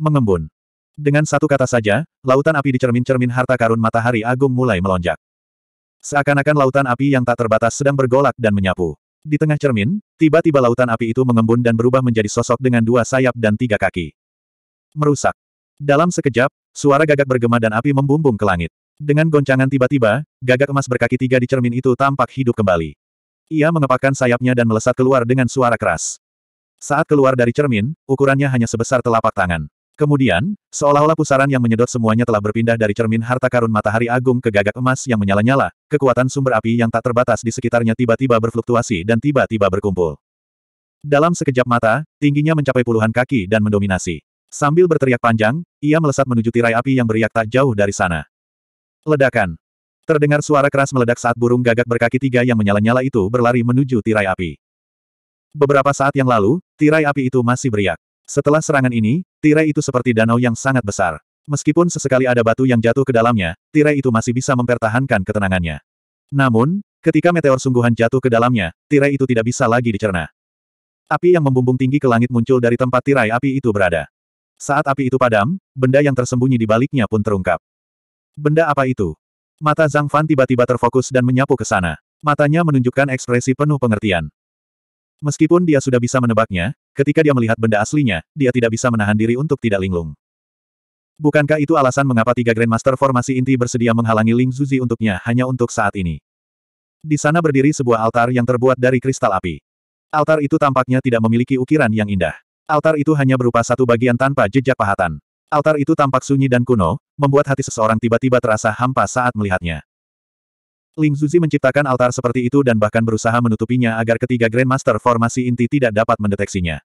mengembun. Dengan satu kata saja, lautan api di cermin-cermin harta karun matahari agung mulai melonjak. Seakan-akan lautan api yang tak terbatas sedang bergolak dan menyapu. Di tengah cermin, tiba-tiba lautan api itu mengembun dan berubah menjadi sosok dengan dua sayap dan tiga kaki. Merusak. Dalam sekejap, suara gagak bergema dan api membumbung ke langit. Dengan goncangan tiba-tiba, gagak emas berkaki tiga di cermin itu tampak hidup kembali. Ia mengepakkan sayapnya dan melesat keluar dengan suara keras. Saat keluar dari cermin, ukurannya hanya sebesar telapak tangan. Kemudian, seolah-olah pusaran yang menyedot semuanya telah berpindah dari cermin harta karun matahari agung ke gagak emas yang menyala-nyala, kekuatan sumber api yang tak terbatas di sekitarnya tiba-tiba berfluktuasi dan tiba-tiba berkumpul. Dalam sekejap mata, tingginya mencapai puluhan kaki dan mendominasi. Sambil berteriak panjang, ia melesat menuju tirai api yang beriak tak jauh dari sana. Ledakan. Terdengar suara keras meledak saat burung gagak berkaki tiga yang menyala-nyala itu berlari menuju tirai api. Beberapa saat yang lalu, tirai api itu masih beriak. Setelah serangan ini, tirai itu seperti danau yang sangat besar. Meskipun sesekali ada batu yang jatuh ke dalamnya, tirai itu masih bisa mempertahankan ketenangannya. Namun, ketika meteor sungguhan jatuh ke dalamnya, tirai itu tidak bisa lagi dicerna. Api yang membumbung tinggi ke langit muncul dari tempat tirai api itu berada. Saat api itu padam, benda yang tersembunyi di baliknya pun terungkap. Benda apa itu? Mata Zhang Fan tiba-tiba terfokus dan menyapu ke sana. Matanya menunjukkan ekspresi penuh pengertian. Meskipun dia sudah bisa menebaknya, ketika dia melihat benda aslinya, dia tidak bisa menahan diri untuk tidak linglung. Bukankah itu alasan mengapa tiga Grandmaster formasi inti bersedia menghalangi Ling Zuzi untuknya hanya untuk saat ini? Di sana berdiri sebuah altar yang terbuat dari kristal api. Altar itu tampaknya tidak memiliki ukiran yang indah. Altar itu hanya berupa satu bagian tanpa jejak pahatan. Altar itu tampak sunyi dan kuno, membuat hati seseorang tiba-tiba terasa hampa saat melihatnya. Ling Zuzi menciptakan altar seperti itu dan bahkan berusaha menutupinya agar ketiga Grandmaster formasi inti tidak dapat mendeteksinya.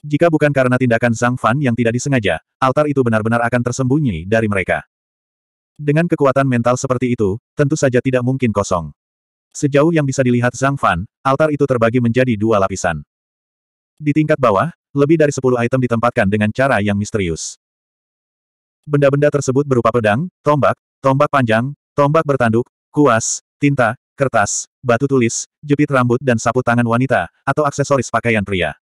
Jika bukan karena tindakan Zhang Fan yang tidak disengaja, altar itu benar-benar akan tersembunyi dari mereka. Dengan kekuatan mental seperti itu, tentu saja tidak mungkin kosong. Sejauh yang bisa dilihat Zhang Fan, altar itu terbagi menjadi dua lapisan. Di tingkat bawah, lebih dari 10 item ditempatkan dengan cara yang misterius. Benda-benda tersebut berupa pedang, tombak, tombak panjang, tombak bertanduk, kuas, tinta, kertas, batu tulis, jepit rambut dan sapu tangan wanita, atau aksesoris pakaian pria.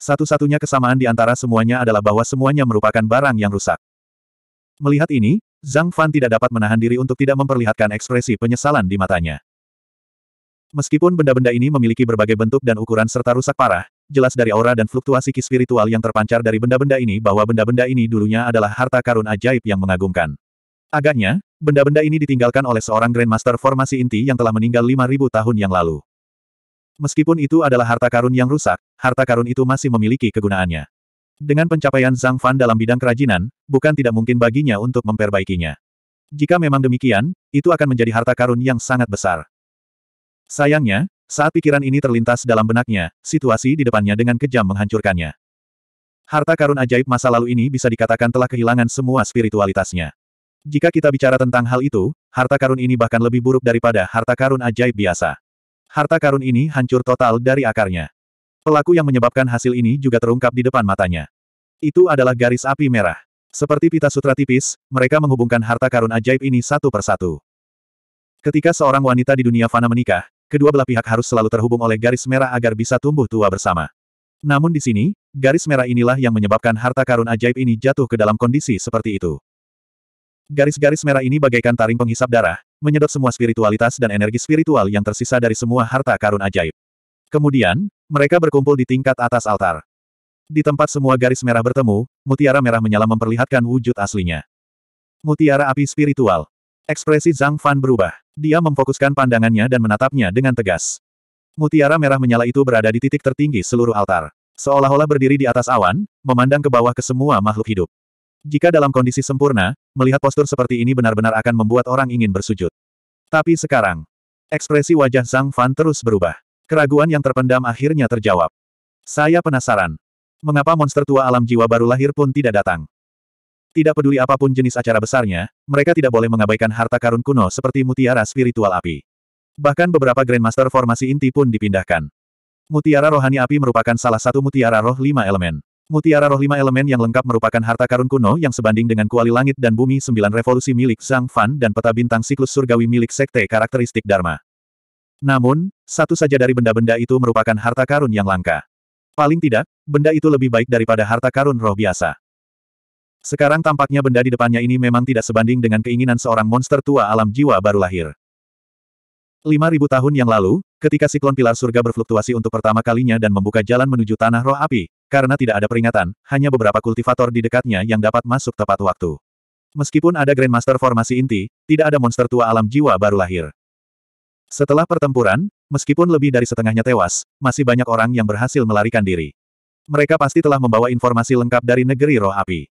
Satu-satunya kesamaan di antara semuanya adalah bahwa semuanya merupakan barang yang rusak. Melihat ini, Zhang Fan tidak dapat menahan diri untuk tidak memperlihatkan ekspresi penyesalan di matanya. Meskipun benda-benda ini memiliki berbagai bentuk dan ukuran serta rusak parah, jelas dari aura dan fluktuasi ki spiritual yang terpancar dari benda-benda ini bahwa benda-benda ini dulunya adalah harta karun ajaib yang mengagumkan. Agaknya, benda-benda ini ditinggalkan oleh seorang Grandmaster formasi inti yang telah meninggal 5.000 tahun yang lalu. Meskipun itu adalah harta karun yang rusak, harta karun itu masih memiliki kegunaannya. Dengan pencapaian Zhang Fan dalam bidang kerajinan, bukan tidak mungkin baginya untuk memperbaikinya. Jika memang demikian, itu akan menjadi harta karun yang sangat besar. Sayangnya, saat pikiran ini terlintas dalam benaknya, situasi di depannya dengan kejam menghancurkannya. Harta karun ajaib masa lalu ini bisa dikatakan telah kehilangan semua spiritualitasnya. Jika kita bicara tentang hal itu, harta karun ini bahkan lebih buruk daripada harta karun ajaib biasa. Harta karun ini hancur total dari akarnya. Pelaku yang menyebabkan hasil ini juga terungkap di depan matanya. Itu adalah garis api merah. Seperti pita sutra tipis, mereka menghubungkan harta karun ajaib ini satu persatu. Ketika seorang wanita di dunia fana menikah, kedua belah pihak harus selalu terhubung oleh garis merah agar bisa tumbuh tua bersama. Namun di sini, garis merah inilah yang menyebabkan harta karun ajaib ini jatuh ke dalam kondisi seperti itu. Garis-garis merah ini bagaikan taring penghisap darah, menyedot semua spiritualitas dan energi spiritual yang tersisa dari semua harta karun ajaib. Kemudian, mereka berkumpul di tingkat atas altar. Di tempat semua garis merah bertemu, mutiara merah menyala memperlihatkan wujud aslinya. Mutiara api spiritual. Ekspresi Zhang Fan berubah. Dia memfokuskan pandangannya dan menatapnya dengan tegas. Mutiara merah menyala itu berada di titik tertinggi seluruh altar. Seolah-olah berdiri di atas awan, memandang ke bawah ke semua makhluk hidup. Jika dalam kondisi sempurna, melihat postur seperti ini benar-benar akan membuat orang ingin bersujud. Tapi sekarang, ekspresi wajah Zhang Fan terus berubah. Keraguan yang terpendam akhirnya terjawab. Saya penasaran. Mengapa monster tua alam jiwa baru lahir pun tidak datang? Tidak peduli apapun jenis acara besarnya, mereka tidak boleh mengabaikan harta karun kuno seperti mutiara spiritual api. Bahkan beberapa Grandmaster formasi inti pun dipindahkan. Mutiara rohani api merupakan salah satu mutiara roh lima elemen. Mutiara roh lima elemen yang lengkap merupakan harta karun kuno yang sebanding dengan kuali langit dan bumi sembilan revolusi milik Zhang Fan dan peta bintang siklus surgawi milik sekte karakteristik Dharma. Namun, satu saja dari benda-benda itu merupakan harta karun yang langka. Paling tidak, benda itu lebih baik daripada harta karun roh biasa. Sekarang tampaknya benda di depannya ini memang tidak sebanding dengan keinginan seorang monster tua alam jiwa baru lahir. Lima ribu tahun yang lalu, ketika siklon pilar surga berfluktuasi untuk pertama kalinya dan membuka jalan menuju tanah roh api, karena tidak ada peringatan, hanya beberapa kultivator di dekatnya yang dapat masuk tepat waktu. Meskipun ada Grandmaster formasi inti, tidak ada monster tua alam jiwa baru lahir. Setelah pertempuran, meskipun lebih dari setengahnya tewas, masih banyak orang yang berhasil melarikan diri. Mereka pasti telah membawa informasi lengkap dari negeri roh api.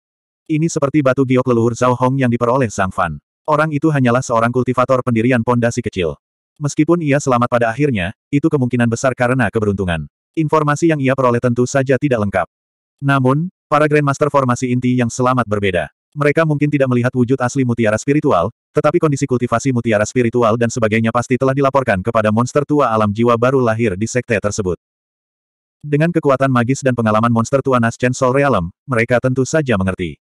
Ini seperti batu giok leluhur Zhao Hong yang diperoleh Sang Fan. Orang itu hanyalah seorang kultivator pendirian pondasi kecil. Meskipun ia selamat pada akhirnya, itu kemungkinan besar karena keberuntungan. Informasi yang ia peroleh tentu saja tidak lengkap. Namun, para Grandmaster formasi inti yang selamat berbeda. Mereka mungkin tidak melihat wujud asli mutiara spiritual, tetapi kondisi kultivasi mutiara spiritual dan sebagainya pasti telah dilaporkan kepada monster tua alam jiwa baru lahir di sekte tersebut. Dengan kekuatan magis dan pengalaman monster tua Nascent Soul Realm, mereka tentu saja mengerti.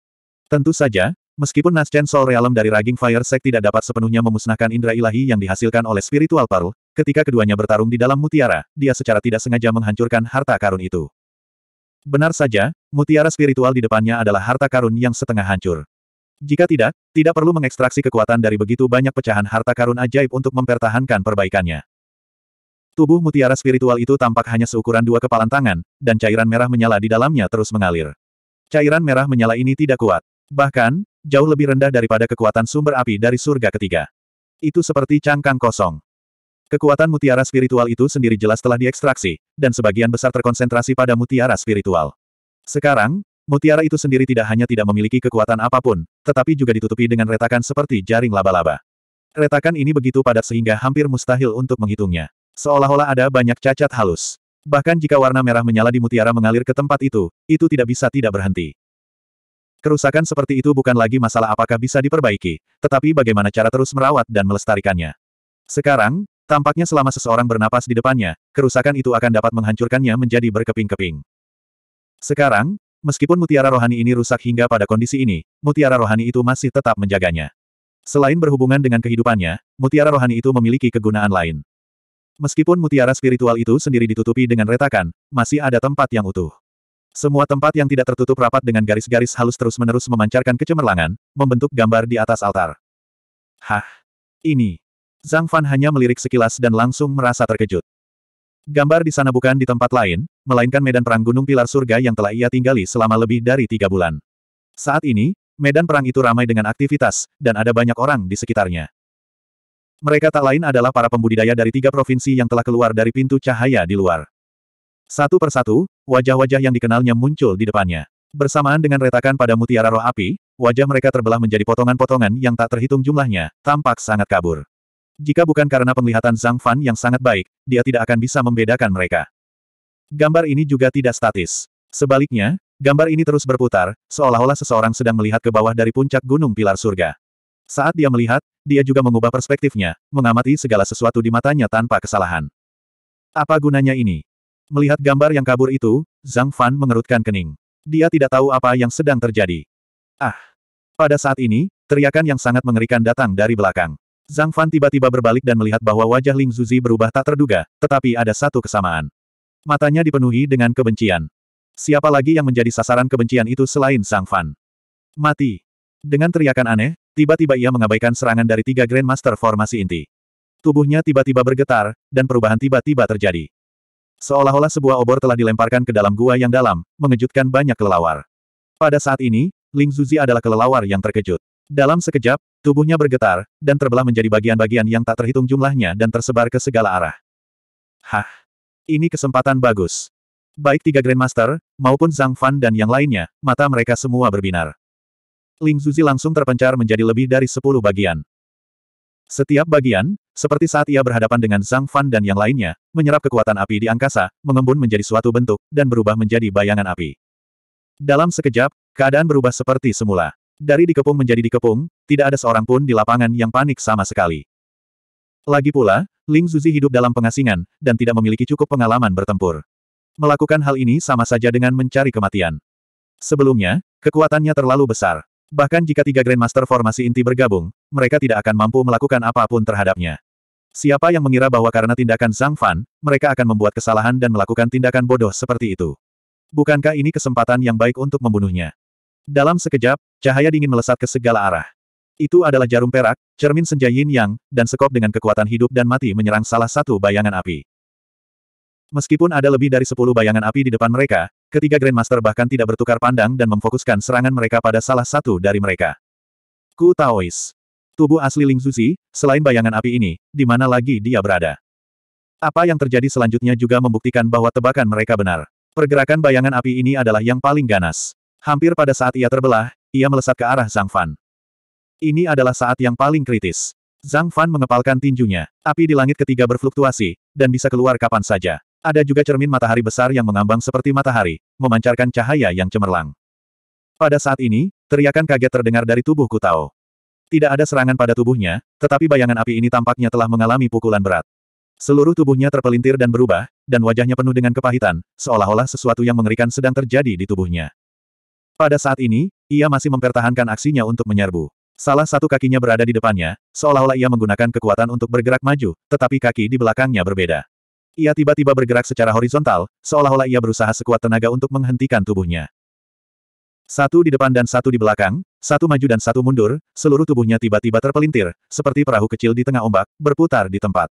Tentu saja, Meskipun Naschen Soul Realm dari Raging Fire Sect tidak dapat sepenuhnya memusnahkan indera ilahi yang dihasilkan oleh spiritual paruh, ketika keduanya bertarung di dalam mutiara, dia secara tidak sengaja menghancurkan harta karun itu. Benar saja, mutiara spiritual di depannya adalah harta karun yang setengah hancur. Jika tidak, tidak perlu mengekstraksi kekuatan dari begitu banyak pecahan harta karun ajaib untuk mempertahankan perbaikannya. Tubuh mutiara spiritual itu tampak hanya seukuran dua kepalan tangan, dan cairan merah menyala di dalamnya terus mengalir. Cairan merah menyala ini tidak kuat. Bahkan, jauh lebih rendah daripada kekuatan sumber api dari surga ketiga. Itu seperti cangkang kosong. Kekuatan mutiara spiritual itu sendiri jelas telah diekstraksi, dan sebagian besar terkonsentrasi pada mutiara spiritual. Sekarang, mutiara itu sendiri tidak hanya tidak memiliki kekuatan apapun, tetapi juga ditutupi dengan retakan seperti jaring laba-laba. Retakan ini begitu padat sehingga hampir mustahil untuk menghitungnya. Seolah-olah ada banyak cacat halus. Bahkan jika warna merah menyala di mutiara mengalir ke tempat itu, itu tidak bisa tidak berhenti. Kerusakan seperti itu bukan lagi masalah apakah bisa diperbaiki, tetapi bagaimana cara terus merawat dan melestarikannya. Sekarang, tampaknya selama seseorang bernapas di depannya, kerusakan itu akan dapat menghancurkannya menjadi berkeping-keping. Sekarang, meskipun mutiara rohani ini rusak hingga pada kondisi ini, mutiara rohani itu masih tetap menjaganya. Selain berhubungan dengan kehidupannya, mutiara rohani itu memiliki kegunaan lain. Meskipun mutiara spiritual itu sendiri ditutupi dengan retakan, masih ada tempat yang utuh. Semua tempat yang tidak tertutup rapat dengan garis-garis halus terus-menerus memancarkan kecemerlangan, membentuk gambar di atas altar. Hah? Ini. Zhang Fan hanya melirik sekilas dan langsung merasa terkejut. Gambar di sana bukan di tempat lain, melainkan medan perang Gunung Pilar Surga yang telah ia tinggali selama lebih dari tiga bulan. Saat ini, medan perang itu ramai dengan aktivitas, dan ada banyak orang di sekitarnya. Mereka tak lain adalah para pembudidaya dari tiga provinsi yang telah keluar dari pintu cahaya di luar. Satu persatu, wajah-wajah yang dikenalnya muncul di depannya. Bersamaan dengan retakan pada mutiara roh api, wajah mereka terbelah menjadi potongan-potongan yang tak terhitung jumlahnya, tampak sangat kabur. Jika bukan karena penglihatan Zhang Fan yang sangat baik, dia tidak akan bisa membedakan mereka. Gambar ini juga tidak statis. Sebaliknya, gambar ini terus berputar, seolah-olah seseorang sedang melihat ke bawah dari puncak gunung pilar surga. Saat dia melihat, dia juga mengubah perspektifnya, mengamati segala sesuatu di matanya tanpa kesalahan. Apa gunanya ini? Melihat gambar yang kabur itu, Zhang Fan mengerutkan kening. Dia tidak tahu apa yang sedang terjadi. Ah! Pada saat ini, teriakan yang sangat mengerikan datang dari belakang. Zhang Fan tiba-tiba berbalik dan melihat bahwa wajah Ling Zuzi berubah tak terduga, tetapi ada satu kesamaan. Matanya dipenuhi dengan kebencian. Siapa lagi yang menjadi sasaran kebencian itu selain Zhang Fan? Mati! Dengan teriakan aneh, tiba-tiba ia mengabaikan serangan dari tiga Grandmaster formasi inti. Tubuhnya tiba-tiba bergetar, dan perubahan tiba-tiba terjadi. Seolah-olah sebuah obor telah dilemparkan ke dalam gua yang dalam, mengejutkan banyak kelelawar. Pada saat ini, Ling Zuzi adalah kelelawar yang terkejut. Dalam sekejap, tubuhnya bergetar, dan terbelah menjadi bagian-bagian yang tak terhitung jumlahnya dan tersebar ke segala arah. Hah! Ini kesempatan bagus. Baik tiga Grandmaster, maupun Zhang Fan dan yang lainnya, mata mereka semua berbinar. Ling Zuzi langsung terpencar menjadi lebih dari sepuluh bagian. Setiap bagian, seperti saat ia berhadapan dengan Zhang Fan dan yang lainnya, menyerap kekuatan api di angkasa, mengembun menjadi suatu bentuk, dan berubah menjadi bayangan api. Dalam sekejap, keadaan berubah seperti semula. Dari dikepung menjadi dikepung, tidak ada seorang pun di lapangan yang panik sama sekali. Lagi pula, Ling Zuzi hidup dalam pengasingan, dan tidak memiliki cukup pengalaman bertempur. Melakukan hal ini sama saja dengan mencari kematian. Sebelumnya, kekuatannya terlalu besar. Bahkan jika tiga Grandmaster formasi inti bergabung, mereka tidak akan mampu melakukan apapun terhadapnya. Siapa yang mengira bahwa karena tindakan Zhang Fan, mereka akan membuat kesalahan dan melakukan tindakan bodoh seperti itu? Bukankah ini kesempatan yang baik untuk membunuhnya? Dalam sekejap, cahaya dingin melesat ke segala arah. Itu adalah jarum perak, cermin senja yin yang, dan sekop dengan kekuatan hidup dan mati menyerang salah satu bayangan api. Meskipun ada lebih dari sepuluh bayangan api di depan mereka, Ketiga Grandmaster bahkan tidak bertukar pandang dan memfokuskan serangan mereka pada salah satu dari mereka. Ku Taois. Tubuh asli Ling Zuzi, selain bayangan api ini, di mana lagi dia berada? Apa yang terjadi selanjutnya juga membuktikan bahwa tebakan mereka benar. Pergerakan bayangan api ini adalah yang paling ganas. Hampir pada saat ia terbelah, ia melesat ke arah Zhang Fan. Ini adalah saat yang paling kritis. Zhang Fan mengepalkan tinjunya. Api di langit ketiga berfluktuasi, dan bisa keluar kapan saja. Ada juga cermin matahari besar yang mengambang seperti matahari, memancarkan cahaya yang cemerlang. Pada saat ini, teriakan kaget terdengar dari tubuh Kutao. Tidak ada serangan pada tubuhnya, tetapi bayangan api ini tampaknya telah mengalami pukulan berat. Seluruh tubuhnya terpelintir dan berubah, dan wajahnya penuh dengan kepahitan, seolah-olah sesuatu yang mengerikan sedang terjadi di tubuhnya. Pada saat ini, ia masih mempertahankan aksinya untuk menyerbu. Salah satu kakinya berada di depannya, seolah-olah ia menggunakan kekuatan untuk bergerak maju, tetapi kaki di belakangnya berbeda. Ia tiba-tiba bergerak secara horizontal, seolah-olah ia berusaha sekuat tenaga untuk menghentikan tubuhnya. Satu di depan dan satu di belakang, satu maju dan satu mundur, seluruh tubuhnya tiba-tiba terpelintir, seperti perahu kecil di tengah ombak, berputar di tempat.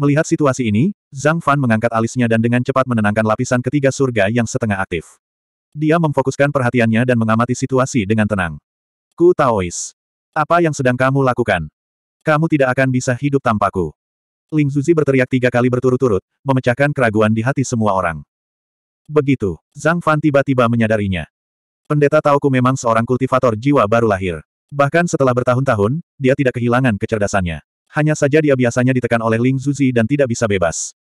Melihat situasi ini, Zhang Fan mengangkat alisnya dan dengan cepat menenangkan lapisan ketiga surga yang setengah aktif. Dia memfokuskan perhatiannya dan mengamati situasi dengan tenang. Ku Taois. Apa yang sedang kamu lakukan? Kamu tidak akan bisa hidup tanpaku. Ling Zuzi berteriak tiga kali berturut-turut, memecahkan keraguan di hati semua orang. Begitu, Zhang Fan tiba-tiba menyadarinya. Pendeta Taoku memang seorang kultivator jiwa baru lahir. Bahkan setelah bertahun-tahun, dia tidak kehilangan kecerdasannya. Hanya saja dia biasanya ditekan oleh Ling Zuzi dan tidak bisa bebas.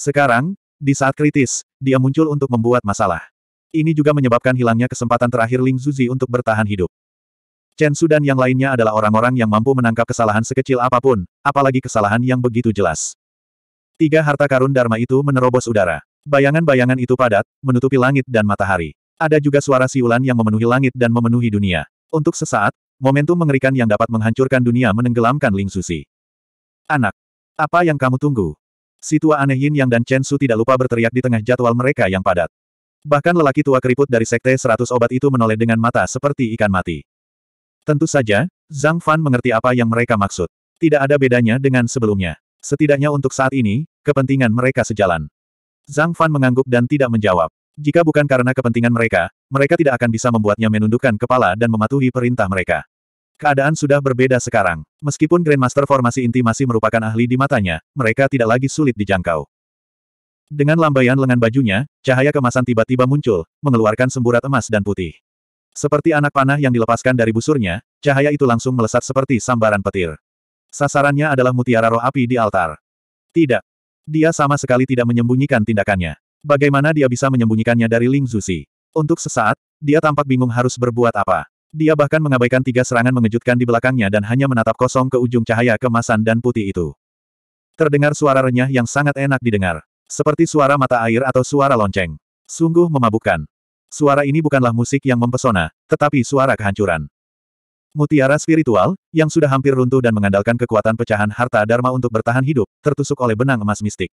Sekarang, di saat kritis, dia muncul untuk membuat masalah. Ini juga menyebabkan hilangnya kesempatan terakhir Ling Zuzi untuk bertahan hidup. Chen Su dan yang lainnya adalah orang-orang yang mampu menangkap kesalahan sekecil apapun, apalagi kesalahan yang begitu jelas. Tiga harta karun Dharma itu menerobos udara. Bayangan-bayangan itu padat, menutupi langit dan matahari. Ada juga suara siulan yang memenuhi langit dan memenuhi dunia. Untuk sesaat, momentum mengerikan yang dapat menghancurkan dunia menenggelamkan Ling Susi. Anak, apa yang kamu tunggu? Si tua aneh Yin Yang dan Chen Su tidak lupa berteriak di tengah jadwal mereka yang padat. Bahkan lelaki tua keriput dari sekte seratus obat itu menoleh dengan mata seperti ikan mati. Tentu saja, Zhang Fan mengerti apa yang mereka maksud. Tidak ada bedanya dengan sebelumnya. Setidaknya untuk saat ini, kepentingan mereka sejalan. Zhang Fan mengangguk dan tidak menjawab. Jika bukan karena kepentingan mereka, mereka tidak akan bisa membuatnya menundukkan kepala dan mematuhi perintah mereka. Keadaan sudah berbeda sekarang. Meskipun Grandmaster formasi inti masih merupakan ahli di matanya, mereka tidak lagi sulit dijangkau. Dengan lambaian lengan bajunya, cahaya kemasan tiba-tiba muncul, mengeluarkan semburat emas dan putih. Seperti anak panah yang dilepaskan dari busurnya, cahaya itu langsung melesat seperti sambaran petir. Sasarannya adalah mutiara roh api di altar. Tidak. Dia sama sekali tidak menyembunyikan tindakannya. Bagaimana dia bisa menyembunyikannya dari Ling Zuxi? Untuk sesaat, dia tampak bingung harus berbuat apa. Dia bahkan mengabaikan tiga serangan mengejutkan di belakangnya dan hanya menatap kosong ke ujung cahaya kemasan dan putih itu. Terdengar suara renyah yang sangat enak didengar. Seperti suara mata air atau suara lonceng. Sungguh memabukkan. Suara ini bukanlah musik yang mempesona, tetapi suara kehancuran. Mutiara spiritual, yang sudah hampir runtuh dan mengandalkan kekuatan pecahan harta Dharma untuk bertahan hidup, tertusuk oleh benang emas mistik.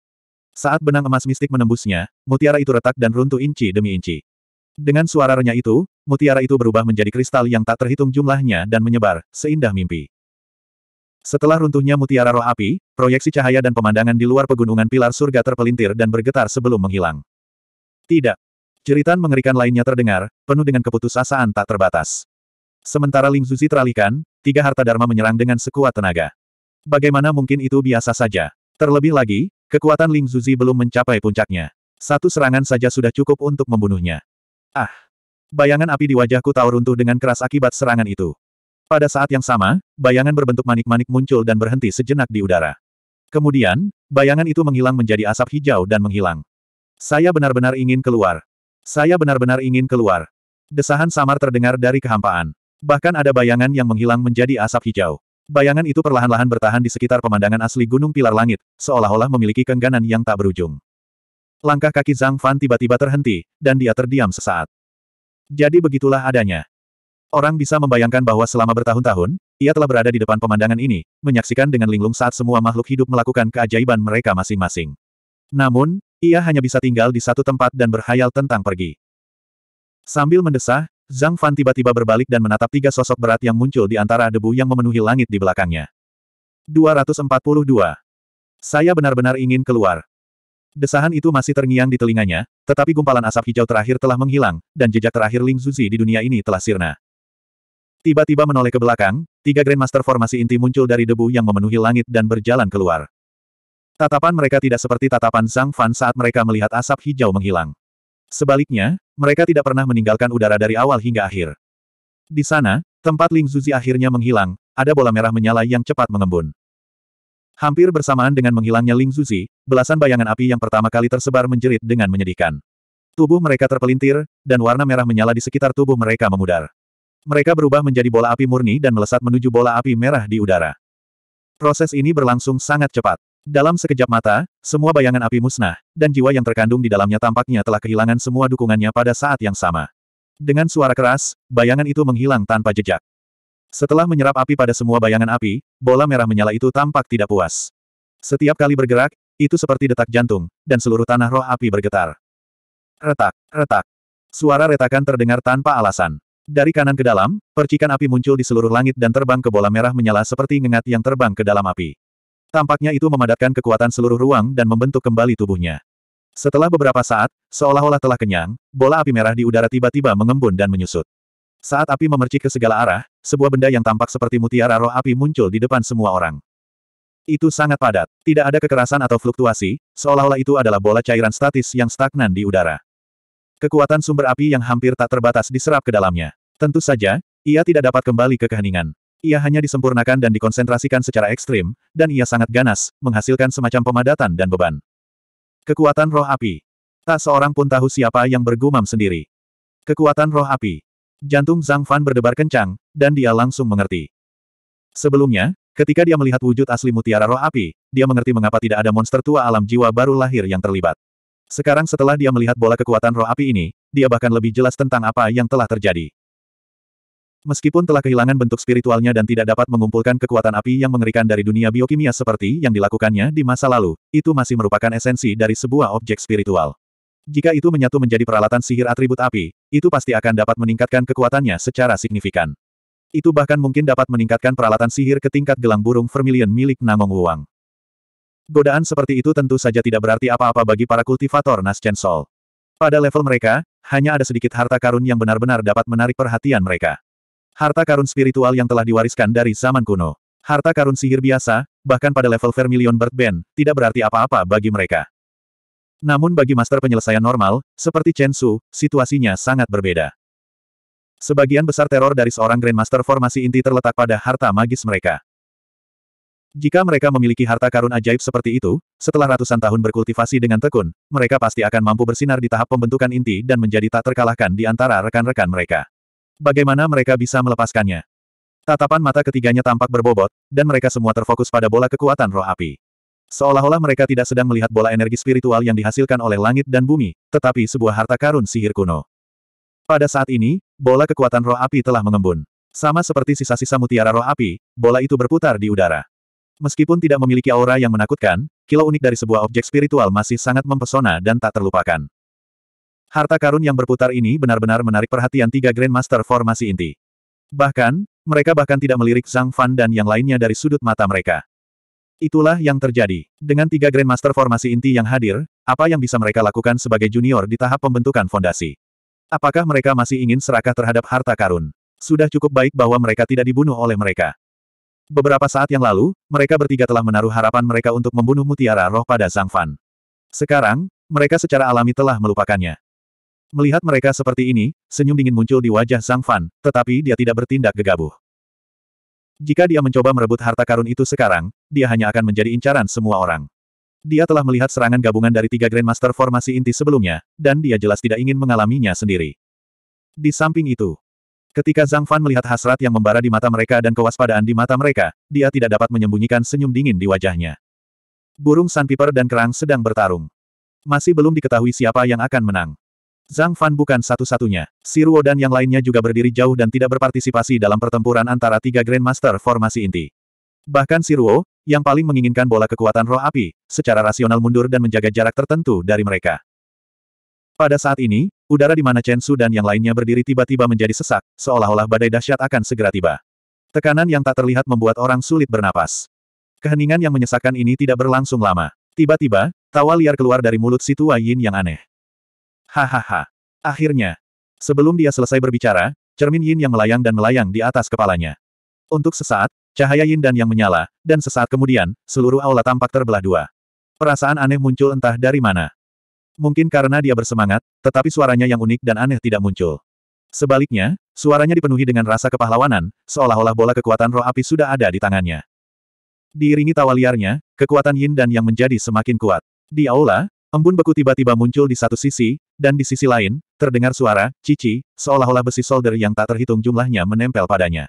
Saat benang emas mistik menembusnya, mutiara itu retak dan runtuh inci demi inci. Dengan suara renyah itu, mutiara itu berubah menjadi kristal yang tak terhitung jumlahnya dan menyebar, seindah mimpi. Setelah runtuhnya mutiara roh api, proyeksi cahaya dan pemandangan di luar pegunungan pilar surga terpelintir dan bergetar sebelum menghilang. Tidak, Jeritan mengerikan lainnya terdengar, penuh dengan keputusasaan tak terbatas. Sementara Ling Zuzi teralihkan, tiga harta Dharma menyerang dengan sekuat tenaga. Bagaimana mungkin itu biasa saja? Terlebih lagi, kekuatan Ling Zuzi belum mencapai puncaknya. Satu serangan saja sudah cukup untuk membunuhnya. Ah! Bayangan api di wajahku tahu runtuh dengan keras akibat serangan itu. Pada saat yang sama, bayangan berbentuk manik-manik muncul dan berhenti sejenak di udara. Kemudian, bayangan itu menghilang menjadi asap hijau dan menghilang. Saya benar-benar ingin keluar. Saya benar-benar ingin keluar. Desahan samar terdengar dari kehampaan. Bahkan ada bayangan yang menghilang menjadi asap hijau. Bayangan itu perlahan-lahan bertahan di sekitar pemandangan asli Gunung Pilar Langit, seolah-olah memiliki kengganan yang tak berujung. Langkah kaki Zhang Fan tiba-tiba terhenti, dan dia terdiam sesaat. Jadi begitulah adanya. Orang bisa membayangkan bahwa selama bertahun-tahun, ia telah berada di depan pemandangan ini, menyaksikan dengan linglung saat semua makhluk hidup melakukan keajaiban mereka masing-masing. Namun, ia hanya bisa tinggal di satu tempat dan berhayal tentang pergi. Sambil mendesah, Zhang Fan tiba-tiba berbalik dan menatap tiga sosok berat yang muncul di antara debu yang memenuhi langit di belakangnya. 242. Saya benar-benar ingin keluar. Desahan itu masih terngiang di telinganya, tetapi gumpalan asap hijau terakhir telah menghilang, dan jejak terakhir Ling Zuzi di dunia ini telah sirna. Tiba-tiba menoleh ke belakang, tiga Grandmaster formasi inti muncul dari debu yang memenuhi langit dan berjalan keluar. Tatapan mereka tidak seperti tatapan Zhang Fan saat mereka melihat asap hijau menghilang. Sebaliknya, mereka tidak pernah meninggalkan udara dari awal hingga akhir. Di sana, tempat Ling Zuzi akhirnya menghilang, ada bola merah menyala yang cepat mengembun. Hampir bersamaan dengan menghilangnya Ling Zuzi, belasan bayangan api yang pertama kali tersebar menjerit dengan menyedihkan. Tubuh mereka terpelintir, dan warna merah menyala di sekitar tubuh mereka memudar. Mereka berubah menjadi bola api murni dan melesat menuju bola api merah di udara. Proses ini berlangsung sangat cepat. Dalam sekejap mata, semua bayangan api musnah, dan jiwa yang terkandung di dalamnya tampaknya telah kehilangan semua dukungannya pada saat yang sama. Dengan suara keras, bayangan itu menghilang tanpa jejak. Setelah menyerap api pada semua bayangan api, bola merah menyala itu tampak tidak puas. Setiap kali bergerak, itu seperti detak jantung, dan seluruh tanah roh api bergetar. Retak, retak. Suara retakan terdengar tanpa alasan. Dari kanan ke dalam, percikan api muncul di seluruh langit dan terbang ke bola merah menyala seperti ngengat yang terbang ke dalam api. Tampaknya itu memadatkan kekuatan seluruh ruang dan membentuk kembali tubuhnya. Setelah beberapa saat, seolah-olah telah kenyang, bola api merah di udara tiba-tiba mengembun dan menyusut. Saat api memercik ke segala arah, sebuah benda yang tampak seperti mutiara roh api muncul di depan semua orang. Itu sangat padat, tidak ada kekerasan atau fluktuasi, seolah-olah itu adalah bola cairan statis yang stagnan di udara. Kekuatan sumber api yang hampir tak terbatas diserap ke dalamnya. Tentu saja, ia tidak dapat kembali ke keheningan. Ia hanya disempurnakan dan dikonsentrasikan secara ekstrim, dan ia sangat ganas, menghasilkan semacam pemadatan dan beban. Kekuatan roh api. Tak seorang pun tahu siapa yang bergumam sendiri. Kekuatan roh api. Jantung Zhang Fan berdebar kencang, dan dia langsung mengerti. Sebelumnya, ketika dia melihat wujud asli mutiara roh api, dia mengerti mengapa tidak ada monster tua alam jiwa baru lahir yang terlibat. Sekarang setelah dia melihat bola kekuatan roh api ini, dia bahkan lebih jelas tentang apa yang telah terjadi. Meskipun telah kehilangan bentuk spiritualnya dan tidak dapat mengumpulkan kekuatan api yang mengerikan dari dunia biokimia seperti yang dilakukannya di masa lalu, itu masih merupakan esensi dari sebuah objek spiritual. Jika itu menyatu menjadi peralatan sihir atribut api, itu pasti akan dapat meningkatkan kekuatannya secara signifikan. Itu bahkan mungkin dapat meningkatkan peralatan sihir ke tingkat gelang burung vermilion milik Namong Wuang. Godaan seperti itu tentu saja tidak berarti apa-apa bagi para kultivator Nascent Sol. Pada level mereka, hanya ada sedikit harta karun yang benar-benar dapat menarik perhatian mereka. Harta karun spiritual yang telah diwariskan dari zaman kuno. Harta karun sihir biasa, bahkan pada level Vermilion Bird Band, tidak berarti apa-apa bagi mereka. Namun bagi master penyelesaian normal, seperti Chen Su, situasinya sangat berbeda. Sebagian besar teror dari seorang Grandmaster formasi inti terletak pada harta magis mereka. Jika mereka memiliki harta karun ajaib seperti itu, setelah ratusan tahun berkultivasi dengan tekun, mereka pasti akan mampu bersinar di tahap pembentukan inti dan menjadi tak terkalahkan di antara rekan-rekan mereka. Bagaimana mereka bisa melepaskannya? Tatapan mata ketiganya tampak berbobot, dan mereka semua terfokus pada bola kekuatan roh api. Seolah-olah mereka tidak sedang melihat bola energi spiritual yang dihasilkan oleh langit dan bumi, tetapi sebuah harta karun sihir kuno. Pada saat ini, bola kekuatan roh api telah mengembun. Sama seperti sisa-sisa mutiara roh api, bola itu berputar di udara. Meskipun tidak memiliki aura yang menakutkan, kilau unik dari sebuah objek spiritual masih sangat mempesona dan tak terlupakan. Harta karun yang berputar ini benar-benar menarik perhatian tiga Grandmaster formasi inti. Bahkan, mereka bahkan tidak melirik Zhang Fan dan yang lainnya dari sudut mata mereka. Itulah yang terjadi. Dengan tiga Grandmaster formasi inti yang hadir, apa yang bisa mereka lakukan sebagai junior di tahap pembentukan fondasi? Apakah mereka masih ingin serakah terhadap harta karun? Sudah cukup baik bahwa mereka tidak dibunuh oleh mereka. Beberapa saat yang lalu, mereka bertiga telah menaruh harapan mereka untuk membunuh mutiara roh pada Zhang Fan. Sekarang, mereka secara alami telah melupakannya. Melihat mereka seperti ini, senyum dingin muncul di wajah Zhang Fan, tetapi dia tidak bertindak gegabah. Jika dia mencoba merebut harta karun itu sekarang, dia hanya akan menjadi incaran semua orang. Dia telah melihat serangan gabungan dari tiga Grandmaster formasi inti sebelumnya, dan dia jelas tidak ingin mengalaminya sendiri. Di samping itu, ketika Zhang Fan melihat hasrat yang membara di mata mereka dan kewaspadaan di mata mereka, dia tidak dapat menyembunyikan senyum dingin di wajahnya. Burung Sunpiper dan Kerang sedang bertarung. Masih belum diketahui siapa yang akan menang. Zhang Fan bukan satu-satunya. Si Ruo dan yang lainnya juga berdiri jauh dan tidak berpartisipasi dalam pertempuran antara tiga Grandmaster formasi inti. Bahkan si Ruo, yang paling menginginkan bola kekuatan roh api, secara rasional mundur dan menjaga jarak tertentu dari mereka. Pada saat ini, udara di mana Chen Su dan yang lainnya berdiri tiba-tiba menjadi sesak, seolah-olah badai dahsyat akan segera tiba. Tekanan yang tak terlihat membuat orang sulit bernapas. Keheningan yang menyesakkan ini tidak berlangsung lama. Tiba-tiba, tawa liar keluar dari mulut si tua Yin yang aneh. Hahaha. Akhirnya. Sebelum dia selesai berbicara, cermin yin yang melayang dan melayang di atas kepalanya. Untuk sesaat, cahaya yin dan yang menyala, dan sesaat kemudian, seluruh aula tampak terbelah dua. Perasaan aneh muncul entah dari mana. Mungkin karena dia bersemangat, tetapi suaranya yang unik dan aneh tidak muncul. Sebaliknya, suaranya dipenuhi dengan rasa kepahlawanan, seolah-olah bola kekuatan roh api sudah ada di tangannya. Diiringi tawa liarnya, kekuatan yin dan yang menjadi semakin kuat. Di aula, Embun beku tiba-tiba muncul di satu sisi, dan di sisi lain, terdengar suara, cici, seolah-olah besi solder yang tak terhitung jumlahnya menempel padanya.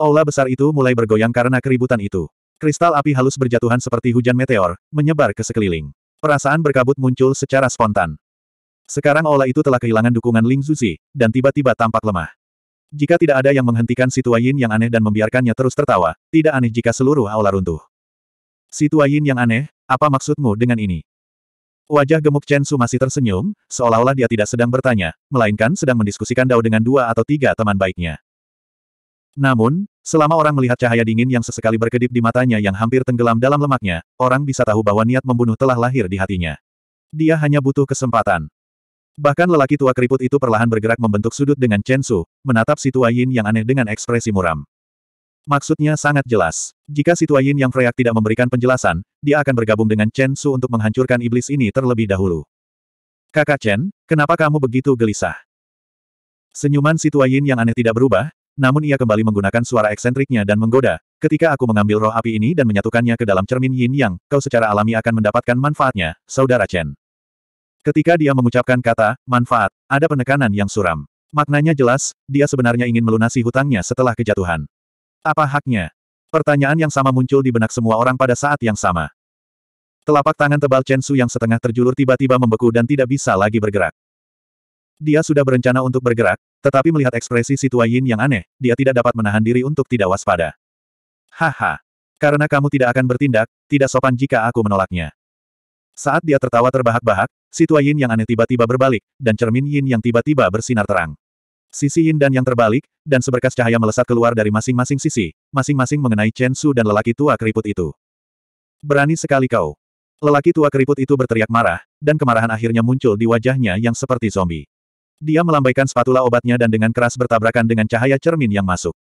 Aula besar itu mulai bergoyang karena keributan itu. Kristal api halus berjatuhan seperti hujan meteor, menyebar ke sekeliling. Perasaan berkabut muncul secara spontan. Sekarang aula itu telah kehilangan dukungan Ling Zuzi, dan tiba-tiba tampak lemah. Jika tidak ada yang menghentikan Situayin yang aneh dan membiarkannya terus tertawa, tidak aneh jika seluruh aula runtuh. Situayin yang aneh, apa maksudmu dengan ini? Wajah gemuk Chen Su masih tersenyum, seolah-olah dia tidak sedang bertanya, melainkan sedang mendiskusikan Dao dengan dua atau tiga teman baiknya. Namun, selama orang melihat cahaya dingin yang sesekali berkedip di matanya yang hampir tenggelam dalam lemaknya, orang bisa tahu bahwa niat membunuh telah lahir di hatinya. Dia hanya butuh kesempatan. Bahkan lelaki tua keriput itu perlahan bergerak membentuk sudut dengan Chen Su, menatap si tua Yin yang aneh dengan ekspresi muram. Maksudnya sangat jelas. Jika Situayin yang Freak tidak memberikan penjelasan, dia akan bergabung dengan Chen Su untuk menghancurkan iblis ini terlebih dahulu. Kakak Chen, kenapa kamu begitu gelisah? Senyuman Situayin yang aneh tidak berubah, namun ia kembali menggunakan suara eksentriknya dan menggoda, ketika aku mengambil roh api ini dan menyatukannya ke dalam cermin yin yang, kau secara alami akan mendapatkan manfaatnya, saudara Chen. Ketika dia mengucapkan kata, manfaat, ada penekanan yang suram. Maknanya jelas, dia sebenarnya ingin melunasi hutangnya setelah kejatuhan. Apa haknya? Pertanyaan yang sama muncul di benak semua orang pada saat yang sama. Telapak tangan tebal Chen Su yang setengah terjulur tiba-tiba membeku dan tidak bisa lagi bergerak. Dia sudah berencana untuk bergerak, tetapi melihat ekspresi si Tua Yin yang aneh, dia tidak dapat menahan diri untuk tidak waspada. Haha. Karena kamu tidak akan bertindak, tidak sopan jika aku menolaknya. Saat dia tertawa terbahak-bahak, si Tua Yin yang aneh tiba-tiba berbalik, dan cermin Yin yang tiba-tiba bersinar terang sisi yin dan yang terbalik, dan seberkas cahaya melesat keluar dari masing-masing sisi, masing-masing mengenai Chen Su dan lelaki tua keriput itu. Berani sekali kau. Lelaki tua keriput itu berteriak marah, dan kemarahan akhirnya muncul di wajahnya yang seperti zombie. Dia melambaikan spatula obatnya dan dengan keras bertabrakan dengan cahaya cermin yang masuk.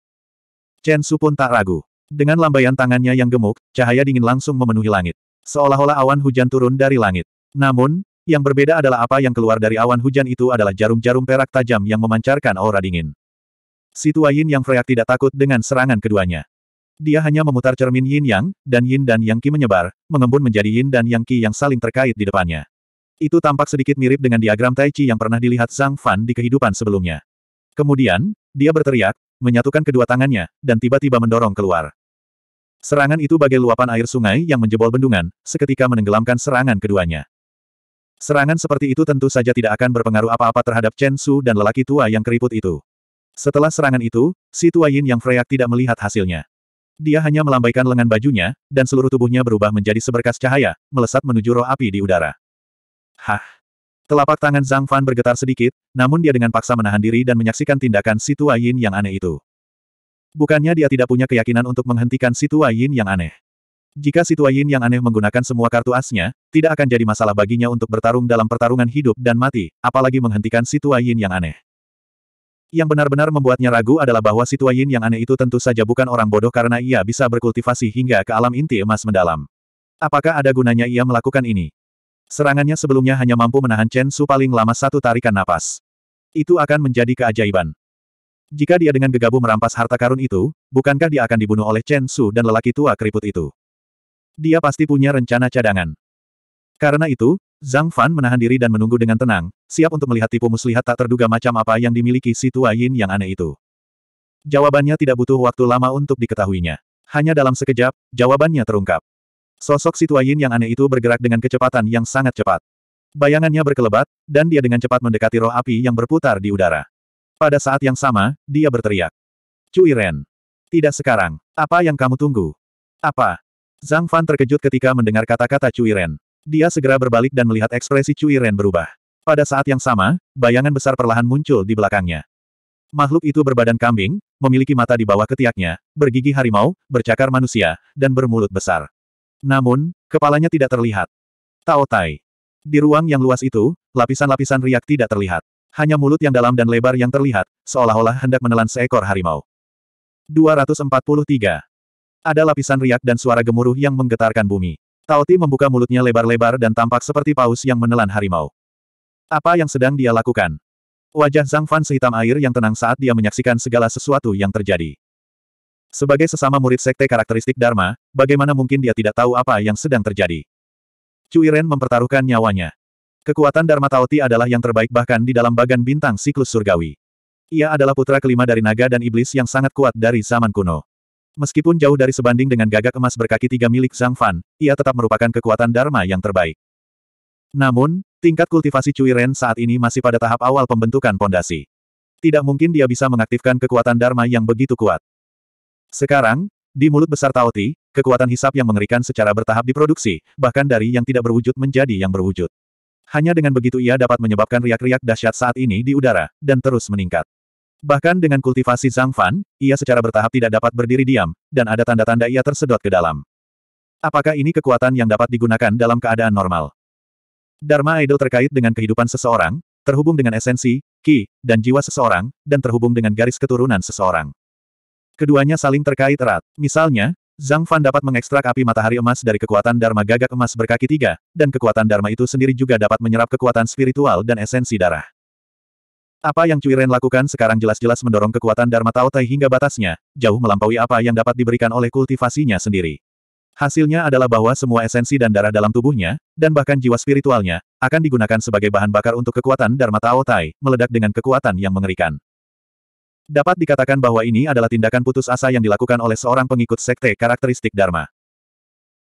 Chen Su pun tak ragu. Dengan lambaian tangannya yang gemuk, cahaya dingin langsung memenuhi langit. Seolah-olah awan hujan turun dari langit. Namun, yang berbeda adalah apa yang keluar dari awan hujan itu adalah jarum-jarum perak tajam yang memancarkan aura dingin. Situ Yin yang freak tidak takut dengan serangan keduanya. Dia hanya memutar cermin Yin Yang, dan Yin dan Yang Qi menyebar, mengembun menjadi Yin dan Yang Qi yang saling terkait di depannya. Itu tampak sedikit mirip dengan diagram Tai Chi yang pernah dilihat Zhang Fan di kehidupan sebelumnya. Kemudian, dia berteriak, menyatukan kedua tangannya, dan tiba-tiba mendorong keluar. Serangan itu bagai luapan air sungai yang menjebol bendungan, seketika menenggelamkan serangan keduanya. Serangan seperti itu tentu saja tidak akan berpengaruh apa-apa terhadap Chen Su dan lelaki tua yang keriput itu. Setelah serangan itu, si tua Yin yang freak tidak melihat hasilnya. Dia hanya melambaikan lengan bajunya, dan seluruh tubuhnya berubah menjadi seberkas cahaya, melesat menuju roh api di udara. Hah! Telapak tangan Zhang Fan bergetar sedikit, namun dia dengan paksa menahan diri dan menyaksikan tindakan si tua Yin yang aneh itu. Bukannya dia tidak punya keyakinan untuk menghentikan si tua Yin yang aneh. Jika Situayin yang aneh menggunakan semua kartu asnya, tidak akan jadi masalah baginya untuk bertarung dalam pertarungan hidup dan mati, apalagi menghentikan Situayin yang aneh. Yang benar-benar membuatnya ragu adalah bahwa Situayin yang aneh itu tentu saja bukan orang bodoh karena ia bisa berkultivasi hingga ke alam inti emas mendalam. Apakah ada gunanya ia melakukan ini? Serangannya sebelumnya hanya mampu menahan Chen Su paling lama satu tarikan napas. Itu akan menjadi keajaiban. Jika dia dengan gegabah merampas harta karun itu, bukankah dia akan dibunuh oleh Chen Su dan lelaki tua keriput itu? Dia pasti punya rencana cadangan. Karena itu, Zhang Fan menahan diri dan menunggu dengan tenang, siap untuk melihat tipu muslihat tak terduga macam apa yang dimiliki si Tua Yin yang aneh itu. Jawabannya tidak butuh waktu lama untuk diketahuinya. Hanya dalam sekejap, jawabannya terungkap. Sosok si Tua Yin yang aneh itu bergerak dengan kecepatan yang sangat cepat. Bayangannya berkelebat, dan dia dengan cepat mendekati roh api yang berputar di udara. Pada saat yang sama, dia berteriak. Cui Ren. Tidak sekarang. Apa yang kamu tunggu? Apa? Zhang Fan terkejut ketika mendengar kata-kata Cui Ren. Dia segera berbalik dan melihat ekspresi Cui Ren berubah. Pada saat yang sama, bayangan besar perlahan muncul di belakangnya. Makhluk itu berbadan kambing, memiliki mata di bawah ketiaknya, bergigi harimau, bercakar manusia, dan bermulut besar. Namun, kepalanya tidak terlihat. Tao Tai. Di ruang yang luas itu, lapisan-lapisan riak tidak terlihat. Hanya mulut yang dalam dan lebar yang terlihat, seolah-olah hendak menelan seekor harimau. 243. Ada lapisan riak dan suara gemuruh yang menggetarkan bumi. Tauti membuka mulutnya lebar-lebar dan tampak seperti paus yang menelan harimau. Apa yang sedang dia lakukan? Wajah Zhang Fan sehitam air yang tenang saat dia menyaksikan segala sesuatu yang terjadi. Sebagai sesama murid sekte karakteristik Dharma, bagaimana mungkin dia tidak tahu apa yang sedang terjadi? Cui Ren mempertaruhkan nyawanya. Kekuatan Dharma Taoti adalah yang terbaik bahkan di dalam bagan bintang siklus surgawi. Ia adalah putra kelima dari naga dan iblis yang sangat kuat dari zaman kuno. Meskipun jauh dari sebanding dengan gagak emas berkaki tiga milik Zhang Fan, ia tetap merupakan kekuatan Dharma yang terbaik. Namun, tingkat kultivasi Cui Ren saat ini masih pada tahap awal pembentukan pondasi. Tidak mungkin dia bisa mengaktifkan kekuatan Dharma yang begitu kuat. Sekarang, di mulut besar Tao Ti, kekuatan hisap yang mengerikan secara bertahap diproduksi, bahkan dari yang tidak berwujud menjadi yang berwujud. Hanya dengan begitu ia dapat menyebabkan riak-riak dahsyat saat ini di udara, dan terus meningkat. Bahkan dengan kultivasi Zhang Fan, ia secara bertahap tidak dapat berdiri diam, dan ada tanda-tanda ia tersedot ke dalam. Apakah ini kekuatan yang dapat digunakan dalam keadaan normal? Dharma Idol terkait dengan kehidupan seseorang, terhubung dengan esensi, ki, dan jiwa seseorang, dan terhubung dengan garis keturunan seseorang. Keduanya saling terkait erat. Misalnya, Zhang Fan dapat mengekstrak api matahari emas dari kekuatan Dharma gagak emas berkaki tiga, dan kekuatan Dharma itu sendiri juga dapat menyerap kekuatan spiritual dan esensi darah. Apa yang Cui Ren lakukan sekarang jelas-jelas mendorong kekuatan Dharma Tao Taotai hingga batasnya, jauh melampaui apa yang dapat diberikan oleh kultivasinya sendiri. Hasilnya adalah bahwa semua esensi dan darah dalam tubuhnya, dan bahkan jiwa spiritualnya, akan digunakan sebagai bahan bakar untuk kekuatan Dharma Tao Taotai, meledak dengan kekuatan yang mengerikan. Dapat dikatakan bahwa ini adalah tindakan putus asa yang dilakukan oleh seorang pengikut sekte karakteristik Dharma.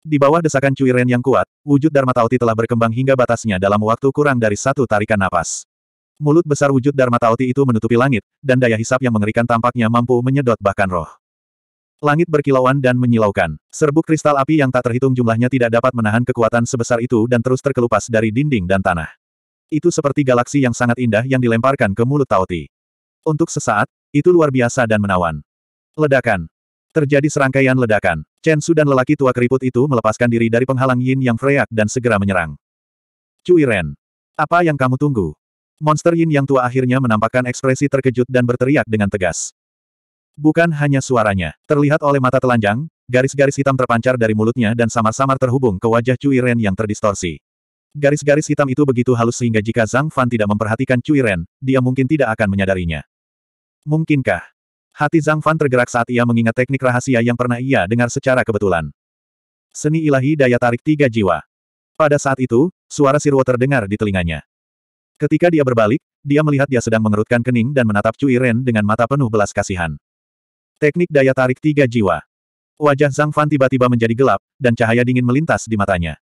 Di bawah desakan Cui Ren yang kuat, wujud Dharma Tauti telah berkembang hingga batasnya dalam waktu kurang dari satu tarikan napas. Mulut besar wujud Dharma Tauti itu menutupi langit, dan daya hisap yang mengerikan tampaknya mampu menyedot bahkan roh. Langit berkilauan dan menyilaukan. Serbuk kristal api yang tak terhitung jumlahnya tidak dapat menahan kekuatan sebesar itu dan terus terkelupas dari dinding dan tanah. Itu seperti galaksi yang sangat indah yang dilemparkan ke mulut Tauti. Untuk sesaat, itu luar biasa dan menawan. Ledakan. Terjadi serangkaian ledakan. Chen Su dan lelaki tua keriput itu melepaskan diri dari penghalang yin yang freak dan segera menyerang. Cui Ren. Apa yang kamu tunggu? Monster Yin yang tua akhirnya menampakkan ekspresi terkejut dan berteriak dengan tegas. Bukan hanya suaranya, terlihat oleh mata telanjang, garis-garis hitam terpancar dari mulutnya dan samar-samar terhubung ke wajah Cui Ren yang terdistorsi. Garis-garis hitam itu begitu halus sehingga jika Zhang Fan tidak memperhatikan Cui Ren, dia mungkin tidak akan menyadarinya. Mungkinkah? Hati Zhang Fan tergerak saat ia mengingat teknik rahasia yang pernah ia dengar secara kebetulan. Seni ilahi daya tarik tiga jiwa. Pada saat itu, suara Sirwo terdengar di telinganya. Ketika dia berbalik, dia melihat dia sedang mengerutkan kening dan menatap Cui Ren dengan mata penuh belas kasihan. Teknik daya tarik tiga jiwa. Wajah Zhang Fan tiba-tiba menjadi gelap, dan cahaya dingin melintas di matanya.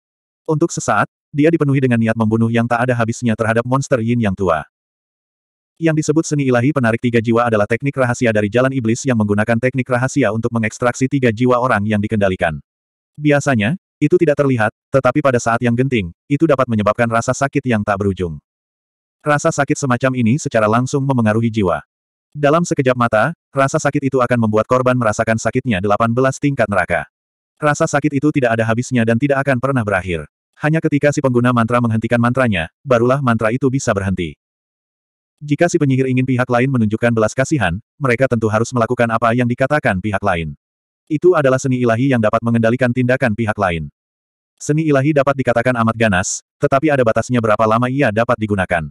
Untuk sesaat, dia dipenuhi dengan niat membunuh yang tak ada habisnya terhadap monster yin yang tua. Yang disebut seni ilahi penarik tiga jiwa adalah teknik rahasia dari jalan iblis yang menggunakan teknik rahasia untuk mengekstraksi tiga jiwa orang yang dikendalikan. Biasanya, itu tidak terlihat, tetapi pada saat yang genting, itu dapat menyebabkan rasa sakit yang tak berujung. Rasa sakit semacam ini secara langsung memengaruhi jiwa. Dalam sekejap mata, rasa sakit itu akan membuat korban merasakan sakitnya 18 tingkat neraka. Rasa sakit itu tidak ada habisnya dan tidak akan pernah berakhir. Hanya ketika si pengguna mantra menghentikan mantranya, barulah mantra itu bisa berhenti. Jika si penyihir ingin pihak lain menunjukkan belas kasihan, mereka tentu harus melakukan apa yang dikatakan pihak lain. Itu adalah seni ilahi yang dapat mengendalikan tindakan pihak lain. Seni ilahi dapat dikatakan amat ganas, tetapi ada batasnya berapa lama ia dapat digunakan.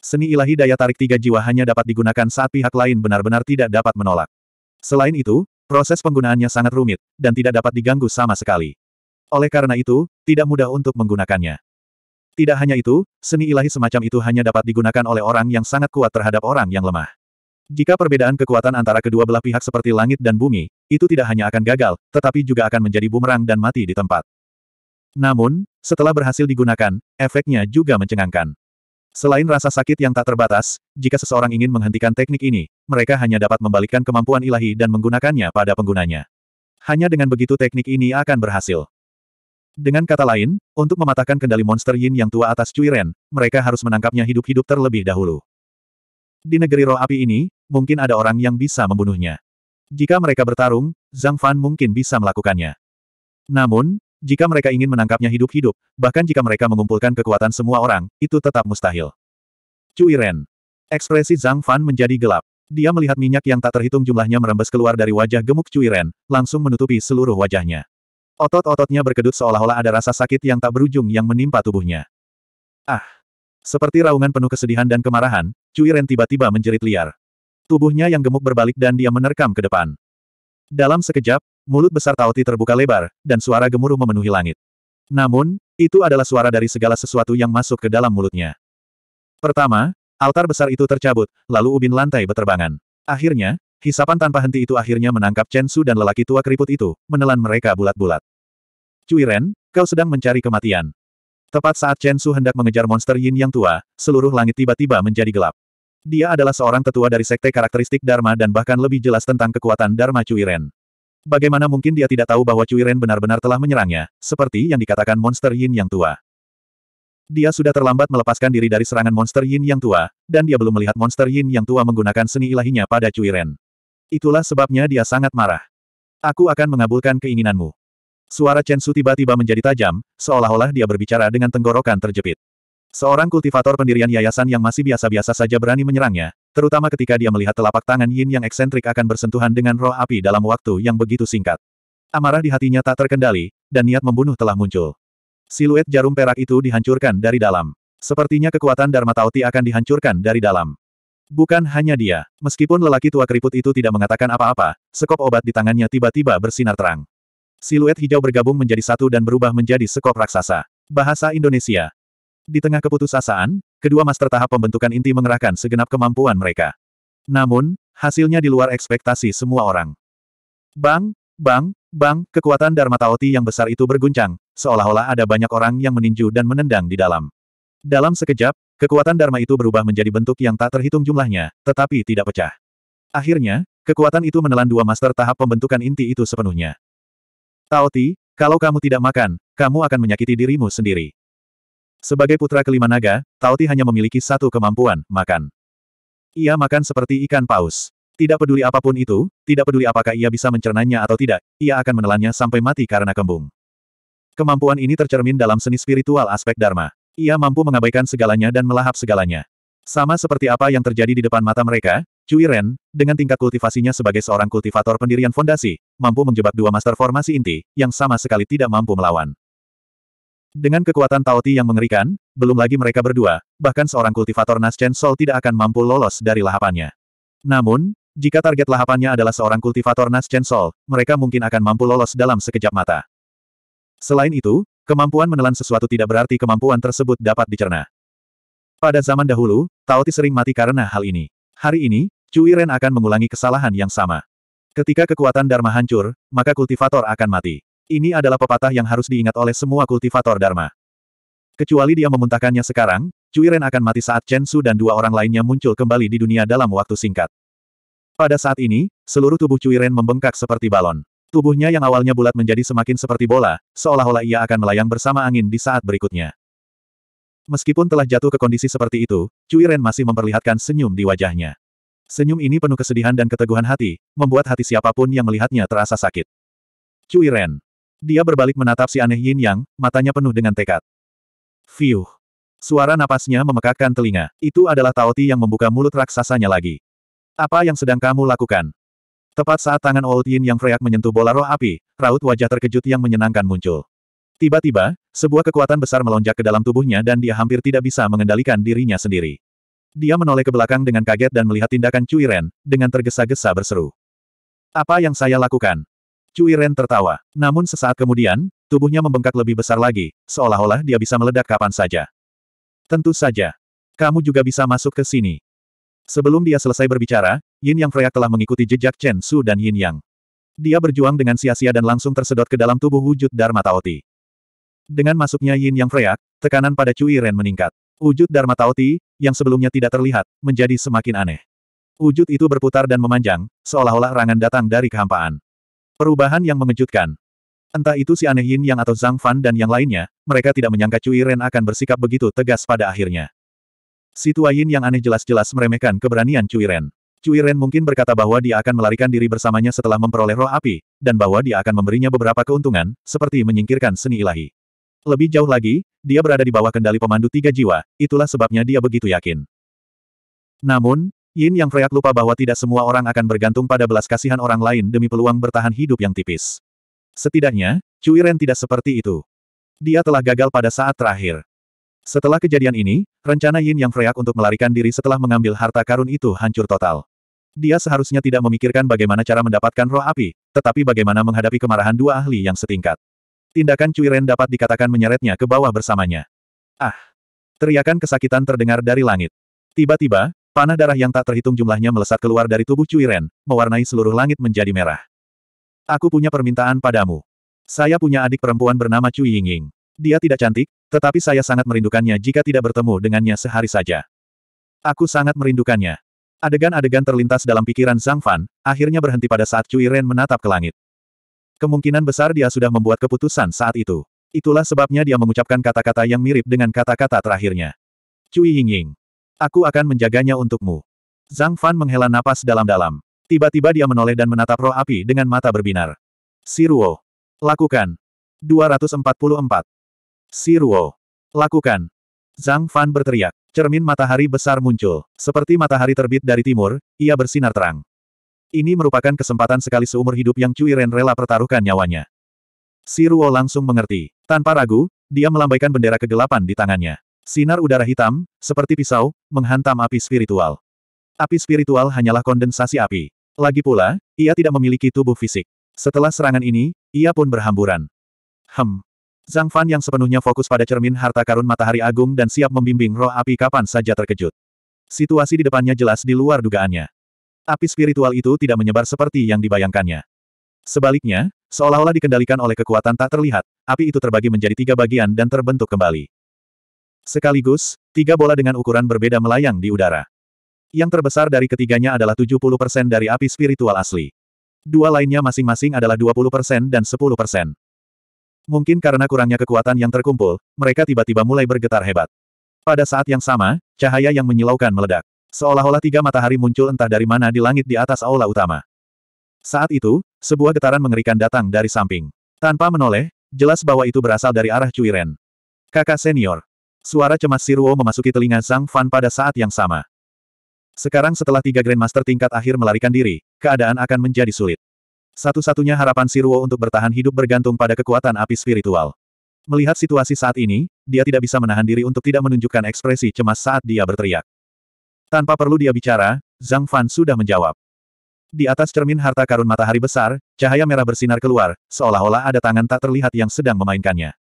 Seni ilahi daya tarik tiga jiwa hanya dapat digunakan saat pihak lain benar-benar tidak dapat menolak. Selain itu, proses penggunaannya sangat rumit, dan tidak dapat diganggu sama sekali. Oleh karena itu, tidak mudah untuk menggunakannya. Tidak hanya itu, seni ilahi semacam itu hanya dapat digunakan oleh orang yang sangat kuat terhadap orang yang lemah. Jika perbedaan kekuatan antara kedua belah pihak seperti langit dan bumi, itu tidak hanya akan gagal, tetapi juga akan menjadi bumerang dan mati di tempat. Namun, setelah berhasil digunakan, efeknya juga mencengangkan. Selain rasa sakit yang tak terbatas, jika seseorang ingin menghentikan teknik ini, mereka hanya dapat membalikkan kemampuan ilahi dan menggunakannya pada penggunanya. Hanya dengan begitu teknik ini akan berhasil. Dengan kata lain, untuk mematahkan kendali monster yin yang tua atas Ren, mereka harus menangkapnya hidup-hidup terlebih dahulu. Di negeri roh api ini, mungkin ada orang yang bisa membunuhnya. Jika mereka bertarung, Zhang Fan mungkin bisa melakukannya. Namun, jika mereka ingin menangkapnya hidup-hidup, bahkan jika mereka mengumpulkan kekuatan semua orang, itu tetap mustahil. Cui Ren. Ekspresi Zhang Fan menjadi gelap. Dia melihat minyak yang tak terhitung jumlahnya merembes keluar dari wajah gemuk Cui Ren, langsung menutupi seluruh wajahnya. Otot-ototnya berkedut seolah-olah ada rasa sakit yang tak berujung yang menimpa tubuhnya. Ah! Seperti raungan penuh kesedihan dan kemarahan, Cui Ren tiba-tiba menjerit liar. Tubuhnya yang gemuk berbalik dan dia menerkam ke depan. Dalam sekejap, Mulut besar Taoti terbuka lebar, dan suara gemuruh memenuhi langit. Namun, itu adalah suara dari segala sesuatu yang masuk ke dalam mulutnya. Pertama, altar besar itu tercabut, lalu ubin lantai berterbangan. Akhirnya, hisapan tanpa henti itu akhirnya menangkap Chen Su dan lelaki tua keriput itu, menelan mereka bulat-bulat. Cui Ren, kau sedang mencari kematian. Tepat saat Chen Su hendak mengejar monster Yin yang tua, seluruh langit tiba-tiba menjadi gelap. Dia adalah seorang tetua dari sekte karakteristik Dharma dan bahkan lebih jelas tentang kekuatan Dharma Cui Ren. Bagaimana mungkin dia tidak tahu bahwa Cui Ren benar-benar telah menyerangnya, seperti yang dikatakan monster Yin yang tua. Dia sudah terlambat melepaskan diri dari serangan monster Yin yang tua, dan dia belum melihat monster Yin yang tua menggunakan seni ilahinya pada Cui Ren. Itulah sebabnya dia sangat marah. Aku akan mengabulkan keinginanmu. Suara Chen Su tiba-tiba menjadi tajam, seolah-olah dia berbicara dengan tenggorokan terjepit. Seorang kultivator pendirian yayasan yang masih biasa-biasa saja berani menyerangnya, Terutama ketika dia melihat telapak tangan Yin yang eksentrik akan bersentuhan dengan roh api dalam waktu yang begitu singkat. Amarah di hatinya tak terkendali, dan niat membunuh telah muncul. Siluet jarum perak itu dihancurkan dari dalam. Sepertinya kekuatan Dharma Tauti akan dihancurkan dari dalam. Bukan hanya dia. Meskipun lelaki tua keriput itu tidak mengatakan apa-apa, sekop obat di tangannya tiba-tiba bersinar terang. Siluet hijau bergabung menjadi satu dan berubah menjadi sekop raksasa. Bahasa Indonesia. Di tengah keputusasaan, Kedua master tahap pembentukan inti mengerahkan segenap kemampuan mereka. Namun, hasilnya di luar ekspektasi semua orang. Bang, bang, bang, kekuatan Dharma Taoti yang besar itu berguncang, seolah-olah ada banyak orang yang meninju dan menendang di dalam. Dalam sekejap, kekuatan Dharma itu berubah menjadi bentuk yang tak terhitung jumlahnya, tetapi tidak pecah. Akhirnya, kekuatan itu menelan dua master tahap pembentukan inti itu sepenuhnya. Taoti, kalau kamu tidak makan, kamu akan menyakiti dirimu sendiri. Sebagai putra kelima naga, Tauti hanya memiliki satu kemampuan, makan. Ia makan seperti ikan paus. Tidak peduli apapun itu, tidak peduli apakah ia bisa mencernanya atau tidak, ia akan menelannya sampai mati karena kembung. Kemampuan ini tercermin dalam seni spiritual aspek Dharma. Ia mampu mengabaikan segalanya dan melahap segalanya. Sama seperti apa yang terjadi di depan mata mereka, Cui Ren, dengan tingkat kultivasinya sebagai seorang kultivator pendirian fondasi, mampu menjebak dua master formasi inti, yang sama sekali tidak mampu melawan. Dengan kekuatan Tao Ti yang mengerikan, belum lagi mereka berdua, bahkan seorang kultivator Naschen Sol tidak akan mampu lolos dari lahapannya. Namun, jika target lahapannya adalah seorang kultivator Naschen Sol, mereka mungkin akan mampu lolos dalam sekejap mata. Selain itu, kemampuan menelan sesuatu tidak berarti kemampuan tersebut dapat dicerna. Pada zaman dahulu, Tao Ti sering mati karena hal ini. Hari ini, Cui Ren akan mengulangi kesalahan yang sama. Ketika kekuatan Dharma hancur, maka kultivator akan mati. Ini adalah pepatah yang harus diingat oleh semua kultivator Dharma. Kecuali dia memuntahkannya sekarang, Cui Ren akan mati saat Chen Su dan dua orang lainnya muncul kembali di dunia dalam waktu singkat. Pada saat ini, seluruh tubuh Cui Ren membengkak seperti balon. Tubuhnya yang awalnya bulat menjadi semakin seperti bola, seolah-olah ia akan melayang bersama angin di saat berikutnya. Meskipun telah jatuh ke kondisi seperti itu, Cui Ren masih memperlihatkan senyum di wajahnya. Senyum ini penuh kesedihan dan keteguhan hati, membuat hati siapapun yang melihatnya terasa sakit. Cui Ren. Dia berbalik menatap si aneh Yin Yang, matanya penuh dengan tekad. Fiuh. Suara napasnya memekakkan telinga. Itu adalah Ti yang membuka mulut raksasanya lagi. Apa yang sedang kamu lakukan? Tepat saat tangan Old Yin yang freak menyentuh bola roh api, raut wajah terkejut yang menyenangkan muncul. Tiba-tiba, sebuah kekuatan besar melonjak ke dalam tubuhnya dan dia hampir tidak bisa mengendalikan dirinya sendiri. Dia menoleh ke belakang dengan kaget dan melihat tindakan Cui Ren, dengan tergesa-gesa berseru. Apa yang saya lakukan? Cui Ren tertawa. Namun sesaat kemudian, tubuhnya membengkak lebih besar lagi, seolah-olah dia bisa meledak kapan saja. Tentu saja. Kamu juga bisa masuk ke sini. Sebelum dia selesai berbicara, Yin Yang Freya telah mengikuti jejak Chen Su dan Yin Yang. Dia berjuang dengan sia-sia dan langsung tersedot ke dalam tubuh wujud Dharma Taoti. Dengan masuknya Yin Yang Freya, tekanan pada Cui Ren meningkat. Wujud Dharma Taoti, yang sebelumnya tidak terlihat, menjadi semakin aneh. Wujud itu berputar dan memanjang, seolah-olah rangan datang dari kehampaan. Perubahan yang mengejutkan. Entah itu si Aneh Yin Yang atau Zhang Fan dan yang lainnya, mereka tidak menyangka Cui Ren akan bersikap begitu tegas pada akhirnya. Si Tua Yin Yang aneh jelas-jelas meremehkan keberanian Cui Ren. Cui Ren mungkin berkata bahwa dia akan melarikan diri bersamanya setelah memperoleh roh api, dan bahwa dia akan memberinya beberapa keuntungan, seperti menyingkirkan seni ilahi. Lebih jauh lagi, dia berada di bawah kendali pemandu tiga jiwa, itulah sebabnya dia begitu yakin. Namun, Yin Yang Freak lupa bahwa tidak semua orang akan bergantung pada belas kasihan orang lain demi peluang bertahan hidup yang tipis. Setidaknya, Cui Ren tidak seperti itu. Dia telah gagal pada saat terakhir. Setelah kejadian ini, rencana Yin Yang Freak untuk melarikan diri setelah mengambil harta karun itu hancur total. Dia seharusnya tidak memikirkan bagaimana cara mendapatkan roh api, tetapi bagaimana menghadapi kemarahan dua ahli yang setingkat. Tindakan Cui Ren dapat dikatakan menyeretnya ke bawah bersamanya. Ah! Teriakan kesakitan terdengar dari langit. Tiba-tiba, Panah darah yang tak terhitung jumlahnya melesat keluar dari tubuh Cui Ren, mewarnai seluruh langit menjadi merah. Aku punya permintaan padamu. Saya punya adik perempuan bernama Cui Yingying. Dia tidak cantik, tetapi saya sangat merindukannya jika tidak bertemu dengannya sehari saja. Aku sangat merindukannya. Adegan-adegan terlintas dalam pikiran Zhang Fan, akhirnya berhenti pada saat Cui Ren menatap ke langit. Kemungkinan besar dia sudah membuat keputusan saat itu. Itulah sebabnya dia mengucapkan kata-kata yang mirip dengan kata-kata terakhirnya. Cui Yingying. Aku akan menjaganya untukmu. Zhang Fan menghela napas dalam-dalam. Tiba-tiba dia menoleh dan menatap roh api dengan mata berbinar. Siruo. Lakukan. 244. Siruo. Lakukan. Zhang Fan berteriak. Cermin matahari besar muncul. Seperti matahari terbit dari timur, ia bersinar terang. Ini merupakan kesempatan sekali seumur hidup yang Cui Ren rela pertaruhkan nyawanya. Siruo langsung mengerti. Tanpa ragu, dia melambaikan bendera kegelapan di tangannya. Sinar udara hitam, seperti pisau, menghantam api spiritual. Api spiritual hanyalah kondensasi api. Lagi pula, ia tidak memiliki tubuh fisik. Setelah serangan ini, ia pun berhamburan. Hem. Zhang Fan yang sepenuhnya fokus pada cermin harta karun matahari agung dan siap membimbing roh api kapan saja terkejut. Situasi di depannya jelas di luar dugaannya. Api spiritual itu tidak menyebar seperti yang dibayangkannya. Sebaliknya, seolah-olah dikendalikan oleh kekuatan tak terlihat, api itu terbagi menjadi tiga bagian dan terbentuk kembali. Sekaligus, tiga bola dengan ukuran berbeda melayang di udara. Yang terbesar dari ketiganya adalah 70% dari api spiritual asli. Dua lainnya masing-masing adalah 20% dan 10%. Mungkin karena kurangnya kekuatan yang terkumpul, mereka tiba-tiba mulai bergetar hebat. Pada saat yang sama, cahaya yang menyilaukan meledak. Seolah-olah tiga matahari muncul entah dari mana di langit di atas aula utama. Saat itu, sebuah getaran mengerikan datang dari samping. Tanpa menoleh, jelas bahwa itu berasal dari arah Cuiren. Kakak senior, Suara cemas Siruo memasuki telinga Zhang Fan pada saat yang sama. Sekarang setelah tiga Grandmaster tingkat akhir melarikan diri, keadaan akan menjadi sulit. Satu-satunya harapan Siruo untuk bertahan hidup bergantung pada kekuatan api spiritual. Melihat situasi saat ini, dia tidak bisa menahan diri untuk tidak menunjukkan ekspresi cemas saat dia berteriak. Tanpa perlu dia bicara, Zhang Fan sudah menjawab. Di atas cermin harta karun matahari besar, cahaya merah bersinar keluar, seolah-olah ada tangan tak terlihat yang sedang memainkannya.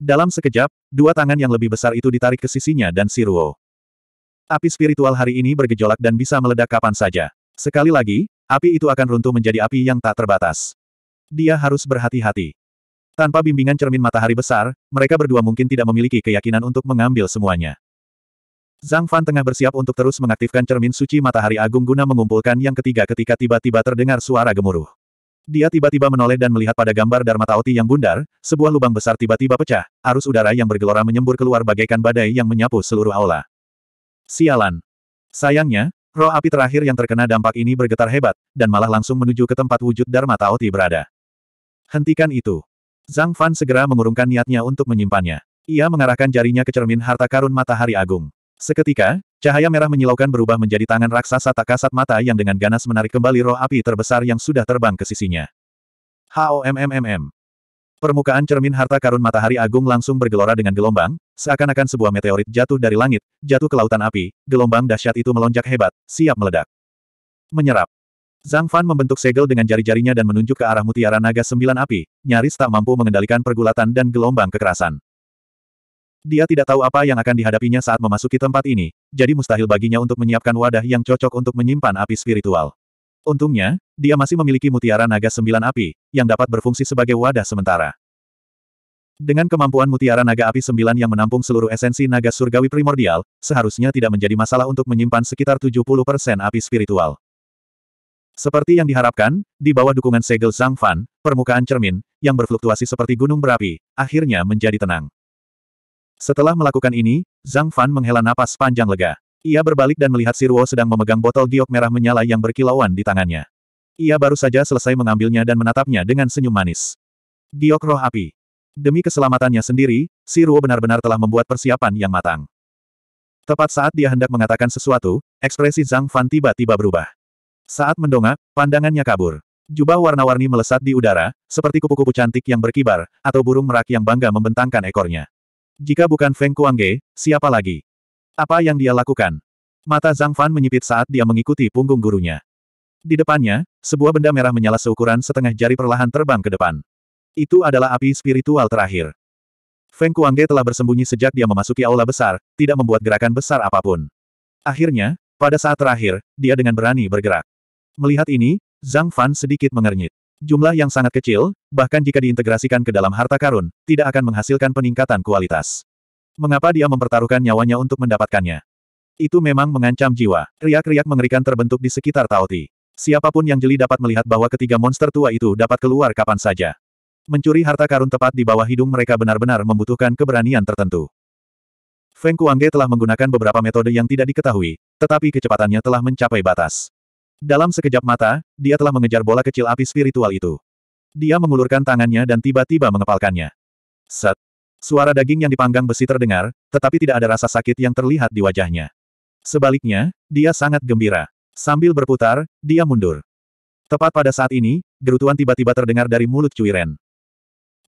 Dalam sekejap, dua tangan yang lebih besar itu ditarik ke sisinya dan Siruo. Api spiritual hari ini bergejolak dan bisa meledak kapan saja. Sekali lagi, api itu akan runtuh menjadi api yang tak terbatas. Dia harus berhati-hati. Tanpa bimbingan cermin matahari besar, mereka berdua mungkin tidak memiliki keyakinan untuk mengambil semuanya. Zhang Fan tengah bersiap untuk terus mengaktifkan cermin suci matahari agung guna mengumpulkan yang ketiga ketika tiba-tiba terdengar suara gemuruh. Dia tiba-tiba menoleh dan melihat pada gambar Dharma Taoti yang bundar, sebuah lubang besar tiba-tiba pecah, arus udara yang bergelora menyembur keluar bagaikan badai yang menyapu seluruh aula. Sialan. Sayangnya, roh api terakhir yang terkena dampak ini bergetar hebat, dan malah langsung menuju ke tempat wujud Dharma Taoti berada. Hentikan itu. Zhang Fan segera mengurungkan niatnya untuk menyimpannya. Ia mengarahkan jarinya ke cermin harta karun matahari agung. Seketika, Cahaya merah menyilaukan berubah menjadi tangan raksasa tak kasat mata yang dengan ganas menarik kembali roh api terbesar yang sudah terbang ke sisinya. HOMMMM. Permukaan cermin harta karun matahari agung langsung bergelora dengan gelombang, seakan-akan sebuah meteorit jatuh dari langit, jatuh ke lautan api, gelombang dahsyat itu melonjak hebat, siap meledak. Menyerap. Zhang Fan membentuk segel dengan jari-jarinya dan menunjuk ke arah mutiara naga sembilan api, nyaris tak mampu mengendalikan pergulatan dan gelombang kekerasan. Dia tidak tahu apa yang akan dihadapinya saat memasuki tempat ini, jadi mustahil baginya untuk menyiapkan wadah yang cocok untuk menyimpan api spiritual. Untungnya, dia masih memiliki mutiara naga sembilan api, yang dapat berfungsi sebagai wadah sementara. Dengan kemampuan mutiara naga api sembilan yang menampung seluruh esensi naga surgawi primordial, seharusnya tidak menjadi masalah untuk menyimpan sekitar 70% api spiritual. Seperti yang diharapkan, di bawah dukungan segel Zhang Fan, permukaan cermin, yang berfluktuasi seperti gunung berapi, akhirnya menjadi tenang. Setelah melakukan ini, Zhang Fan menghela napas panjang lega. Ia berbalik dan melihat Ruo sedang memegang botol giok merah menyala yang berkilauan di tangannya. Ia baru saja selesai mengambilnya dan menatapnya dengan senyum manis. Giok roh api. Demi keselamatannya sendiri, Ruo benar-benar telah membuat persiapan yang matang. Tepat saat dia hendak mengatakan sesuatu, ekspresi Zhang Fan tiba-tiba berubah. Saat mendongak, pandangannya kabur. Jubah warna-warni melesat di udara, seperti kupu-kupu cantik yang berkibar, atau burung merak yang bangga membentangkan ekornya. Jika bukan Feng Kuangge, siapa lagi? Apa yang dia lakukan? Mata Zhang Fan menyipit saat dia mengikuti punggung gurunya. Di depannya, sebuah benda merah menyala seukuran setengah jari perlahan terbang ke depan. Itu adalah api spiritual terakhir. Feng Kuangge telah bersembunyi sejak dia memasuki aula besar, tidak membuat gerakan besar apapun. Akhirnya, pada saat terakhir, dia dengan berani bergerak. Melihat ini, Zhang Fan sedikit mengernyit. Jumlah yang sangat kecil, bahkan jika diintegrasikan ke dalam harta karun, tidak akan menghasilkan peningkatan kualitas. Mengapa dia mempertaruhkan nyawanya untuk mendapatkannya? Itu memang mengancam jiwa. Riak-riak mengerikan terbentuk di sekitar Taoti. Siapapun yang jeli dapat melihat bahwa ketiga monster tua itu dapat keluar kapan saja. Mencuri harta karun tepat di bawah hidung mereka benar-benar membutuhkan keberanian tertentu. Feng Kuangge telah menggunakan beberapa metode yang tidak diketahui, tetapi kecepatannya telah mencapai batas. Dalam sekejap mata, dia telah mengejar bola kecil api spiritual itu. Dia mengulurkan tangannya dan tiba-tiba mengepalkannya. Set. Suara daging yang dipanggang besi terdengar, tetapi tidak ada rasa sakit yang terlihat di wajahnya. Sebaliknya, dia sangat gembira. Sambil berputar, dia mundur. Tepat pada saat ini, gerutuan tiba-tiba terdengar dari mulut Cuiren.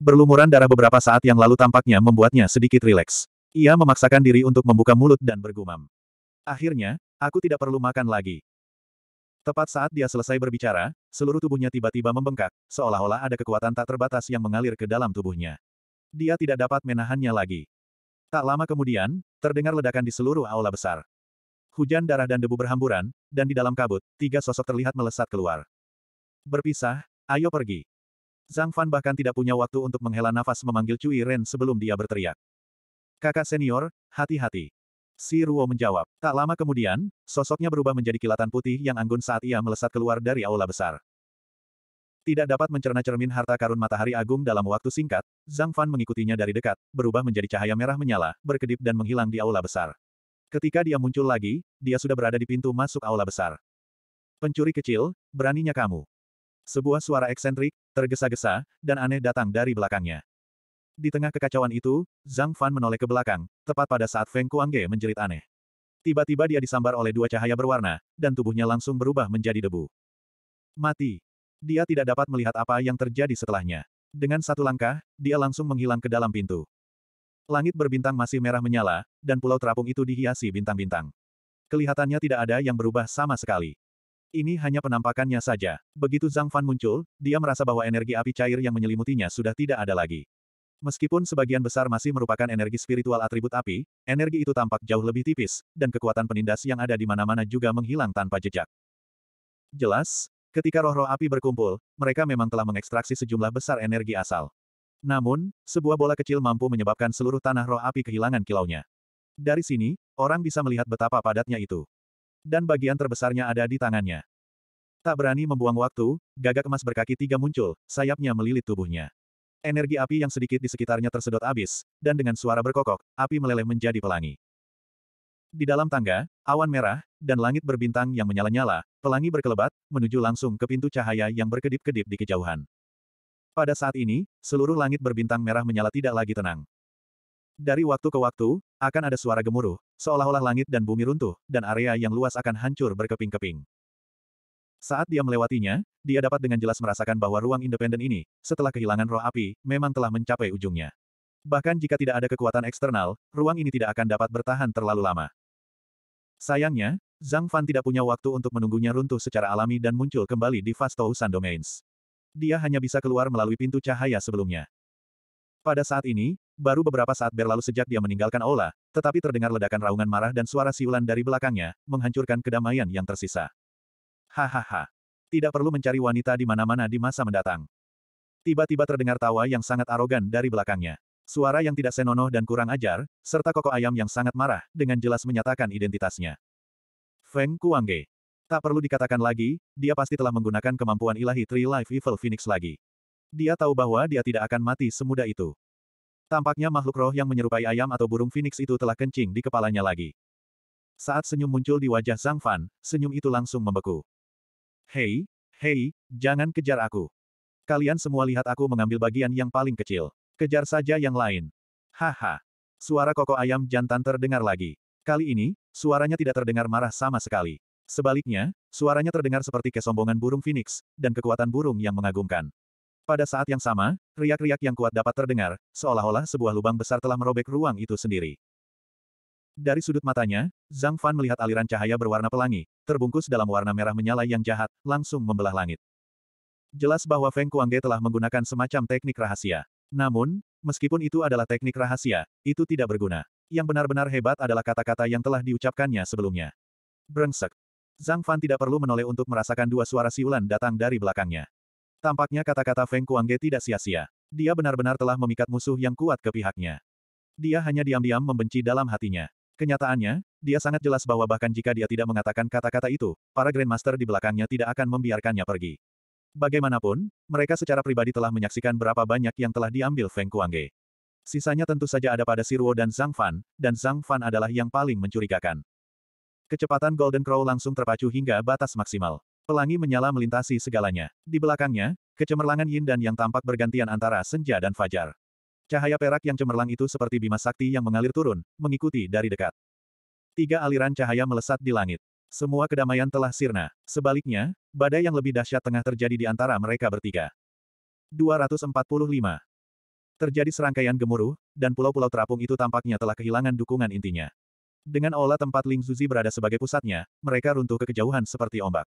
Berlumuran darah beberapa saat yang lalu tampaknya membuatnya sedikit rileks. Ia memaksakan diri untuk membuka mulut dan bergumam. Akhirnya, aku tidak perlu makan lagi. Tepat saat dia selesai berbicara, seluruh tubuhnya tiba-tiba membengkak, seolah-olah ada kekuatan tak terbatas yang mengalir ke dalam tubuhnya. Dia tidak dapat menahannya lagi. Tak lama kemudian, terdengar ledakan di seluruh aula besar. Hujan darah dan debu berhamburan, dan di dalam kabut, tiga sosok terlihat melesat keluar. Berpisah, ayo pergi. Zhang Fan bahkan tidak punya waktu untuk menghela nafas memanggil Cui Ren sebelum dia berteriak. Kakak senior, hati-hati. Si Ruo menjawab. Tak lama kemudian, sosoknya berubah menjadi kilatan putih yang anggun saat ia melesat keluar dari aula besar. Tidak dapat mencerna cermin harta karun matahari agung dalam waktu singkat, Zhang Fan mengikutinya dari dekat, berubah menjadi cahaya merah menyala, berkedip dan menghilang di aula besar. Ketika dia muncul lagi, dia sudah berada di pintu masuk aula besar. Pencuri kecil, beraninya kamu. Sebuah suara eksentrik, tergesa-gesa, dan aneh datang dari belakangnya. Di tengah kekacauan itu, Zhang Fan menoleh ke belakang, tepat pada saat Feng Kuangge menjerit aneh. Tiba-tiba dia disambar oleh dua cahaya berwarna, dan tubuhnya langsung berubah menjadi debu. Mati. Dia tidak dapat melihat apa yang terjadi setelahnya. Dengan satu langkah, dia langsung menghilang ke dalam pintu. Langit berbintang masih merah menyala, dan pulau terapung itu dihiasi bintang-bintang. Kelihatannya tidak ada yang berubah sama sekali. Ini hanya penampakannya saja. Begitu Zhang Fan muncul, dia merasa bahwa energi api cair yang menyelimutinya sudah tidak ada lagi. Meskipun sebagian besar masih merupakan energi spiritual atribut api, energi itu tampak jauh lebih tipis, dan kekuatan penindas yang ada di mana-mana juga menghilang tanpa jejak. Jelas, ketika roh-roh api berkumpul, mereka memang telah mengekstraksi sejumlah besar energi asal. Namun, sebuah bola kecil mampu menyebabkan seluruh tanah roh api kehilangan kilaunya. Dari sini, orang bisa melihat betapa padatnya itu. Dan bagian terbesarnya ada di tangannya. Tak berani membuang waktu, gagak emas berkaki tiga muncul, sayapnya melilit tubuhnya. Energi api yang sedikit di sekitarnya tersedot habis, dan dengan suara berkokok, api meleleh menjadi pelangi. Di dalam tangga, awan merah, dan langit berbintang yang menyala-nyala, pelangi berkelebat, menuju langsung ke pintu cahaya yang berkedip-kedip di kejauhan. Pada saat ini, seluruh langit berbintang merah menyala tidak lagi tenang. Dari waktu ke waktu, akan ada suara gemuruh, seolah-olah langit dan bumi runtuh, dan area yang luas akan hancur berkeping-keping. Saat dia melewatinya, dia dapat dengan jelas merasakan bahwa ruang independen ini, setelah kehilangan roh api, memang telah mencapai ujungnya. Bahkan jika tidak ada kekuatan eksternal, ruang ini tidak akan dapat bertahan terlalu lama. Sayangnya, Zhang Fan tidak punya waktu untuk menunggunya runtuh secara alami dan muncul kembali di Fasto San Domains. Dia hanya bisa keluar melalui pintu cahaya sebelumnya. Pada saat ini, baru beberapa saat berlalu sejak dia meninggalkan Ola, tetapi terdengar ledakan raungan marah dan suara siulan dari belakangnya, menghancurkan kedamaian yang tersisa. Hahaha. Tidak perlu mencari wanita di mana-mana di masa mendatang. Tiba-tiba terdengar tawa yang sangat arogan dari belakangnya. Suara yang tidak senonoh dan kurang ajar, serta koko ayam yang sangat marah, dengan jelas menyatakan identitasnya. Feng Kuangge. Tak perlu dikatakan lagi, dia pasti telah menggunakan kemampuan ilahi Three Life Evil Phoenix lagi. Dia tahu bahwa dia tidak akan mati semudah itu. Tampaknya makhluk roh yang menyerupai ayam atau burung phoenix itu telah kencing di kepalanya lagi. Saat senyum muncul di wajah Zhang Fan, senyum itu langsung membeku. Hei, hei, jangan kejar aku. Kalian semua lihat aku mengambil bagian yang paling kecil. Kejar saja yang lain. Haha. Suara koko ayam jantan terdengar lagi. Kali ini, suaranya tidak terdengar marah sama sekali. Sebaliknya, suaranya terdengar seperti kesombongan burung phoenix, dan kekuatan burung yang mengagumkan. Pada saat yang sama, riak-riak yang kuat dapat terdengar, seolah-olah sebuah lubang besar telah merobek ruang itu sendiri. Dari sudut matanya, Zhang Fan melihat aliran cahaya berwarna pelangi, terbungkus dalam warna merah menyala yang jahat, langsung membelah langit. Jelas bahwa Feng Kuangge telah menggunakan semacam teknik rahasia. Namun, meskipun itu adalah teknik rahasia, itu tidak berguna. Yang benar-benar hebat adalah kata-kata yang telah diucapkannya sebelumnya. Brengsek. Zhang Fan tidak perlu menoleh untuk merasakan dua suara siulan datang dari belakangnya. Tampaknya kata-kata Feng Kuangge tidak sia-sia. Dia benar-benar telah memikat musuh yang kuat ke pihaknya. Dia hanya diam-diam membenci dalam hatinya. Kenyataannya, dia sangat jelas bahwa bahkan jika dia tidak mengatakan kata-kata itu, para Grandmaster di belakangnya tidak akan membiarkannya pergi. Bagaimanapun, mereka secara pribadi telah menyaksikan berapa banyak yang telah diambil Feng Kuangge. Sisanya tentu saja ada pada Sirwo dan Zhang Fan, dan Zhang Fan adalah yang paling mencurigakan. Kecepatan Golden Crow langsung terpacu hingga batas maksimal. Pelangi menyala melintasi segalanya. Di belakangnya, kecemerlangan Yin dan Yang tampak bergantian antara senja dan fajar. Cahaya perak yang cemerlang itu seperti bima sakti yang mengalir turun, mengikuti dari dekat. Tiga aliran cahaya melesat di langit. Semua kedamaian telah sirna. Sebaliknya, badai yang lebih dahsyat tengah terjadi di antara mereka bertiga. 245. Terjadi serangkaian gemuruh, dan pulau-pulau terapung itu tampaknya telah kehilangan dukungan intinya. Dengan olah tempat Ling Zuzi berada sebagai pusatnya, mereka runtuh ke kejauhan seperti ombak.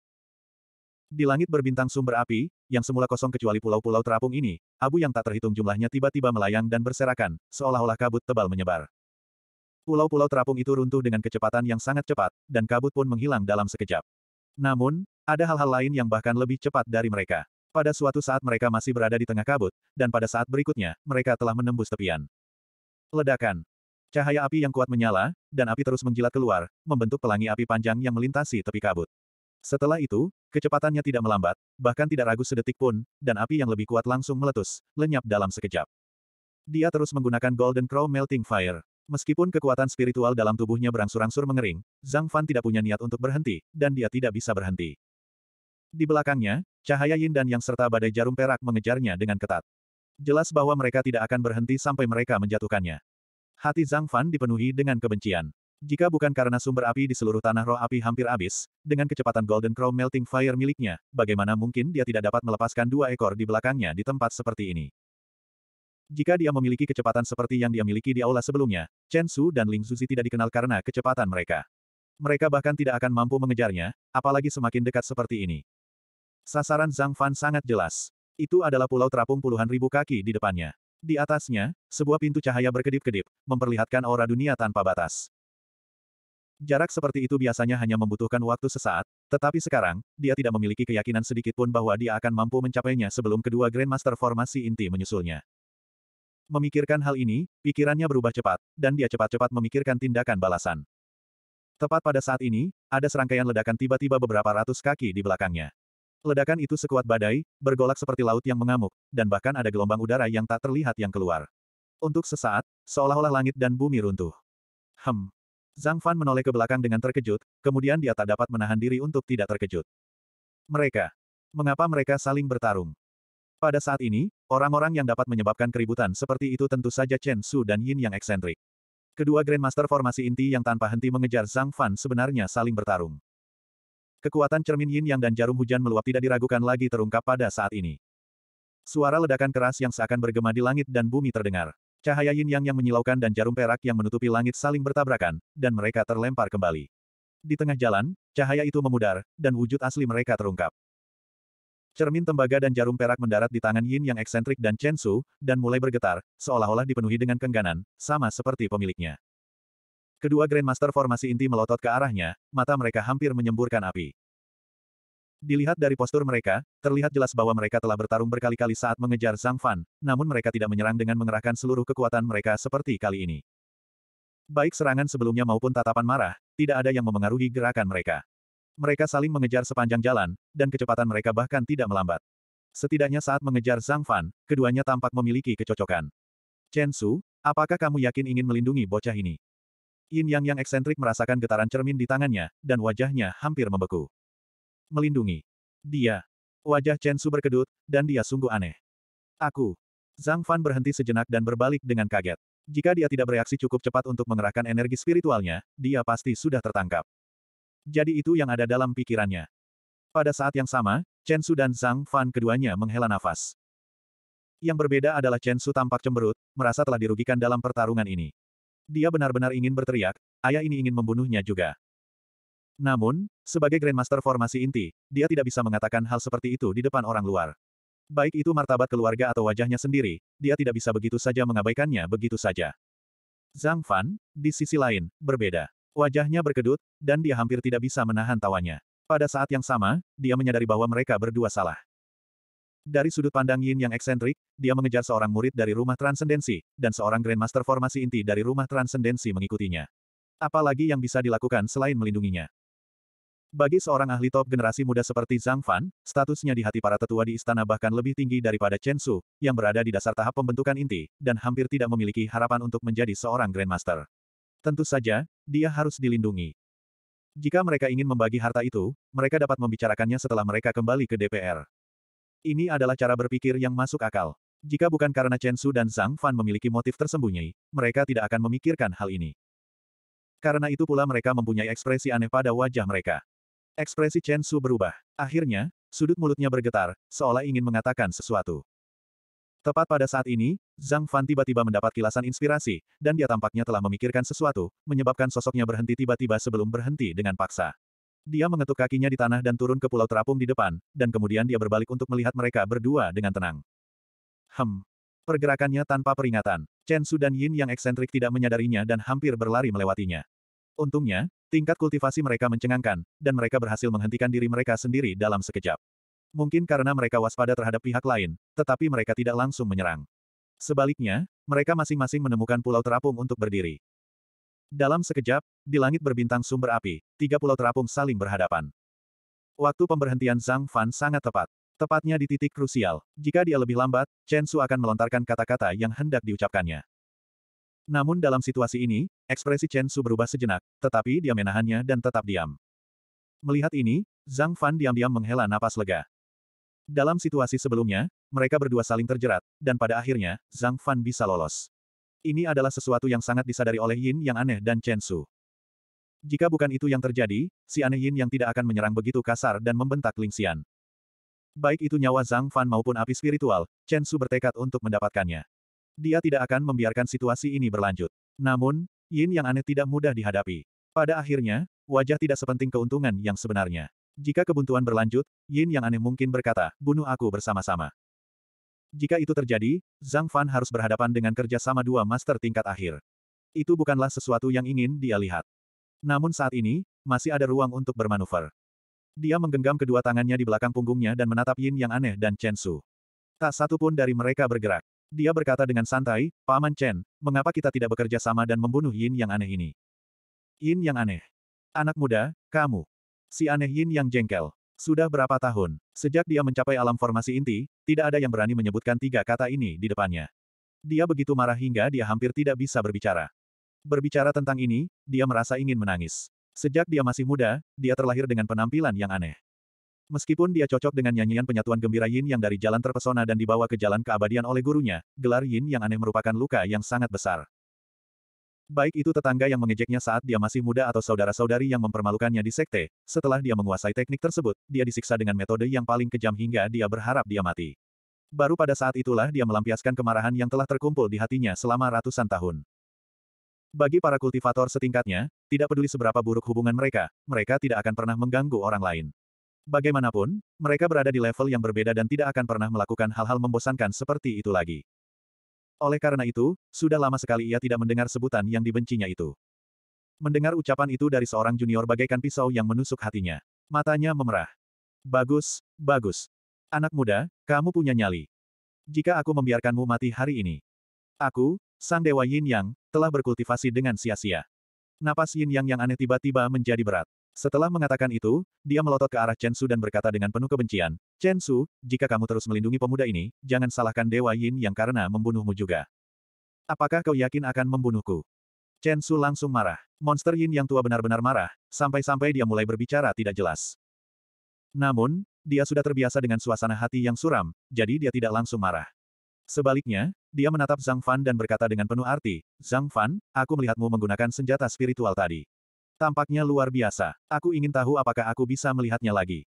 Di langit berbintang sumber api, yang semula kosong kecuali pulau-pulau terapung ini, abu yang tak terhitung jumlahnya tiba-tiba melayang dan berserakan, seolah-olah kabut tebal menyebar. Pulau-pulau terapung itu runtuh dengan kecepatan yang sangat cepat, dan kabut pun menghilang dalam sekejap. Namun, ada hal-hal lain yang bahkan lebih cepat dari mereka. Pada suatu saat mereka masih berada di tengah kabut, dan pada saat berikutnya, mereka telah menembus tepian. Ledakan. Cahaya api yang kuat menyala, dan api terus menjilat keluar, membentuk pelangi api panjang yang melintasi tepi kabut. Setelah itu, kecepatannya tidak melambat, bahkan tidak ragu sedetik pun, dan api yang lebih kuat langsung meletus, lenyap dalam sekejap. Dia terus menggunakan Golden Crow Melting Fire. Meskipun kekuatan spiritual dalam tubuhnya berangsur-angsur mengering, Zhang Fan tidak punya niat untuk berhenti, dan dia tidak bisa berhenti. Di belakangnya, cahaya Yin dan Yang serta badai jarum perak mengejarnya dengan ketat. Jelas bahwa mereka tidak akan berhenti sampai mereka menjatuhkannya. Hati Zhang Fan dipenuhi dengan kebencian. Jika bukan karena sumber api di seluruh tanah roh api hampir habis, dengan kecepatan Golden Crow Melting Fire miliknya, bagaimana mungkin dia tidak dapat melepaskan dua ekor di belakangnya di tempat seperti ini? Jika dia memiliki kecepatan seperti yang dia miliki di aula sebelumnya, Chen Su dan Ling Zuzi tidak dikenal karena kecepatan mereka. Mereka bahkan tidak akan mampu mengejarnya, apalagi semakin dekat seperti ini. Sasaran Zhang Fan sangat jelas. Itu adalah pulau terapung puluhan ribu kaki di depannya. Di atasnya, sebuah pintu cahaya berkedip-kedip, memperlihatkan aura dunia tanpa batas. Jarak seperti itu biasanya hanya membutuhkan waktu sesaat, tetapi sekarang, dia tidak memiliki keyakinan sedikitpun bahwa dia akan mampu mencapainya sebelum kedua Grandmaster formasi inti menyusulnya. Memikirkan hal ini, pikirannya berubah cepat, dan dia cepat-cepat memikirkan tindakan balasan. Tepat pada saat ini, ada serangkaian ledakan tiba-tiba beberapa ratus kaki di belakangnya. Ledakan itu sekuat badai, bergolak seperti laut yang mengamuk, dan bahkan ada gelombang udara yang tak terlihat yang keluar. Untuk sesaat, seolah-olah langit dan bumi runtuh. Hem, Zhang Fan menoleh ke belakang dengan terkejut, kemudian dia tak dapat menahan diri untuk tidak terkejut. Mereka. Mengapa mereka saling bertarung? Pada saat ini, orang-orang yang dapat menyebabkan keributan seperti itu tentu saja Chen Su dan Yin yang eksentrik. Kedua Grandmaster formasi inti yang tanpa henti mengejar Zhang Fan sebenarnya saling bertarung. Kekuatan cermin Yin yang dan jarum hujan meluap tidak diragukan lagi terungkap pada saat ini. Suara ledakan keras yang seakan bergema di langit dan bumi terdengar. Cahaya yin yang yang menyilaukan dan jarum perak yang menutupi langit saling bertabrakan, dan mereka terlempar kembali. Di tengah jalan, cahaya itu memudar, dan wujud asli mereka terungkap. Cermin tembaga dan jarum perak mendarat di tangan Yin yang eksentrik dan Chen Su, dan mulai bergetar, seolah-olah dipenuhi dengan kengganan, sama seperti pemiliknya. Kedua Grandmaster formasi inti melotot ke arahnya, mata mereka hampir menyemburkan api. Dilihat dari postur mereka, terlihat jelas bahwa mereka telah bertarung berkali-kali saat mengejar Zhang Fan, namun mereka tidak menyerang dengan mengerahkan seluruh kekuatan mereka seperti kali ini. Baik serangan sebelumnya maupun tatapan marah, tidak ada yang memengaruhi gerakan mereka. Mereka saling mengejar sepanjang jalan, dan kecepatan mereka bahkan tidak melambat. Setidaknya saat mengejar Zhang Fan, keduanya tampak memiliki kecocokan. Chen Su, apakah kamu yakin ingin melindungi bocah ini? Yin Yang yang eksentrik merasakan getaran cermin di tangannya, dan wajahnya hampir membeku melindungi. Dia. Wajah Chen Su berkedut, dan dia sungguh aneh. Aku. Zhang Fan berhenti sejenak dan berbalik dengan kaget. Jika dia tidak bereaksi cukup cepat untuk mengerahkan energi spiritualnya, dia pasti sudah tertangkap. Jadi itu yang ada dalam pikirannya. Pada saat yang sama, Chen Su dan Zhang Fan keduanya menghela nafas. Yang berbeda adalah Chen Su tampak cemberut, merasa telah dirugikan dalam pertarungan ini. Dia benar-benar ingin berteriak, ayah ini ingin membunuhnya juga. Namun, sebagai Grandmaster formasi inti, dia tidak bisa mengatakan hal seperti itu di depan orang luar. Baik itu martabat keluarga atau wajahnya sendiri, dia tidak bisa begitu saja mengabaikannya begitu saja. Zhang Fan, di sisi lain, berbeda. Wajahnya berkedut, dan dia hampir tidak bisa menahan tawanya. Pada saat yang sama, dia menyadari bahwa mereka berdua salah. Dari sudut pandang Yin yang eksentrik, dia mengejar seorang murid dari rumah transendensi, dan seorang Grandmaster formasi inti dari rumah transendensi mengikutinya. Apalagi yang bisa dilakukan selain melindunginya. Bagi seorang ahli top generasi muda seperti Zhang Fan, statusnya di hati para tetua di istana bahkan lebih tinggi daripada Chen Su, yang berada di dasar tahap pembentukan inti, dan hampir tidak memiliki harapan untuk menjadi seorang Grandmaster. Tentu saja, dia harus dilindungi. Jika mereka ingin membagi harta itu, mereka dapat membicarakannya setelah mereka kembali ke DPR. Ini adalah cara berpikir yang masuk akal. Jika bukan karena Chen Su dan Zhang Fan memiliki motif tersembunyi, mereka tidak akan memikirkan hal ini. Karena itu pula mereka mempunyai ekspresi aneh pada wajah mereka. Ekspresi Chen Su berubah. Akhirnya, sudut mulutnya bergetar, seolah ingin mengatakan sesuatu. Tepat pada saat ini, Zhang Fan tiba-tiba mendapat kilasan inspirasi, dan dia tampaknya telah memikirkan sesuatu, menyebabkan sosoknya berhenti tiba-tiba sebelum berhenti dengan paksa. Dia mengetuk kakinya di tanah dan turun ke pulau terapung di depan, dan kemudian dia berbalik untuk melihat mereka berdua dengan tenang. Hem. Pergerakannya tanpa peringatan. Chen Su dan Yin yang eksentrik tidak menyadarinya dan hampir berlari melewatinya. Untungnya, tingkat kultivasi mereka mencengangkan, dan mereka berhasil menghentikan diri mereka sendiri dalam sekejap. Mungkin karena mereka waspada terhadap pihak lain, tetapi mereka tidak langsung menyerang. Sebaliknya, mereka masing-masing menemukan pulau terapung untuk berdiri. Dalam sekejap, di langit berbintang sumber api, tiga pulau terapung saling berhadapan. Waktu pemberhentian Zhang Fan sangat tepat. Tepatnya di titik krusial. Jika dia lebih lambat, Chen Su akan melontarkan kata-kata yang hendak diucapkannya. Namun dalam situasi ini, ekspresi Chen Su berubah sejenak, tetapi dia menahannya dan tetap diam. Melihat ini, Zhang Fan diam-diam menghela napas lega. Dalam situasi sebelumnya, mereka berdua saling terjerat, dan pada akhirnya, Zhang Fan bisa lolos. Ini adalah sesuatu yang sangat disadari oleh Yin yang aneh dan Chen Su. Jika bukan itu yang terjadi, si aneh Yin yang tidak akan menyerang begitu kasar dan membentak Ling Xian. Baik itu nyawa Zhang Fan maupun api spiritual, Chen Su bertekad untuk mendapatkannya. Dia tidak akan membiarkan situasi ini berlanjut. Namun, Yin yang aneh tidak mudah dihadapi. Pada akhirnya, wajah tidak sepenting keuntungan yang sebenarnya. Jika kebuntuan berlanjut, Yin yang aneh mungkin berkata, bunuh aku bersama-sama. Jika itu terjadi, Zhang Fan harus berhadapan dengan kerjasama dua master tingkat akhir. Itu bukanlah sesuatu yang ingin dia lihat. Namun saat ini, masih ada ruang untuk bermanuver. Dia menggenggam kedua tangannya di belakang punggungnya dan menatap Yin yang aneh dan Chen Su. Tak satu pun dari mereka bergerak. Dia berkata dengan santai, Paman Chen, mengapa kita tidak bekerja sama dan membunuh Yin yang aneh ini? Yin yang aneh. Anak muda, kamu. Si aneh Yin yang jengkel. Sudah berapa tahun, sejak dia mencapai alam formasi inti, tidak ada yang berani menyebutkan tiga kata ini di depannya. Dia begitu marah hingga dia hampir tidak bisa berbicara. Berbicara tentang ini, dia merasa ingin menangis. Sejak dia masih muda, dia terlahir dengan penampilan yang aneh. Meskipun dia cocok dengan nyanyian penyatuan gembira Yin yang dari jalan terpesona dan dibawa ke jalan keabadian oleh gurunya, gelar Yin yang aneh merupakan luka yang sangat besar. Baik itu tetangga yang mengejeknya saat dia masih muda atau saudara-saudari yang mempermalukannya di sekte, setelah dia menguasai teknik tersebut, dia disiksa dengan metode yang paling kejam hingga dia berharap dia mati. Baru pada saat itulah dia melampiaskan kemarahan yang telah terkumpul di hatinya selama ratusan tahun. Bagi para kultivator setingkatnya, tidak peduli seberapa buruk hubungan mereka, mereka tidak akan pernah mengganggu orang lain. Bagaimanapun, mereka berada di level yang berbeda dan tidak akan pernah melakukan hal-hal membosankan seperti itu lagi. Oleh karena itu, sudah lama sekali ia tidak mendengar sebutan yang dibencinya itu. Mendengar ucapan itu dari seorang junior bagaikan pisau yang menusuk hatinya. Matanya memerah. Bagus, bagus. Anak muda, kamu punya nyali. Jika aku membiarkanmu mati hari ini. Aku, sang dewa Yin Yang, telah berkultivasi dengan sia-sia. Napas Yin Yang yang aneh tiba-tiba menjadi berat. Setelah mengatakan itu, dia melotot ke arah Chen Su dan berkata dengan penuh kebencian, Chen Su, jika kamu terus melindungi pemuda ini, jangan salahkan Dewa Yin yang karena membunuhmu juga. Apakah kau yakin akan membunuhku? Chen Su langsung marah. Monster Yin yang tua benar-benar marah, sampai-sampai dia mulai berbicara tidak jelas. Namun, dia sudah terbiasa dengan suasana hati yang suram, jadi dia tidak langsung marah. Sebaliknya, dia menatap Zhang Fan dan berkata dengan penuh arti, Zhang Fan, aku melihatmu menggunakan senjata spiritual tadi. Tampaknya luar biasa. Aku ingin tahu apakah aku bisa melihatnya lagi.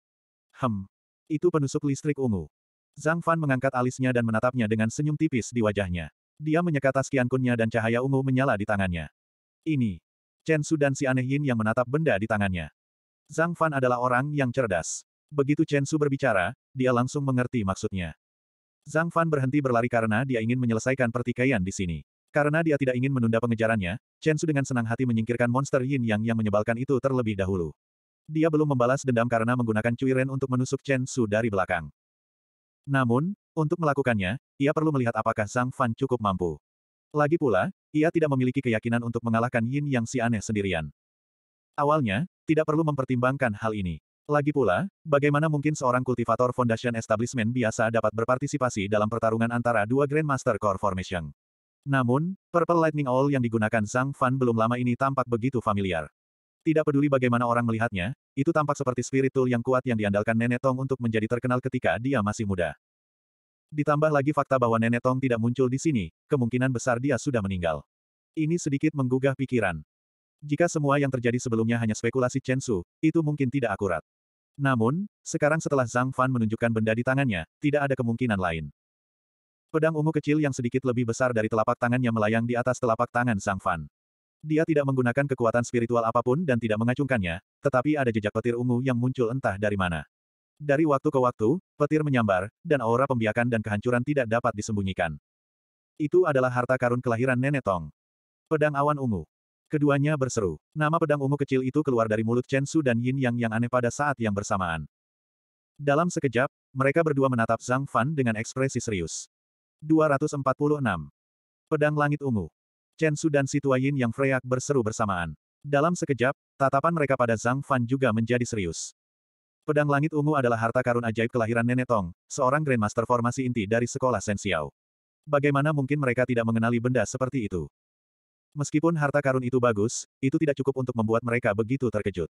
Hem. Itu penusuk listrik ungu. Zhang Fan mengangkat alisnya dan menatapnya dengan senyum tipis di wajahnya. Dia menyeka tas kiankunnya dan cahaya ungu menyala di tangannya. Ini. Chen Su dan si aneh Yin yang menatap benda di tangannya. Zhang Fan adalah orang yang cerdas. Begitu Chen Su berbicara, dia langsung mengerti maksudnya. Zhang Fan berhenti berlari karena dia ingin menyelesaikan pertikaian di sini. Karena dia tidak ingin menunda pengejarannya, Chen Su dengan senang hati menyingkirkan monster Yin Yang yang menyebalkan itu terlebih dahulu. Dia belum membalas dendam karena menggunakan Cui Ren untuk menusuk Chen Su dari belakang. Namun, untuk melakukannya, ia perlu melihat apakah Zhang Fan cukup mampu. Lagi pula, ia tidak memiliki keyakinan untuk mengalahkan Yin Yang si aneh sendirian. Awalnya, tidak perlu mempertimbangkan hal ini. Lagi pula, bagaimana mungkin seorang kultivator Foundation Establishment biasa dapat berpartisipasi dalam pertarungan antara dua Grandmaster Core Formation? Namun, Purple Lightning Owl yang digunakan Zhang Fan belum lama ini tampak begitu familiar. Tidak peduli bagaimana orang melihatnya, itu tampak seperti spirit tool yang kuat yang diandalkan Nenek Tong untuk menjadi terkenal ketika dia masih muda. Ditambah lagi fakta bahwa Nenek Tong tidak muncul di sini, kemungkinan besar dia sudah meninggal. Ini sedikit menggugah pikiran. Jika semua yang terjadi sebelumnya hanya spekulasi Chen Su, itu mungkin tidak akurat. Namun, sekarang setelah Zhang Fan menunjukkan benda di tangannya, tidak ada kemungkinan lain. Pedang ungu kecil yang sedikit lebih besar dari telapak tangannya melayang di atas telapak tangan Sang Fan. Dia tidak menggunakan kekuatan spiritual apapun dan tidak mengacungkannya, tetapi ada jejak petir ungu yang muncul entah dari mana. Dari waktu ke waktu, petir menyambar, dan aura pembiakan dan kehancuran tidak dapat disembunyikan. Itu adalah harta karun kelahiran Nenek Tong. Pedang awan ungu. Keduanya berseru. Nama pedang ungu kecil itu keluar dari mulut Chen Su dan Yin Yang yang aneh pada saat yang bersamaan. Dalam sekejap, mereka berdua menatap Zhang Fan dengan ekspresi serius. 246. Pedang Langit Ungu. Chen Su dan Situayin yang freak berseru bersamaan. Dalam sekejap, tatapan mereka pada Zhang Fan juga menjadi serius. Pedang Langit Ungu adalah harta karun ajaib kelahiran Nenek Tong, seorang Grandmaster formasi inti dari sekolah Xiao. Bagaimana mungkin mereka tidak mengenali benda seperti itu? Meskipun harta karun itu bagus, itu tidak cukup untuk membuat mereka begitu terkejut.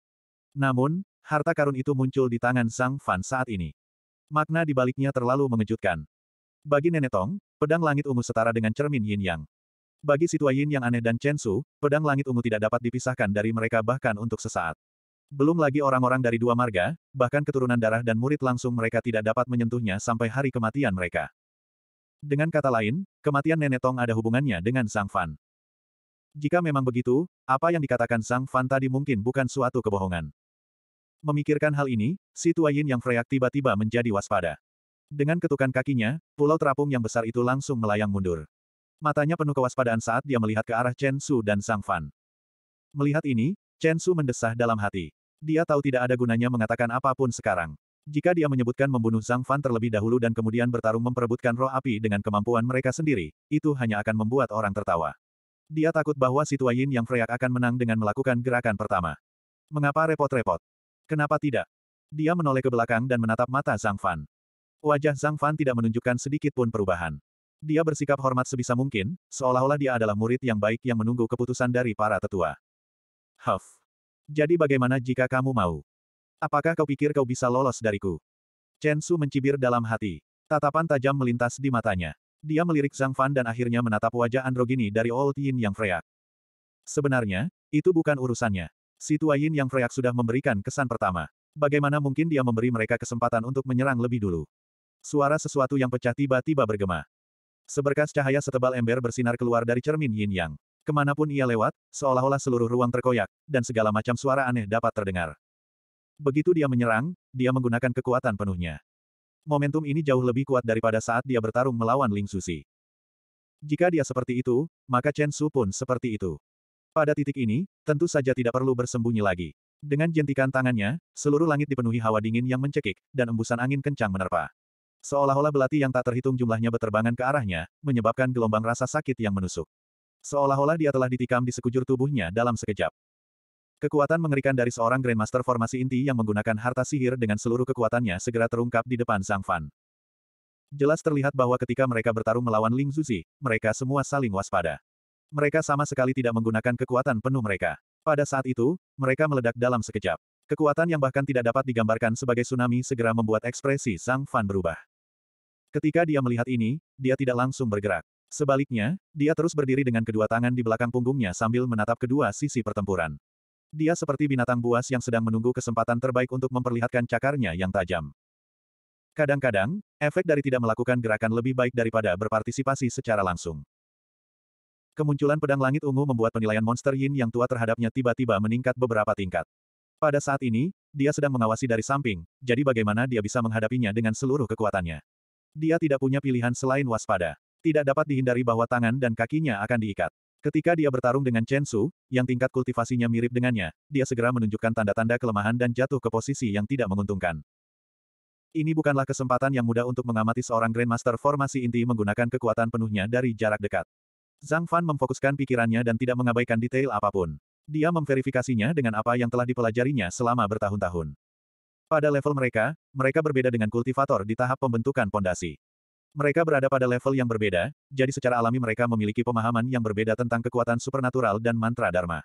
Namun, harta karun itu muncul di tangan Zhang Fan saat ini. Makna di baliknya terlalu mengejutkan. Bagi Nenek Tong, pedang langit ungu setara dengan cermin yin yang. Bagi Situa Yin yang aneh dan Chen Su, pedang langit ungu tidak dapat dipisahkan dari mereka bahkan untuk sesaat. Belum lagi orang-orang dari dua marga, bahkan keturunan darah dan murid langsung mereka tidak dapat menyentuhnya sampai hari kematian mereka. Dengan kata lain, kematian Nenek Tong ada hubungannya dengan Sang Fan. Jika memang begitu, apa yang dikatakan Sang Fan tadi mungkin bukan suatu kebohongan. Memikirkan hal ini, Situa Yin yang freak tiba-tiba menjadi waspada. Dengan ketukan kakinya, pulau terapung yang besar itu langsung melayang mundur. Matanya penuh kewaspadaan saat dia melihat ke arah Chen Su dan Sang Fan. Melihat ini, Chen Su mendesah dalam hati. Dia tahu tidak ada gunanya mengatakan apapun sekarang. Jika dia menyebutkan membunuh Zhang Fan terlebih dahulu dan kemudian bertarung memperebutkan roh api dengan kemampuan mereka sendiri, itu hanya akan membuat orang tertawa. Dia takut bahwa si Yin yang freak akan menang dengan melakukan gerakan pertama. Mengapa repot-repot? Kenapa tidak? Dia menoleh ke belakang dan menatap mata Zhang Fan. Wajah Zhang Fan tidak menunjukkan sedikit pun perubahan. Dia bersikap hormat sebisa mungkin, seolah-olah dia adalah murid yang baik yang menunggu keputusan dari para tetua. Huff. Jadi bagaimana jika kamu mau? Apakah kau pikir kau bisa lolos dariku? Chen Su mencibir dalam hati. Tatapan tajam melintas di matanya. Dia melirik Zhang Fan dan akhirnya menatap wajah androgini dari Old Yin yang freak. Sebenarnya, itu bukan urusannya. Si Yin yang freak sudah memberikan kesan pertama. Bagaimana mungkin dia memberi mereka kesempatan untuk menyerang lebih dulu? Suara sesuatu yang pecah tiba-tiba bergema. Seberkas cahaya setebal ember bersinar keluar dari cermin yin yang. Kemanapun ia lewat, seolah-olah seluruh ruang terkoyak, dan segala macam suara aneh dapat terdengar. Begitu dia menyerang, dia menggunakan kekuatan penuhnya. Momentum ini jauh lebih kuat daripada saat dia bertarung melawan Ling Susi. Jika dia seperti itu, maka Chen Su pun seperti itu. Pada titik ini, tentu saja tidak perlu bersembunyi lagi. Dengan jentikan tangannya, seluruh langit dipenuhi hawa dingin yang mencekik, dan embusan angin kencang menerpa. Seolah-olah belati yang tak terhitung jumlahnya berterbangan ke arahnya, menyebabkan gelombang rasa sakit yang menusuk. Seolah-olah dia telah ditikam di sekujur tubuhnya dalam sekejap. Kekuatan mengerikan dari seorang Grandmaster formasi inti yang menggunakan harta sihir dengan seluruh kekuatannya segera terungkap di depan Sang Fan. Jelas terlihat bahwa ketika mereka bertarung melawan Ling Zuzi, mereka semua saling waspada. Mereka sama sekali tidak menggunakan kekuatan penuh mereka. Pada saat itu, mereka meledak dalam sekejap. Kekuatan yang bahkan tidak dapat digambarkan sebagai tsunami segera membuat ekspresi Sang Fan berubah. Ketika dia melihat ini, dia tidak langsung bergerak. Sebaliknya, dia terus berdiri dengan kedua tangan di belakang punggungnya sambil menatap kedua sisi pertempuran. Dia seperti binatang buas yang sedang menunggu kesempatan terbaik untuk memperlihatkan cakarnya yang tajam. Kadang-kadang, efek dari tidak melakukan gerakan lebih baik daripada berpartisipasi secara langsung. Kemunculan pedang langit ungu membuat penilaian monster yin yang tua terhadapnya tiba-tiba meningkat beberapa tingkat. Pada saat ini, dia sedang mengawasi dari samping, jadi bagaimana dia bisa menghadapinya dengan seluruh kekuatannya. Dia tidak punya pilihan selain waspada. Tidak dapat dihindari bahwa tangan dan kakinya akan diikat. Ketika dia bertarung dengan Chen Su, yang tingkat kultivasinya mirip dengannya, dia segera menunjukkan tanda-tanda kelemahan dan jatuh ke posisi yang tidak menguntungkan. Ini bukanlah kesempatan yang mudah untuk mengamati seorang Grandmaster formasi inti menggunakan kekuatan penuhnya dari jarak dekat. Zhang Fan memfokuskan pikirannya dan tidak mengabaikan detail apapun. Dia memverifikasinya dengan apa yang telah dipelajarinya selama bertahun-tahun. Pada level mereka, mereka berbeda dengan kultivator di tahap pembentukan pondasi. Mereka berada pada level yang berbeda, jadi secara alami mereka memiliki pemahaman yang berbeda tentang kekuatan supernatural dan mantra dharma.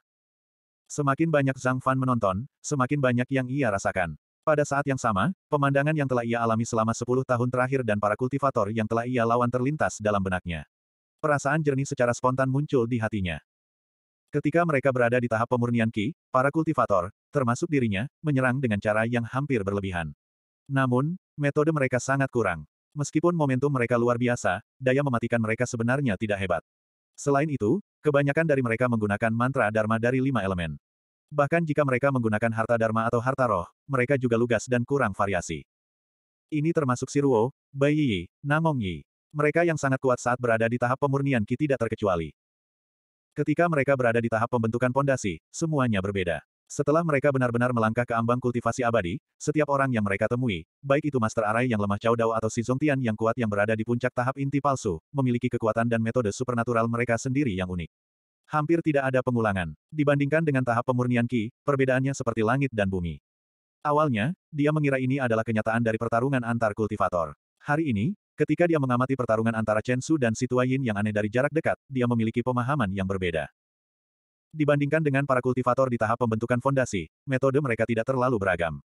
Semakin banyak Zhang Fan menonton, semakin banyak yang ia rasakan. Pada saat yang sama, pemandangan yang telah ia alami selama 10 tahun terakhir dan para kultivator yang telah ia lawan terlintas dalam benaknya. Perasaan jernih secara spontan muncul di hatinya. Ketika mereka berada di tahap pemurnian Ki, para kultivator, termasuk dirinya, menyerang dengan cara yang hampir berlebihan. Namun, metode mereka sangat kurang. Meskipun momentum mereka luar biasa, daya mematikan mereka sebenarnya tidak hebat. Selain itu, kebanyakan dari mereka menggunakan mantra dharma dari lima elemen. Bahkan jika mereka menggunakan harta dharma atau harta roh, mereka juga lugas dan kurang variasi. Ini termasuk Siruo, Bai Yi, Nangong Yi. Mereka yang sangat kuat saat berada di tahap pemurnian Ki tidak terkecuali. Ketika mereka berada di tahap pembentukan pondasi, semuanya berbeda. Setelah mereka benar-benar melangkah ke ambang kultivasi abadi, setiap orang yang mereka temui, baik itu Master Arai yang lemah Chao Dao atau Si Zongtian yang kuat yang berada di puncak tahap inti palsu, memiliki kekuatan dan metode supernatural mereka sendiri yang unik. Hampir tidak ada pengulangan. Dibandingkan dengan tahap pemurnian Qi, perbedaannya seperti langit dan bumi. Awalnya, dia mengira ini adalah kenyataan dari pertarungan antar kultivator. Hari ini, Ketika dia mengamati pertarungan antara Chen Su dan Situa Yin yang aneh dari jarak dekat, dia memiliki pemahaman yang berbeda. Dibandingkan dengan para kultivator di tahap pembentukan fondasi, metode mereka tidak terlalu beragam.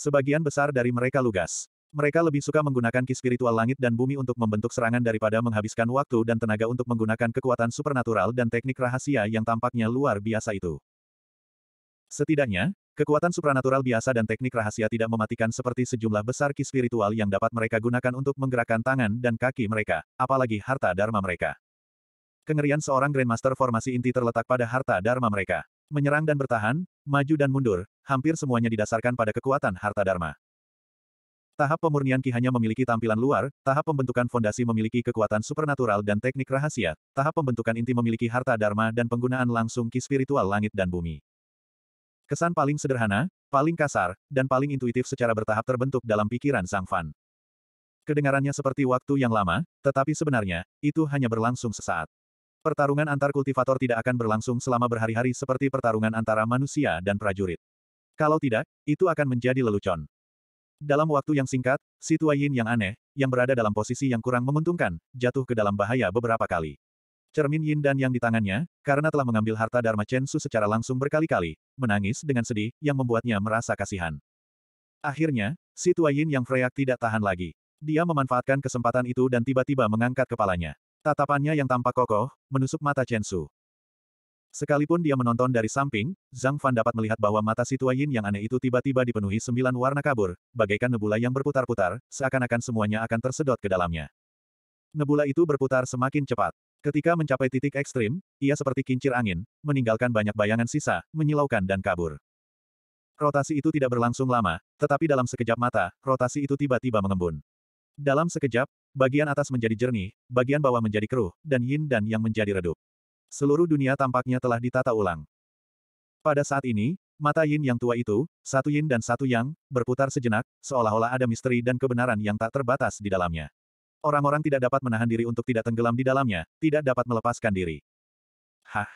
Sebagian besar dari mereka lugas. Mereka lebih suka menggunakan ki spiritual langit dan bumi untuk membentuk serangan daripada menghabiskan waktu dan tenaga untuk menggunakan kekuatan supernatural dan teknik rahasia yang tampaknya luar biasa itu. Setidaknya, Kekuatan supranatural biasa dan teknik rahasia tidak mematikan seperti sejumlah besar ki spiritual yang dapat mereka gunakan untuk menggerakkan tangan dan kaki mereka, apalagi harta dharma mereka. Kengerian seorang Grandmaster formasi inti terletak pada harta dharma mereka. Menyerang dan bertahan, maju dan mundur, hampir semuanya didasarkan pada kekuatan harta dharma. Tahap pemurnian Ki hanya memiliki tampilan luar, tahap pembentukan fondasi memiliki kekuatan supernatural dan teknik rahasia, tahap pembentukan inti memiliki harta dharma dan penggunaan langsung Ki spiritual langit dan bumi. Kesan paling sederhana, paling kasar, dan paling intuitif secara bertahap terbentuk dalam pikiran Sang Fan. Kedengarannya seperti waktu yang lama, tetapi sebenarnya, itu hanya berlangsung sesaat. Pertarungan antar kultivator tidak akan berlangsung selama berhari-hari seperti pertarungan antara manusia dan prajurit. Kalau tidak, itu akan menjadi lelucon. Dalam waktu yang singkat, si yang aneh, yang berada dalam posisi yang kurang menguntungkan, jatuh ke dalam bahaya beberapa kali cermin yin dan yang di tangannya, karena telah mengambil harta Dharma Chen Su secara langsung berkali-kali, menangis dengan sedih yang membuatnya merasa kasihan. Akhirnya, si tua yin yang Freyak tidak tahan lagi. Dia memanfaatkan kesempatan itu dan tiba-tiba mengangkat kepalanya. Tatapannya yang tampak kokoh, menusuk mata Chen Su. Sekalipun dia menonton dari samping, Zhang Fan dapat melihat bahwa mata si Tua Yin yang aneh itu tiba-tiba dipenuhi sembilan warna kabur, bagaikan nebula yang berputar-putar, seakan-akan semuanya akan tersedot ke dalamnya. Nebula itu berputar semakin cepat. Ketika mencapai titik ekstrim, ia seperti kincir angin, meninggalkan banyak bayangan sisa, menyilaukan dan kabur. Rotasi itu tidak berlangsung lama, tetapi dalam sekejap mata, rotasi itu tiba-tiba mengembun. Dalam sekejap, bagian atas menjadi jernih, bagian bawah menjadi keruh, dan yin dan yang menjadi redup. Seluruh dunia tampaknya telah ditata ulang. Pada saat ini, mata yin yang tua itu, satu yin dan satu yang, berputar sejenak, seolah-olah ada misteri dan kebenaran yang tak terbatas di dalamnya. Orang-orang tidak dapat menahan diri untuk tidak tenggelam di dalamnya, tidak dapat melepaskan diri. Hah?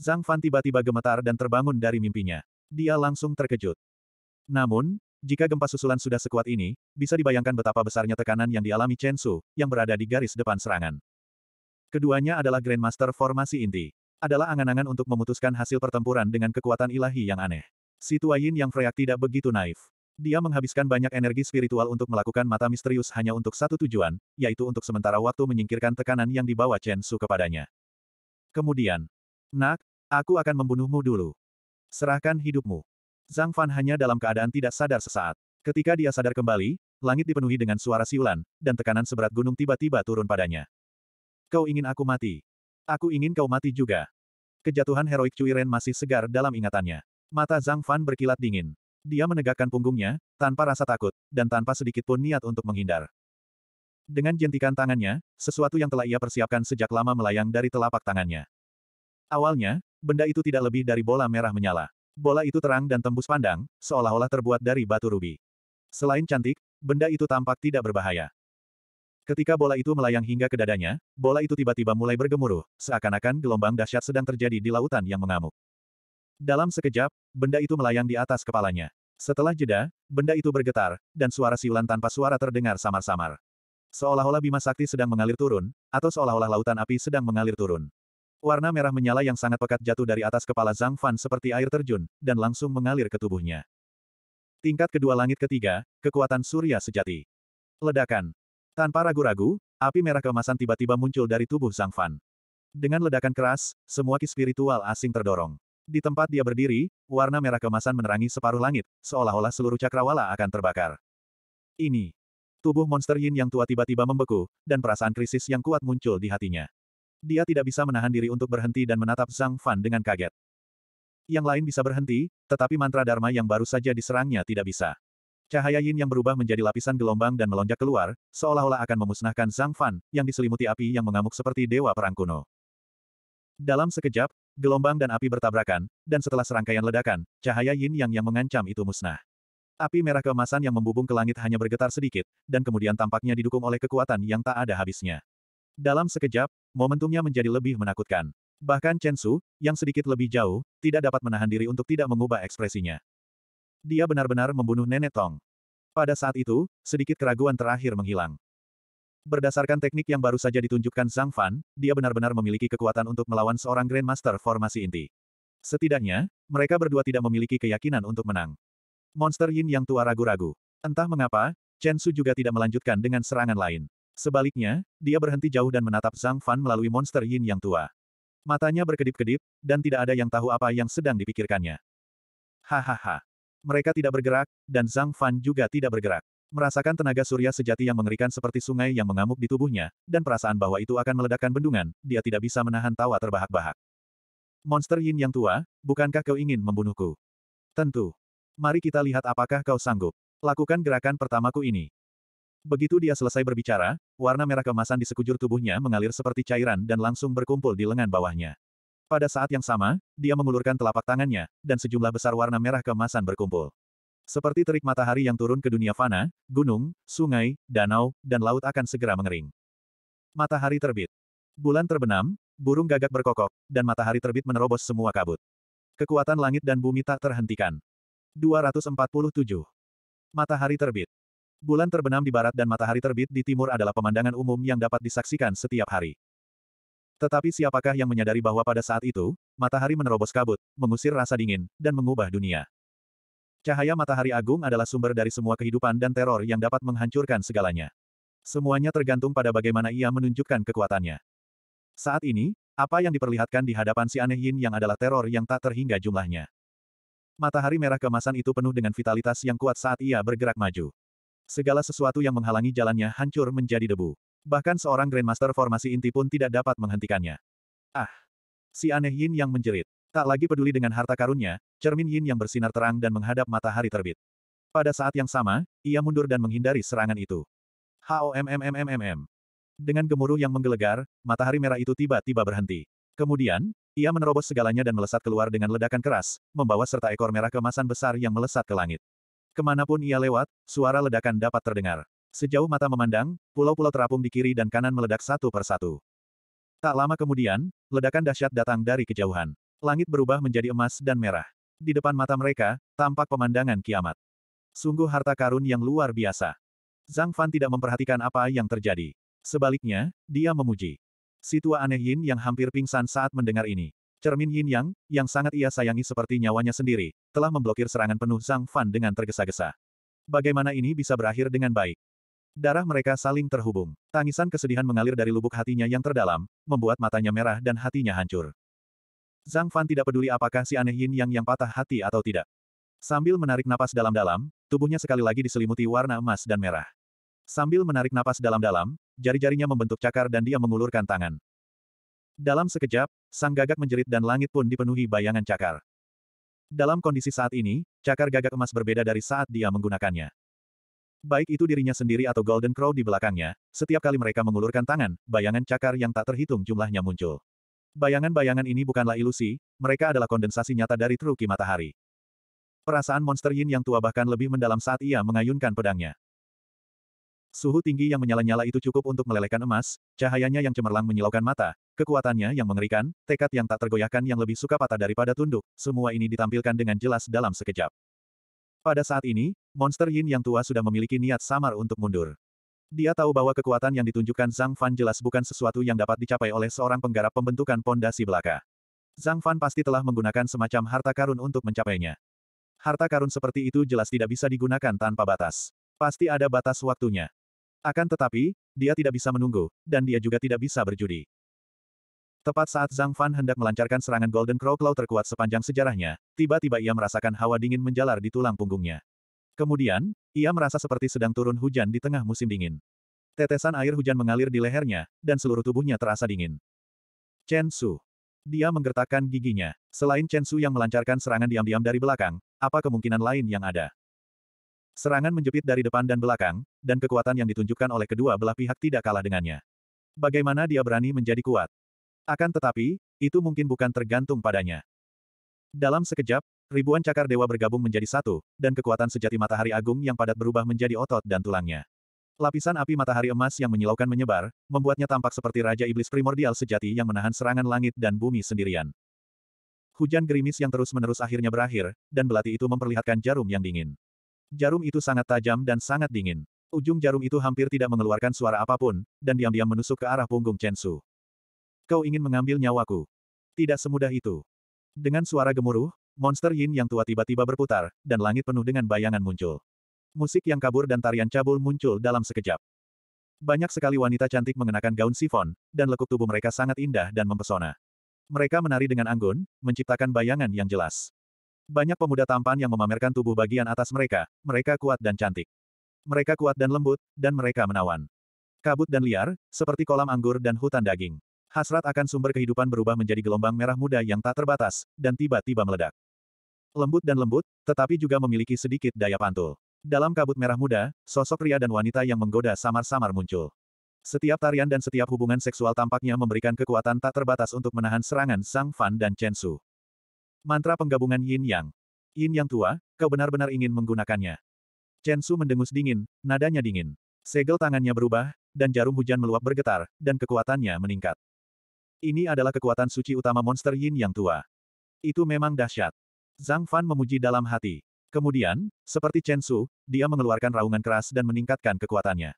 Zhang Fan tiba-tiba gemetar dan terbangun dari mimpinya. Dia langsung terkejut. Namun, jika gempa susulan sudah sekuat ini, bisa dibayangkan betapa besarnya tekanan yang dialami Chen Su, yang berada di garis depan serangan. Keduanya adalah Grandmaster formasi inti. Adalah angan-angan untuk memutuskan hasil pertempuran dengan kekuatan ilahi yang aneh. Situayin yang freak tidak begitu naif. Dia menghabiskan banyak energi spiritual untuk melakukan mata misterius hanya untuk satu tujuan, yaitu untuk sementara waktu menyingkirkan tekanan yang dibawa Chen Su kepadanya. Kemudian, Nak, aku akan membunuhmu dulu. Serahkan hidupmu. Zhang Fan hanya dalam keadaan tidak sadar sesaat. Ketika dia sadar kembali, langit dipenuhi dengan suara siulan, dan tekanan seberat gunung tiba-tiba turun padanya. Kau ingin aku mati. Aku ingin kau mati juga. Kejatuhan heroik Cui Ren masih segar dalam ingatannya. Mata Zhang Fan berkilat dingin. Dia menegakkan punggungnya, tanpa rasa takut, dan tanpa sedikit pun niat untuk menghindar. Dengan jentikan tangannya, sesuatu yang telah ia persiapkan sejak lama melayang dari telapak tangannya. Awalnya, benda itu tidak lebih dari bola merah menyala. Bola itu terang dan tembus pandang, seolah-olah terbuat dari batu rubi. Selain cantik, benda itu tampak tidak berbahaya. Ketika bola itu melayang hingga ke dadanya, bola itu tiba-tiba mulai bergemuruh, seakan-akan gelombang dahsyat sedang terjadi di lautan yang mengamuk. Dalam sekejap, benda itu melayang di atas kepalanya. Setelah jeda, benda itu bergetar, dan suara siulan tanpa suara terdengar samar-samar. Seolah-olah bima sakti sedang mengalir turun, atau seolah-olah lautan api sedang mengalir turun. Warna merah menyala yang sangat pekat jatuh dari atas kepala Zhang Fan seperti air terjun, dan langsung mengalir ke tubuhnya. Tingkat kedua langit ketiga, kekuatan surya sejati. Ledakan. Tanpa ragu-ragu, api merah keemasan tiba-tiba muncul dari tubuh Zhang Fan. Dengan ledakan keras, semua ki spiritual asing terdorong. Di tempat dia berdiri, warna merah kemasan menerangi separuh langit, seolah-olah seluruh cakrawala akan terbakar. Ini. Tubuh monster Yin yang tua tiba-tiba membeku, dan perasaan krisis yang kuat muncul di hatinya. Dia tidak bisa menahan diri untuk berhenti dan menatap Zhang Fan dengan kaget. Yang lain bisa berhenti, tetapi mantra Dharma yang baru saja diserangnya tidak bisa. Cahaya Yin yang berubah menjadi lapisan gelombang dan melonjak keluar, seolah-olah akan memusnahkan Zhang Fan, yang diselimuti api yang mengamuk seperti dewa perang kuno. Dalam sekejap, gelombang dan api bertabrakan, dan setelah serangkaian ledakan, cahaya yin yang yang mengancam itu musnah. Api merah keemasan yang membubung ke langit hanya bergetar sedikit, dan kemudian tampaknya didukung oleh kekuatan yang tak ada habisnya. Dalam sekejap, momentumnya menjadi lebih menakutkan. Bahkan Chen Su, yang sedikit lebih jauh, tidak dapat menahan diri untuk tidak mengubah ekspresinya. Dia benar-benar membunuh Nenek Tong. Pada saat itu, sedikit keraguan terakhir menghilang. Berdasarkan teknik yang baru saja ditunjukkan Zhang Fan, dia benar-benar memiliki kekuatan untuk melawan seorang Grandmaster formasi inti. Setidaknya, mereka berdua tidak memiliki keyakinan untuk menang. Monster Yin yang tua ragu-ragu. Entah mengapa, Chen Su juga tidak melanjutkan dengan serangan lain. Sebaliknya, dia berhenti jauh dan menatap Zhang Fan melalui monster Yin yang tua. Matanya berkedip-kedip, dan tidak ada yang tahu apa yang sedang dipikirkannya. Hahaha. Mereka tidak bergerak, dan Zhang Fan juga tidak bergerak. Merasakan tenaga surya sejati yang mengerikan seperti sungai yang mengamuk di tubuhnya, dan perasaan bahwa itu akan meledakkan bendungan, dia tidak bisa menahan tawa terbahak-bahak. Monster Yin yang tua, bukankah kau ingin membunuhku? Tentu. Mari kita lihat apakah kau sanggup. Lakukan gerakan pertamaku ini. Begitu dia selesai berbicara, warna merah kemasan di sekujur tubuhnya mengalir seperti cairan dan langsung berkumpul di lengan bawahnya. Pada saat yang sama, dia mengulurkan telapak tangannya, dan sejumlah besar warna merah kemasan berkumpul. Seperti terik matahari yang turun ke dunia fana, gunung, sungai, danau, dan laut akan segera mengering. Matahari terbit. Bulan terbenam, burung gagak berkokok, dan matahari terbit menerobos semua kabut. Kekuatan langit dan bumi tak terhentikan. 247. Matahari terbit. Bulan terbenam di barat dan matahari terbit di timur adalah pemandangan umum yang dapat disaksikan setiap hari. Tetapi siapakah yang menyadari bahwa pada saat itu, matahari menerobos kabut, mengusir rasa dingin, dan mengubah dunia. Cahaya matahari agung adalah sumber dari semua kehidupan dan teror yang dapat menghancurkan segalanya. Semuanya tergantung pada bagaimana ia menunjukkan kekuatannya. Saat ini, apa yang diperlihatkan di hadapan si aneh Yin yang adalah teror yang tak terhingga jumlahnya. Matahari merah kemasan itu penuh dengan vitalitas yang kuat saat ia bergerak maju. Segala sesuatu yang menghalangi jalannya hancur menjadi debu. Bahkan seorang Grandmaster formasi inti pun tidak dapat menghentikannya. Ah! Si aneh Yin yang menjerit. Tak lagi peduli dengan harta karunnya, cermin yin yang bersinar terang dan menghadap matahari terbit. Pada saat yang sama, ia mundur dan menghindari serangan itu. HOMMMMMM. Dengan gemuruh yang menggelegar, matahari merah itu tiba-tiba berhenti. Kemudian, ia menerobos segalanya dan melesat keluar dengan ledakan keras, membawa serta ekor merah kemasan besar yang melesat ke langit. Kemanapun ia lewat, suara ledakan dapat terdengar. Sejauh mata memandang, pulau-pulau terapung di kiri dan kanan meledak satu persatu. Tak lama kemudian, ledakan dahsyat datang dari kejauhan. Langit berubah menjadi emas dan merah. Di depan mata mereka, tampak pemandangan kiamat. Sungguh harta karun yang luar biasa. Zhang Fan tidak memperhatikan apa yang terjadi. Sebaliknya, dia memuji. Si tua aneh Yin yang hampir pingsan saat mendengar ini. Cermin Yin Yang, yang sangat ia sayangi seperti nyawanya sendiri, telah memblokir serangan penuh Zhang Fan dengan tergesa-gesa. Bagaimana ini bisa berakhir dengan baik? Darah mereka saling terhubung. Tangisan kesedihan mengalir dari lubuk hatinya yang terdalam, membuat matanya merah dan hatinya hancur. Zhang Fan tidak peduli apakah si aneh Yin Yang yang patah hati atau tidak. Sambil menarik napas dalam-dalam, tubuhnya sekali lagi diselimuti warna emas dan merah. Sambil menarik napas dalam-dalam, jari-jarinya membentuk cakar dan dia mengulurkan tangan. Dalam sekejap, sang gagak menjerit dan langit pun dipenuhi bayangan cakar. Dalam kondisi saat ini, cakar gagak emas berbeda dari saat dia menggunakannya. Baik itu dirinya sendiri atau Golden Crow di belakangnya, setiap kali mereka mengulurkan tangan, bayangan cakar yang tak terhitung jumlahnya muncul. Bayangan-bayangan ini bukanlah ilusi, mereka adalah kondensasi nyata dari truki matahari. Perasaan monster Yin yang tua bahkan lebih mendalam saat ia mengayunkan pedangnya. Suhu tinggi yang menyala-nyala itu cukup untuk melelehkan emas, cahayanya yang cemerlang menyilaukan mata, kekuatannya yang mengerikan, tekad yang tak tergoyahkan yang lebih suka patah daripada tunduk, semua ini ditampilkan dengan jelas dalam sekejap. Pada saat ini, monster Yin yang tua sudah memiliki niat samar untuk mundur. Dia tahu bahwa kekuatan yang ditunjukkan Zhang Fan jelas bukan sesuatu yang dapat dicapai oleh seorang penggarap pembentukan pondasi belaka. Zhang Fan pasti telah menggunakan semacam harta karun untuk mencapainya. Harta karun seperti itu jelas tidak bisa digunakan tanpa batas. Pasti ada batas waktunya. Akan tetapi, dia tidak bisa menunggu, dan dia juga tidak bisa berjudi. Tepat saat Zhang Fan hendak melancarkan serangan Golden Crow Claw terkuat sepanjang sejarahnya, tiba-tiba ia merasakan hawa dingin menjalar di tulang punggungnya. Kemudian, ia merasa seperti sedang turun hujan di tengah musim dingin. Tetesan air hujan mengalir di lehernya, dan seluruh tubuhnya terasa dingin. Chen Su. Dia menggertakkan giginya. Selain Chen Su yang melancarkan serangan diam-diam dari belakang, apa kemungkinan lain yang ada? Serangan menjepit dari depan dan belakang, dan kekuatan yang ditunjukkan oleh kedua belah pihak tidak kalah dengannya. Bagaimana dia berani menjadi kuat? Akan tetapi, itu mungkin bukan tergantung padanya. Dalam sekejap, Ribuan cakar dewa bergabung menjadi satu, dan kekuatan sejati matahari agung yang padat berubah menjadi otot dan tulangnya. Lapisan api matahari emas yang menyilaukan menyebar, membuatnya tampak seperti Raja Iblis primordial sejati yang menahan serangan langit dan bumi sendirian. Hujan gerimis yang terus-menerus akhirnya berakhir, dan belati itu memperlihatkan jarum yang dingin. Jarum itu sangat tajam dan sangat dingin. Ujung jarum itu hampir tidak mengeluarkan suara apapun, dan diam-diam menusuk ke arah punggung Chensu. Kau ingin mengambil nyawaku. Tidak semudah itu. Dengan suara gemuruh, Monster Yin yang tua tiba-tiba berputar, dan langit penuh dengan bayangan muncul. Musik yang kabur dan tarian cabul muncul dalam sekejap. Banyak sekali wanita cantik mengenakan gaun sifon, dan lekuk tubuh mereka sangat indah dan mempesona. Mereka menari dengan anggun, menciptakan bayangan yang jelas. Banyak pemuda tampan yang memamerkan tubuh bagian atas mereka, mereka kuat dan cantik. Mereka kuat dan lembut, dan mereka menawan. Kabut dan liar, seperti kolam anggur dan hutan daging. Hasrat akan sumber kehidupan berubah menjadi gelombang merah muda yang tak terbatas, dan tiba-tiba meledak lembut dan lembut, tetapi juga memiliki sedikit daya pantul. Dalam kabut merah muda, sosok pria dan wanita yang menggoda samar-samar muncul. Setiap tarian dan setiap hubungan seksual tampaknya memberikan kekuatan tak terbatas untuk menahan serangan Sang Fan dan Chen Su. Mantra penggabungan Yin Yang. Yin Yang tua, kau benar-benar ingin menggunakannya. Chen Su mendengus dingin, nadanya dingin. Segel tangannya berubah, dan jarum hujan meluap bergetar, dan kekuatannya meningkat. Ini adalah kekuatan suci utama monster Yin Yang tua. Itu memang dahsyat. Zhang Fan memuji dalam hati. Kemudian, seperti Chen Su, dia mengeluarkan raungan keras dan meningkatkan kekuatannya.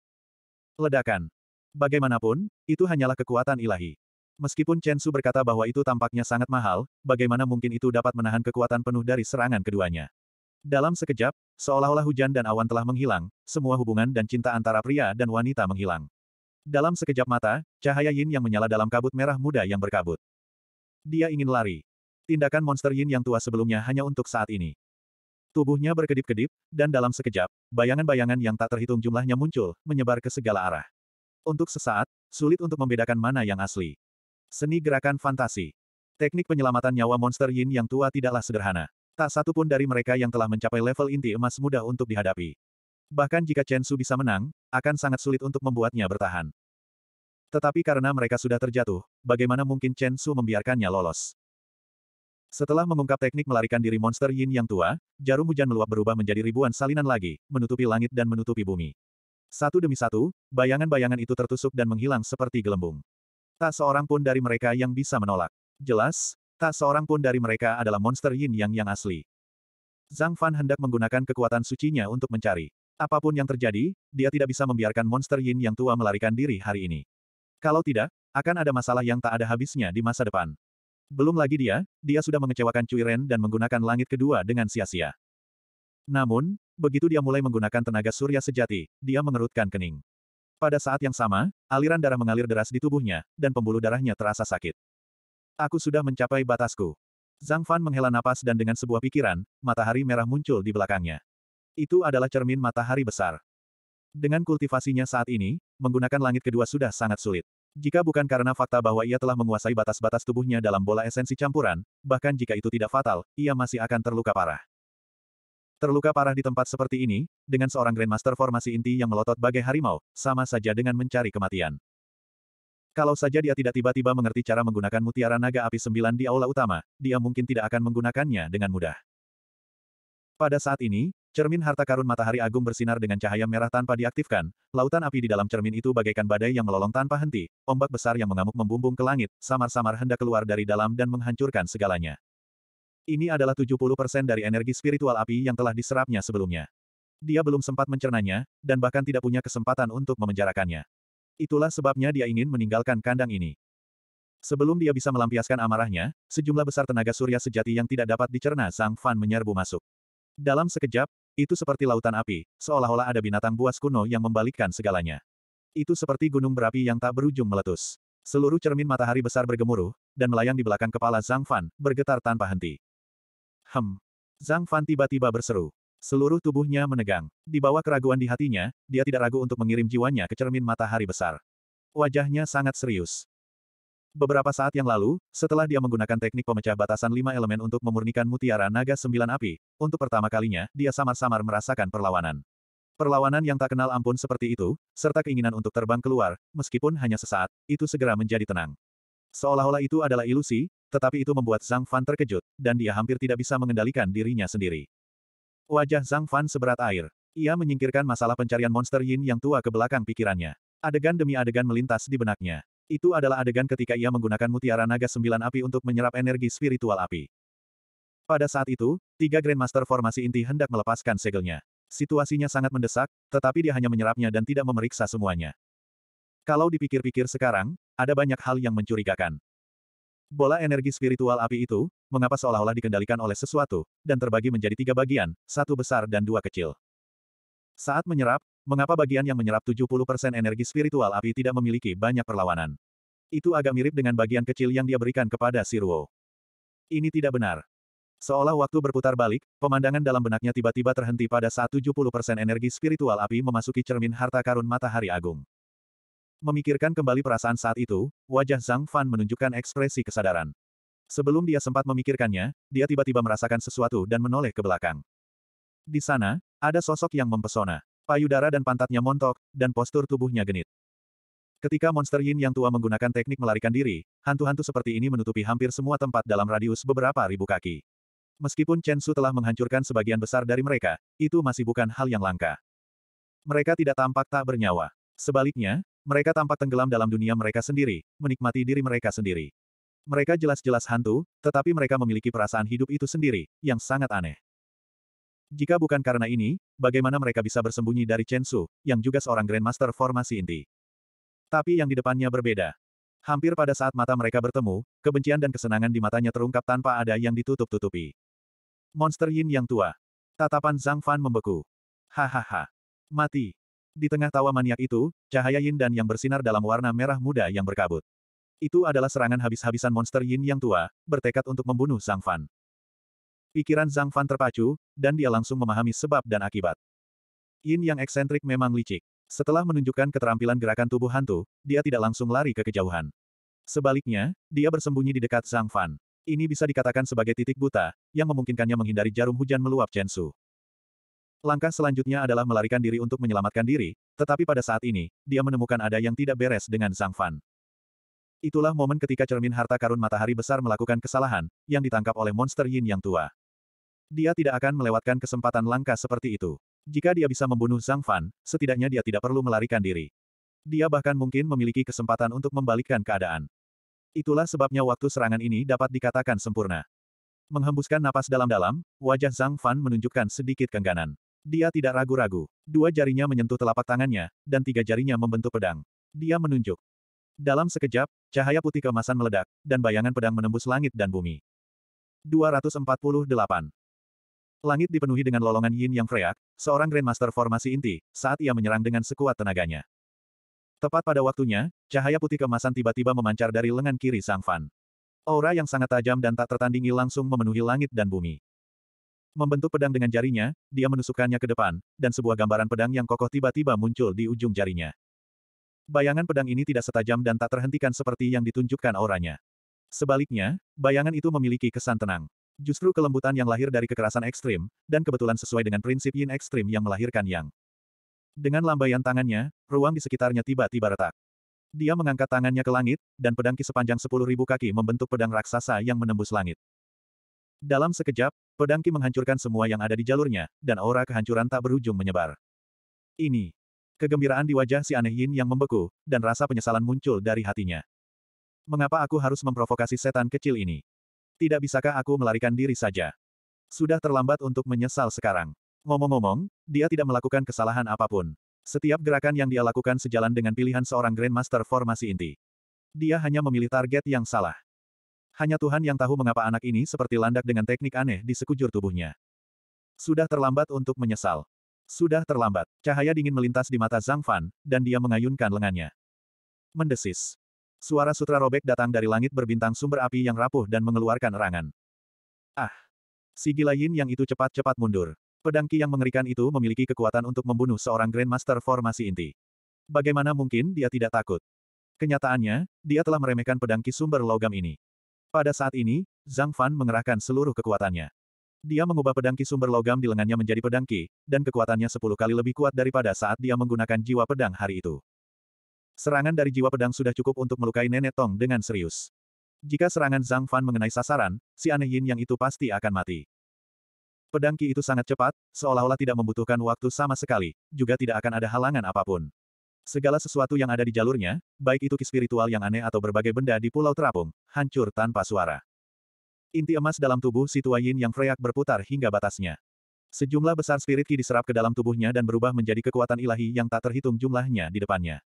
Ledakan. Bagaimanapun, itu hanyalah kekuatan ilahi. Meskipun Chen Su berkata bahwa itu tampaknya sangat mahal, bagaimana mungkin itu dapat menahan kekuatan penuh dari serangan keduanya. Dalam sekejap, seolah-olah hujan dan awan telah menghilang, semua hubungan dan cinta antara pria dan wanita menghilang. Dalam sekejap mata, cahaya yin yang menyala dalam kabut merah muda yang berkabut. Dia ingin lari. Tindakan monster Yin yang tua sebelumnya hanya untuk saat ini. Tubuhnya berkedip-kedip, dan dalam sekejap, bayangan-bayangan yang tak terhitung jumlahnya muncul, menyebar ke segala arah. Untuk sesaat, sulit untuk membedakan mana yang asli. Seni gerakan fantasi. Teknik penyelamatan nyawa monster Yin yang tua tidaklah sederhana. Tak satu pun dari mereka yang telah mencapai level inti emas mudah untuk dihadapi. Bahkan jika Chen Su bisa menang, akan sangat sulit untuk membuatnya bertahan. Tetapi karena mereka sudah terjatuh, bagaimana mungkin Chen Su membiarkannya lolos? Setelah mengungkap teknik melarikan diri monster yin yang tua, jarum hujan meluap berubah menjadi ribuan salinan lagi, menutupi langit dan menutupi bumi. Satu demi satu, bayangan-bayangan itu tertusuk dan menghilang seperti gelembung. Tak seorang pun dari mereka yang bisa menolak. Jelas, tak seorang pun dari mereka adalah monster yin yang yang asli. Zhang Fan hendak menggunakan kekuatan sucinya untuk mencari. Apapun yang terjadi, dia tidak bisa membiarkan monster yin yang tua melarikan diri hari ini. Kalau tidak, akan ada masalah yang tak ada habisnya di masa depan. Belum lagi dia, dia sudah mengecewakan Cui Ren dan menggunakan langit kedua dengan sia-sia. Namun, begitu dia mulai menggunakan tenaga surya sejati, dia mengerutkan kening. Pada saat yang sama, aliran darah mengalir deras di tubuhnya, dan pembuluh darahnya terasa sakit. Aku sudah mencapai batasku. Zhang Fan menghela napas dan dengan sebuah pikiran, matahari merah muncul di belakangnya. Itu adalah cermin matahari besar. Dengan kultivasinya saat ini, menggunakan langit kedua sudah sangat sulit. Jika bukan karena fakta bahwa ia telah menguasai batas-batas tubuhnya dalam bola esensi campuran, bahkan jika itu tidak fatal, ia masih akan terluka parah. Terluka parah di tempat seperti ini, dengan seorang Grandmaster formasi inti yang melotot bagai harimau, sama saja dengan mencari kematian. Kalau saja dia tidak tiba-tiba mengerti cara menggunakan mutiara naga api sembilan di aula utama, dia mungkin tidak akan menggunakannya dengan mudah. Pada saat ini, Cermin harta karun matahari agung bersinar dengan cahaya merah tanpa diaktifkan, lautan api di dalam cermin itu bagaikan badai yang melolong tanpa henti, ombak besar yang mengamuk membumbung ke langit, samar-samar hendak keluar dari dalam dan menghancurkan segalanya. Ini adalah 70% dari energi spiritual api yang telah diserapnya sebelumnya. Dia belum sempat mencernanya, dan bahkan tidak punya kesempatan untuk memenjarakannya. Itulah sebabnya dia ingin meninggalkan kandang ini. Sebelum dia bisa melampiaskan amarahnya, sejumlah besar tenaga surya sejati yang tidak dapat dicerna sang Fan menyerbu masuk. Dalam sekejap, itu seperti lautan api, seolah-olah ada binatang buas kuno yang membalikkan segalanya. Itu seperti gunung berapi yang tak berujung meletus. Seluruh cermin matahari besar bergemuruh, dan melayang di belakang kepala Zhang Fan, bergetar tanpa henti. Hem. Zhang Fan tiba-tiba berseru. Seluruh tubuhnya menegang. Di bawah keraguan di hatinya, dia tidak ragu untuk mengirim jiwanya ke cermin matahari besar. Wajahnya sangat serius. Beberapa saat yang lalu, setelah dia menggunakan teknik pemecah batasan lima elemen untuk memurnikan mutiara naga sembilan api, untuk pertama kalinya, dia samar-samar merasakan perlawanan. Perlawanan yang tak kenal ampun seperti itu, serta keinginan untuk terbang keluar, meskipun hanya sesaat, itu segera menjadi tenang. Seolah-olah itu adalah ilusi, tetapi itu membuat Zhang Fan terkejut, dan dia hampir tidak bisa mengendalikan dirinya sendiri. Wajah Zhang Fan seberat air. Ia menyingkirkan masalah pencarian monster Yin yang tua ke belakang pikirannya. Adegan demi adegan melintas di benaknya. Itu adalah adegan ketika ia menggunakan mutiara naga sembilan api untuk menyerap energi spiritual api. Pada saat itu, tiga Grandmaster formasi inti hendak melepaskan segelnya. Situasinya sangat mendesak, tetapi dia hanya menyerapnya dan tidak memeriksa semuanya. Kalau dipikir-pikir sekarang, ada banyak hal yang mencurigakan. Bola energi spiritual api itu, mengapa seolah-olah dikendalikan oleh sesuatu, dan terbagi menjadi tiga bagian, satu besar dan dua kecil. Saat menyerap, mengapa bagian yang menyerap 70% energi spiritual api tidak memiliki banyak perlawanan? Itu agak mirip dengan bagian kecil yang dia berikan kepada Sirwo. Ini tidak benar. Seolah waktu berputar balik, pemandangan dalam benaknya tiba-tiba terhenti pada saat 70% energi spiritual api memasuki cermin harta karun matahari agung. Memikirkan kembali perasaan saat itu, wajah Zhang Fan menunjukkan ekspresi kesadaran. Sebelum dia sempat memikirkannya, dia tiba-tiba merasakan sesuatu dan menoleh ke belakang. Di sana, ada sosok yang mempesona. Payudara dan pantatnya montok, dan postur tubuhnya genit. Ketika monster Yin yang tua menggunakan teknik melarikan diri, hantu-hantu seperti ini menutupi hampir semua tempat dalam radius beberapa ribu kaki. Meskipun Chen Su telah menghancurkan sebagian besar dari mereka, itu masih bukan hal yang langka. Mereka tidak tampak tak bernyawa. Sebaliknya, mereka tampak tenggelam dalam dunia mereka sendiri, menikmati diri mereka sendiri. Mereka jelas-jelas hantu, tetapi mereka memiliki perasaan hidup itu sendiri, yang sangat aneh. Jika bukan karena ini, bagaimana mereka bisa bersembunyi dari Chen Su, yang juga seorang Grandmaster formasi inti? Tapi yang di depannya berbeda. Hampir pada saat mata mereka bertemu, kebencian dan kesenangan di matanya terungkap tanpa ada yang ditutup-tutupi. Monster Yin yang tua. Tatapan Zhang Fan membeku. Hahaha. Mati. Di tengah tawa maniak itu, cahaya Yin dan yang bersinar dalam warna merah muda yang berkabut. Itu adalah serangan habis-habisan monster Yin yang tua, bertekad untuk membunuh Zhang Fan. Pikiran Zhang Fan terpacu, dan dia langsung memahami sebab dan akibat. Yin yang eksentrik memang licik. Setelah menunjukkan keterampilan gerakan tubuh hantu, dia tidak langsung lari ke kejauhan. Sebaliknya, dia bersembunyi di dekat Zhang Fan. Ini bisa dikatakan sebagai titik buta, yang memungkinkannya menghindari jarum hujan meluap Chen Su. Langkah selanjutnya adalah melarikan diri untuk menyelamatkan diri, tetapi pada saat ini, dia menemukan ada yang tidak beres dengan Zhang Fan. Itulah momen ketika cermin harta karun matahari besar melakukan kesalahan, yang ditangkap oleh monster Yin yang tua. Dia tidak akan melewatkan kesempatan langka seperti itu. Jika dia bisa membunuh Zhang Fan, setidaknya dia tidak perlu melarikan diri. Dia bahkan mungkin memiliki kesempatan untuk membalikkan keadaan. Itulah sebabnya waktu serangan ini dapat dikatakan sempurna. Menghembuskan napas dalam-dalam, wajah Zhang Fan menunjukkan sedikit kengganan. Dia tidak ragu-ragu. Dua jarinya menyentuh telapak tangannya, dan tiga jarinya membentuk pedang. Dia menunjuk. Dalam sekejap, cahaya putih keemasan meledak, dan bayangan pedang menembus langit dan bumi. 248. Langit dipenuhi dengan lolongan yin yang freak, seorang Grandmaster formasi inti, saat ia menyerang dengan sekuat tenaganya. Tepat pada waktunya, cahaya putih kemasan tiba-tiba memancar dari lengan kiri Sang Fan. Aura yang sangat tajam dan tak tertandingi langsung memenuhi langit dan bumi. Membentuk pedang dengan jarinya, dia menusukkannya ke depan, dan sebuah gambaran pedang yang kokoh tiba-tiba muncul di ujung jarinya bayangan pedang ini tidak setajam dan tak terhentikan seperti yang ditunjukkan auranya. Sebaliknya, bayangan itu memiliki kesan tenang. Justru kelembutan yang lahir dari kekerasan ekstrim, dan kebetulan sesuai dengan prinsip yin ekstrim yang melahirkan yang. Dengan lambaian tangannya, ruang di sekitarnya tiba-tiba retak. Dia mengangkat tangannya ke langit, dan pedang ki sepanjang ribu kaki membentuk pedang raksasa yang menembus langit. Dalam sekejap, pedang ki menghancurkan semua yang ada di jalurnya, dan aura kehancuran tak berujung menyebar. Ini Kegembiraan di wajah si aneh Yin yang membeku, dan rasa penyesalan muncul dari hatinya. Mengapa aku harus memprovokasi setan kecil ini? Tidak bisakah aku melarikan diri saja? Sudah terlambat untuk menyesal sekarang. Ngomong-ngomong, dia tidak melakukan kesalahan apapun. Setiap gerakan yang dia lakukan sejalan dengan pilihan seorang Grandmaster formasi inti. Dia hanya memilih target yang salah. Hanya Tuhan yang tahu mengapa anak ini seperti landak dengan teknik aneh di sekujur tubuhnya. Sudah terlambat untuk menyesal. Sudah terlambat. Cahaya dingin melintas di mata Zhang Fan, dan dia mengayunkan lengannya. Mendesis. Suara sutra robek datang dari langit berbintang sumber api yang rapuh dan mengeluarkan erangan. Ah! Si gila Yin yang itu cepat-cepat mundur. Pedangki yang mengerikan itu memiliki kekuatan untuk membunuh seorang Grandmaster formasi inti. Bagaimana mungkin dia tidak takut? Kenyataannya, dia telah meremehkan pedangki sumber logam ini. Pada saat ini, Zhang Fan mengerahkan seluruh kekuatannya. Dia mengubah pedang Ki sumber logam di lengannya menjadi pedang Ki, dan kekuatannya sepuluh kali lebih kuat daripada saat dia menggunakan jiwa pedang hari itu. Serangan dari jiwa pedang sudah cukup untuk melukai Nenek Tong dengan serius. Jika serangan Zhang Fan mengenai sasaran, si aneh Yin yang itu pasti akan mati. Pedang Ki itu sangat cepat, seolah-olah tidak membutuhkan waktu sama sekali, juga tidak akan ada halangan apapun. Segala sesuatu yang ada di jalurnya, baik itu ki spiritual yang aneh atau berbagai benda di Pulau Terapung, hancur tanpa suara. Inti emas dalam tubuh si tua Yin yang freak berputar hingga batasnya. Sejumlah besar spirit ki diserap ke dalam tubuhnya dan berubah menjadi kekuatan ilahi yang tak terhitung jumlahnya di depannya.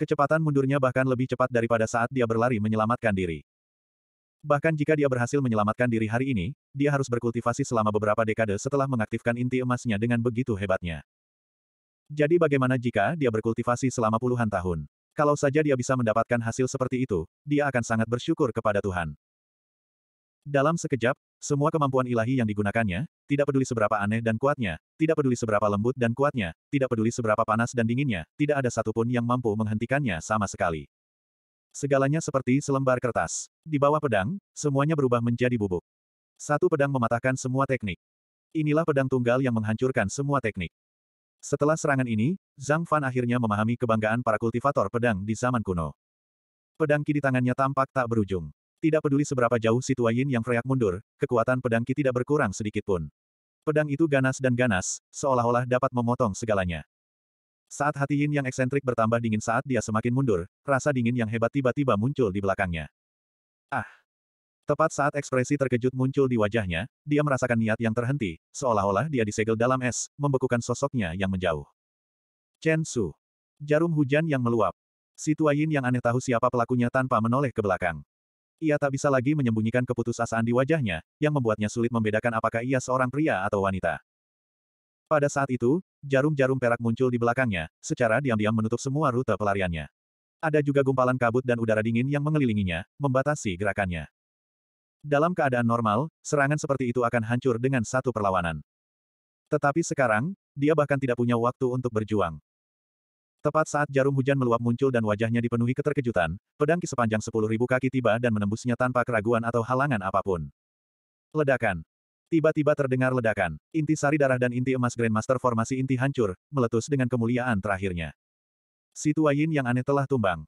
Kecepatan mundurnya bahkan lebih cepat daripada saat dia berlari menyelamatkan diri. Bahkan jika dia berhasil menyelamatkan diri hari ini, dia harus berkultivasi selama beberapa dekade setelah mengaktifkan inti emasnya dengan begitu hebatnya. Jadi bagaimana jika dia berkultivasi selama puluhan tahun? Kalau saja dia bisa mendapatkan hasil seperti itu, dia akan sangat bersyukur kepada Tuhan. Dalam sekejap, semua kemampuan ilahi yang digunakannya, tidak peduli seberapa aneh dan kuatnya, tidak peduli seberapa lembut dan kuatnya, tidak peduli seberapa panas dan dinginnya, tidak ada satupun yang mampu menghentikannya sama sekali. Segalanya seperti selembar kertas. Di bawah pedang, semuanya berubah menjadi bubuk. Satu pedang mematahkan semua teknik. Inilah pedang tunggal yang menghancurkan semua teknik. Setelah serangan ini, Zhang Fan akhirnya memahami kebanggaan para kultivator pedang di zaman kuno. Pedang kiri tangannya tampak tak berujung. Tidak peduli seberapa jauh si Tua Yin yang Freak mundur, kekuatan pedang Ki tidak berkurang sedikit pun. Pedang itu ganas dan ganas, seolah-olah dapat memotong segalanya. Saat hati Yin yang eksentrik bertambah dingin saat dia semakin mundur, rasa dingin yang hebat tiba-tiba muncul di belakangnya. Ah! Tepat saat ekspresi terkejut muncul di wajahnya, dia merasakan niat yang terhenti, seolah-olah dia disegel dalam es, membekukan sosoknya yang menjauh. Chen Su. Jarum hujan yang meluap. Si Tua Yin yang aneh tahu siapa pelakunya tanpa menoleh ke belakang. Ia tak bisa lagi menyembunyikan keputusasaan di wajahnya, yang membuatnya sulit membedakan apakah ia seorang pria atau wanita. Pada saat itu, jarum-jarum perak muncul di belakangnya, secara diam-diam menutup semua rute pelariannya. Ada juga gumpalan kabut dan udara dingin yang mengelilinginya, membatasi gerakannya. Dalam keadaan normal, serangan seperti itu akan hancur dengan satu perlawanan. Tetapi sekarang, dia bahkan tidak punya waktu untuk berjuang. Tepat saat jarum hujan meluap muncul dan wajahnya dipenuhi keterkejutan, pedang ki sepanjang ribu kaki tiba dan menembusnya tanpa keraguan atau halangan apapun. Ledakan. Tiba-tiba terdengar ledakan. Inti sari darah dan inti emas Grandmaster formasi inti hancur, meletus dengan kemuliaan terakhirnya. Si yang aneh telah tumbang.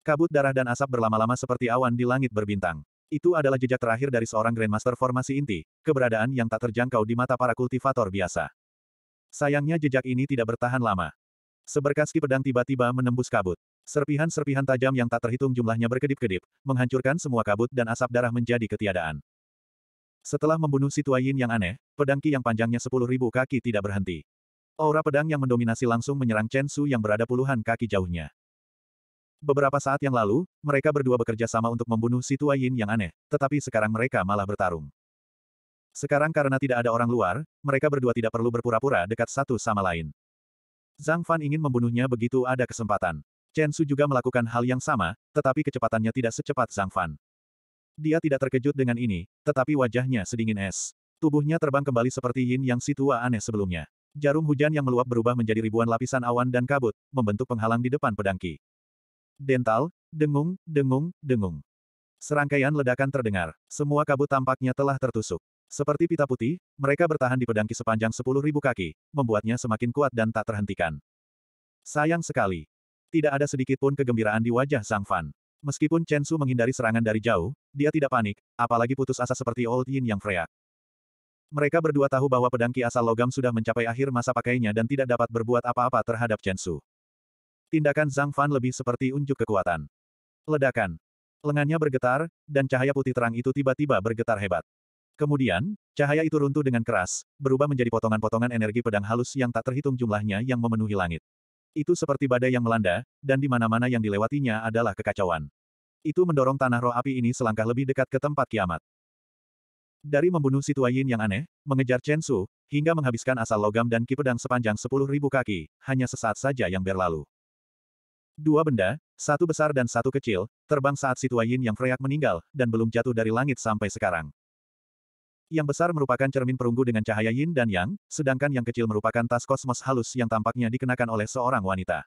Kabut darah dan asap berlama-lama seperti awan di langit berbintang. Itu adalah jejak terakhir dari seorang Grandmaster formasi inti, keberadaan yang tak terjangkau di mata para kultivator biasa. Sayangnya jejak ini tidak bertahan lama. Seberkaski pedang tiba-tiba menembus kabut. Serpihan-serpihan tajam yang tak terhitung jumlahnya berkedip-kedip, menghancurkan semua kabut dan asap darah menjadi ketiadaan. Setelah membunuh Situayin yang aneh, pedangki yang panjangnya sepuluh ribu kaki tidak berhenti. Aura pedang yang mendominasi langsung menyerang Chen Su yang berada puluhan kaki jauhnya. Beberapa saat yang lalu, mereka berdua bekerja sama untuk membunuh Situayin yang aneh, tetapi sekarang mereka malah bertarung. Sekarang karena tidak ada orang luar, mereka berdua tidak perlu berpura-pura dekat satu sama lain. Zhang Fan ingin membunuhnya begitu ada kesempatan. Chen Su juga melakukan hal yang sama, tetapi kecepatannya tidak secepat Zhang Fan. Dia tidak terkejut dengan ini, tetapi wajahnya sedingin es. Tubuhnya terbang kembali seperti yin yang si tua aneh sebelumnya. Jarum hujan yang meluap berubah menjadi ribuan lapisan awan dan kabut, membentuk penghalang di depan pedangki. Dental, dengung, dengung, dengung. Serangkaian ledakan terdengar. Semua kabut tampaknya telah tertusuk. Seperti pita putih, mereka bertahan di pedangki sepanjang 10.000 kaki, membuatnya semakin kuat dan tak terhentikan. Sayang sekali. Tidak ada sedikit pun kegembiraan di wajah Zhang Fan. Meskipun Chen Su menghindari serangan dari jauh, dia tidak panik, apalagi putus asa seperti Old Yin yang freak. Mereka berdua tahu bahwa pedangki asal logam sudah mencapai akhir masa pakainya dan tidak dapat berbuat apa-apa terhadap Chen Su. Tindakan Zhang Fan lebih seperti unjuk kekuatan. Ledakan. Lengannya bergetar, dan cahaya putih terang itu tiba-tiba bergetar hebat. Kemudian, cahaya itu runtuh dengan keras, berubah menjadi potongan-potongan energi pedang halus yang tak terhitung jumlahnya yang memenuhi langit. Itu seperti badai yang melanda, dan di mana-mana yang dilewatinya adalah kekacauan. Itu mendorong tanah roh api ini selangkah lebih dekat ke tempat kiamat. Dari membunuh si Yin yang aneh, mengejar Chen Su, hingga menghabiskan asal logam dan ki pedang sepanjang 10.000 kaki, hanya sesaat saja yang berlalu. Dua benda, satu besar dan satu kecil, terbang saat Situa Yin yang Freak meninggal, dan belum jatuh dari langit sampai sekarang. Yang besar merupakan cermin perunggu dengan cahaya Yin dan Yang, sedangkan yang kecil merupakan tas kosmos halus yang tampaknya dikenakan oleh seorang wanita.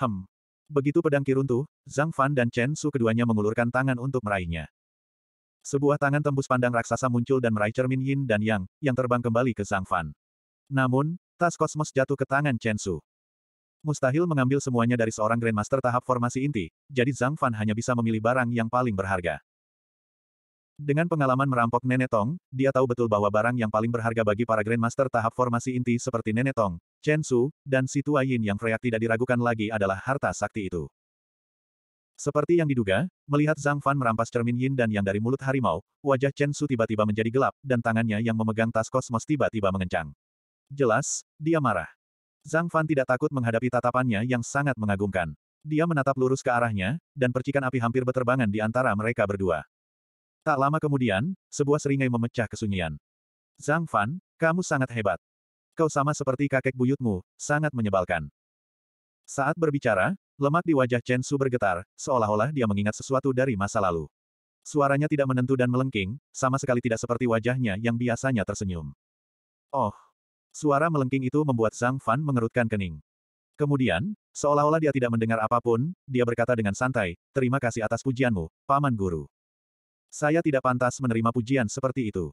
Hem. Begitu pedang kiruntu, Zhang Fan dan Chen Su keduanya mengulurkan tangan untuk meraihnya. Sebuah tangan tembus pandang raksasa muncul dan meraih cermin Yin dan Yang, yang terbang kembali ke Zhang Fan. Namun, tas kosmos jatuh ke tangan Chen Su. Mustahil mengambil semuanya dari seorang Grandmaster tahap formasi inti, jadi Zhang Fan hanya bisa memilih barang yang paling berharga. Dengan pengalaman merampok Nenek Tong, dia tahu betul bahwa barang yang paling berharga bagi para Grandmaster tahap formasi inti seperti Nenek Tong, Chen Su, dan Si Tua Yin yang freak tidak diragukan lagi adalah harta sakti itu. Seperti yang diduga, melihat Zhang Fan merampas cermin Yin dan Yang dari mulut harimau, wajah Chen Su tiba-tiba menjadi gelap, dan tangannya yang memegang tas kosmos tiba-tiba mengencang. Jelas, dia marah. Zhang Fan tidak takut menghadapi tatapannya yang sangat mengagumkan. Dia menatap lurus ke arahnya, dan percikan api hampir berterbangan di antara mereka berdua. Tak lama kemudian, sebuah seringai memecah kesunyian. Zhang Fan, kamu sangat hebat. Kau sama seperti kakek buyutmu, sangat menyebalkan. Saat berbicara, lemak di wajah Chen Su bergetar, seolah-olah dia mengingat sesuatu dari masa lalu. Suaranya tidak menentu dan melengking, sama sekali tidak seperti wajahnya yang biasanya tersenyum. Oh, Suara melengking itu membuat Zhang Fan mengerutkan kening. Kemudian, seolah-olah dia tidak mendengar apapun, dia berkata dengan santai, terima kasih atas pujianmu, Paman Guru. Saya tidak pantas menerima pujian seperti itu.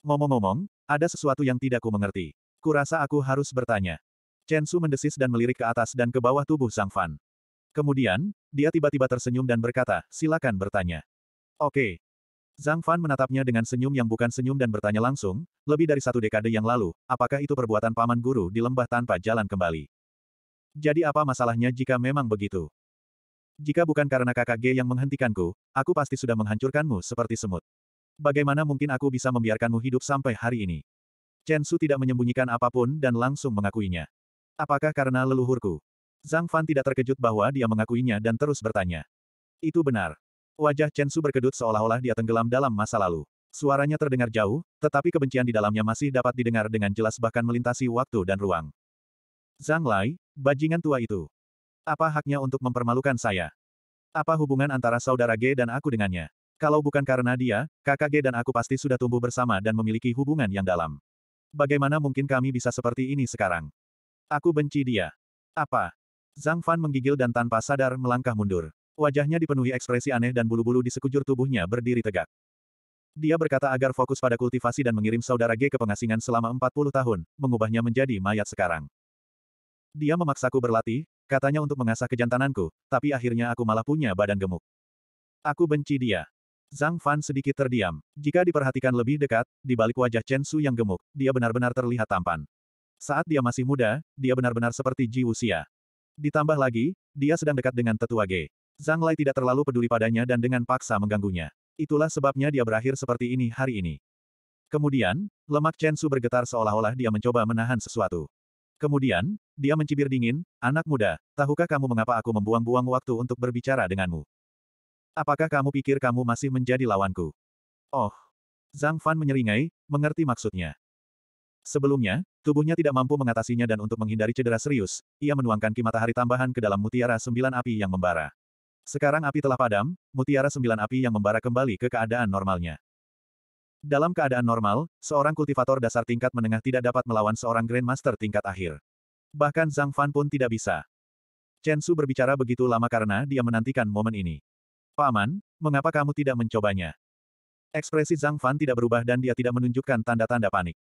Ngomong-ngomong, ada sesuatu yang tidak ku mengerti. Kurasa aku harus bertanya. Chen Su mendesis dan melirik ke atas dan ke bawah tubuh Zhang Fan. Kemudian, dia tiba-tiba tersenyum dan berkata, silakan bertanya. Oke, Zhang Fan menatapnya dengan senyum yang bukan senyum dan bertanya langsung, lebih dari satu dekade yang lalu, apakah itu perbuatan paman guru di lembah tanpa jalan kembali? Jadi apa masalahnya jika memang begitu? Jika bukan karena kakak G yang menghentikanku, aku pasti sudah menghancurkanmu seperti semut. Bagaimana mungkin aku bisa membiarkanmu hidup sampai hari ini? Chen Su tidak menyembunyikan apapun dan langsung mengakuinya. Apakah karena leluhurku? Zhang Fan tidak terkejut bahwa dia mengakuinya dan terus bertanya. Itu benar. Wajah Chen Su berkedut seolah-olah dia tenggelam dalam masa lalu. Suaranya terdengar jauh, tetapi kebencian di dalamnya masih dapat didengar dengan jelas bahkan melintasi waktu dan ruang. Zhang Lai, bajingan tua itu. Apa haknya untuk mempermalukan saya? Apa hubungan antara saudara G dan aku dengannya? Kalau bukan karena dia, kakak G dan aku pasti sudah tumbuh bersama dan memiliki hubungan yang dalam. Bagaimana mungkin kami bisa seperti ini sekarang? Aku benci dia. Apa? Zhang Fan menggigil dan tanpa sadar melangkah mundur. Wajahnya dipenuhi ekspresi aneh dan bulu-bulu di sekujur tubuhnya berdiri tegak. Dia berkata agar fokus pada kultivasi dan mengirim saudara G ke pengasingan selama 40 tahun, mengubahnya menjadi mayat sekarang. Dia memaksaku berlatih, katanya untuk mengasah kejantananku, tapi akhirnya aku malah punya badan gemuk. Aku benci dia. Zhang Fan sedikit terdiam. Jika diperhatikan lebih dekat, di balik wajah Chen Su yang gemuk, dia benar-benar terlihat tampan. Saat dia masih muda, dia benar-benar seperti Ji Wuxia. Ditambah lagi, dia sedang dekat dengan tetua G. Zhang Lai tidak terlalu peduli padanya dan dengan paksa mengganggunya. Itulah sebabnya dia berakhir seperti ini hari ini. Kemudian, lemak Chen Su bergetar seolah-olah dia mencoba menahan sesuatu. Kemudian, dia mencibir dingin, anak muda, tahukah kamu mengapa aku membuang-buang waktu untuk berbicara denganmu? Apakah kamu pikir kamu masih menjadi lawanku? Oh. Zhang Fan menyeringai, mengerti maksudnya. Sebelumnya, tubuhnya tidak mampu mengatasinya dan untuk menghindari cedera serius, ia menuangkan ki matahari tambahan ke dalam mutiara sembilan api yang membara. Sekarang api telah padam, mutiara sembilan api yang membara kembali ke keadaan normalnya. Dalam keadaan normal, seorang kultivator dasar tingkat menengah tidak dapat melawan seorang Grandmaster tingkat akhir. Bahkan Zhang Fan pun tidak bisa. Chen Su berbicara begitu lama karena dia menantikan momen ini. Paman, mengapa kamu tidak mencobanya? Ekspresi Zhang Fan tidak berubah dan dia tidak menunjukkan tanda-tanda panik.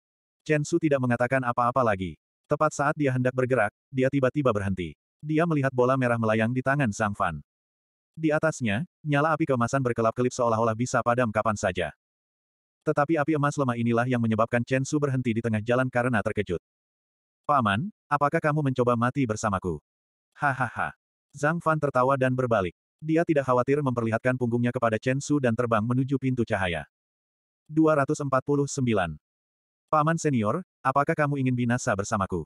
Chen Su tidak mengatakan apa-apa lagi. Tepat saat dia hendak bergerak, dia tiba-tiba berhenti. Dia melihat bola merah melayang di tangan Zhang Fan. Di atasnya, nyala api kemasan berkelap-kelip seolah-olah bisa padam kapan saja. Tetapi api emas lemah inilah yang menyebabkan Chen Su berhenti di tengah jalan karena terkejut. Paman, apakah kamu mencoba mati bersamaku? Hahaha. Zhang Fan tertawa dan berbalik. Dia tidak khawatir memperlihatkan punggungnya kepada Chen Su dan terbang menuju pintu cahaya. 249. Paman senior, apakah kamu ingin binasa bersamaku?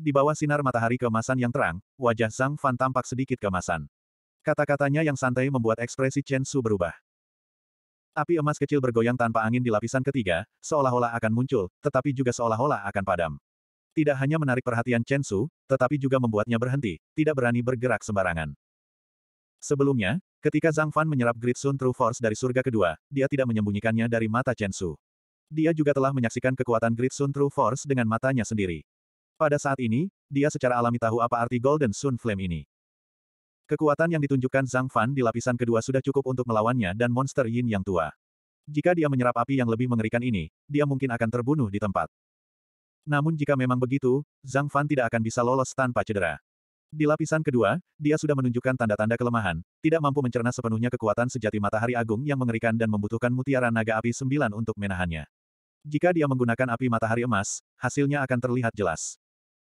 Di bawah sinar matahari kemasan yang terang, wajah Zhang Fan tampak sedikit kemasan. Kata-katanya yang santai membuat ekspresi Chen Su berubah. Api emas kecil bergoyang tanpa angin di lapisan ketiga, seolah-olah akan muncul, tetapi juga seolah-olah akan padam. Tidak hanya menarik perhatian Chen Su, tetapi juga membuatnya berhenti, tidak berani bergerak sembarangan. Sebelumnya, ketika Zhang Fan menyerap Great Sun True Force dari surga kedua, dia tidak menyembunyikannya dari mata Chen Su. Dia juga telah menyaksikan kekuatan Great Sun True Force dengan matanya sendiri. Pada saat ini, dia secara alami tahu apa arti Golden Sun Flame ini. Kekuatan yang ditunjukkan Zhang Fan di lapisan kedua sudah cukup untuk melawannya dan monster Yin yang tua. Jika dia menyerap api yang lebih mengerikan ini, dia mungkin akan terbunuh di tempat. Namun jika memang begitu, Zhang Fan tidak akan bisa lolos tanpa cedera. Di lapisan kedua, dia sudah menunjukkan tanda-tanda kelemahan, tidak mampu mencerna sepenuhnya kekuatan sejati matahari agung yang mengerikan dan membutuhkan mutiara naga api sembilan untuk menahannya. Jika dia menggunakan api matahari emas, hasilnya akan terlihat jelas.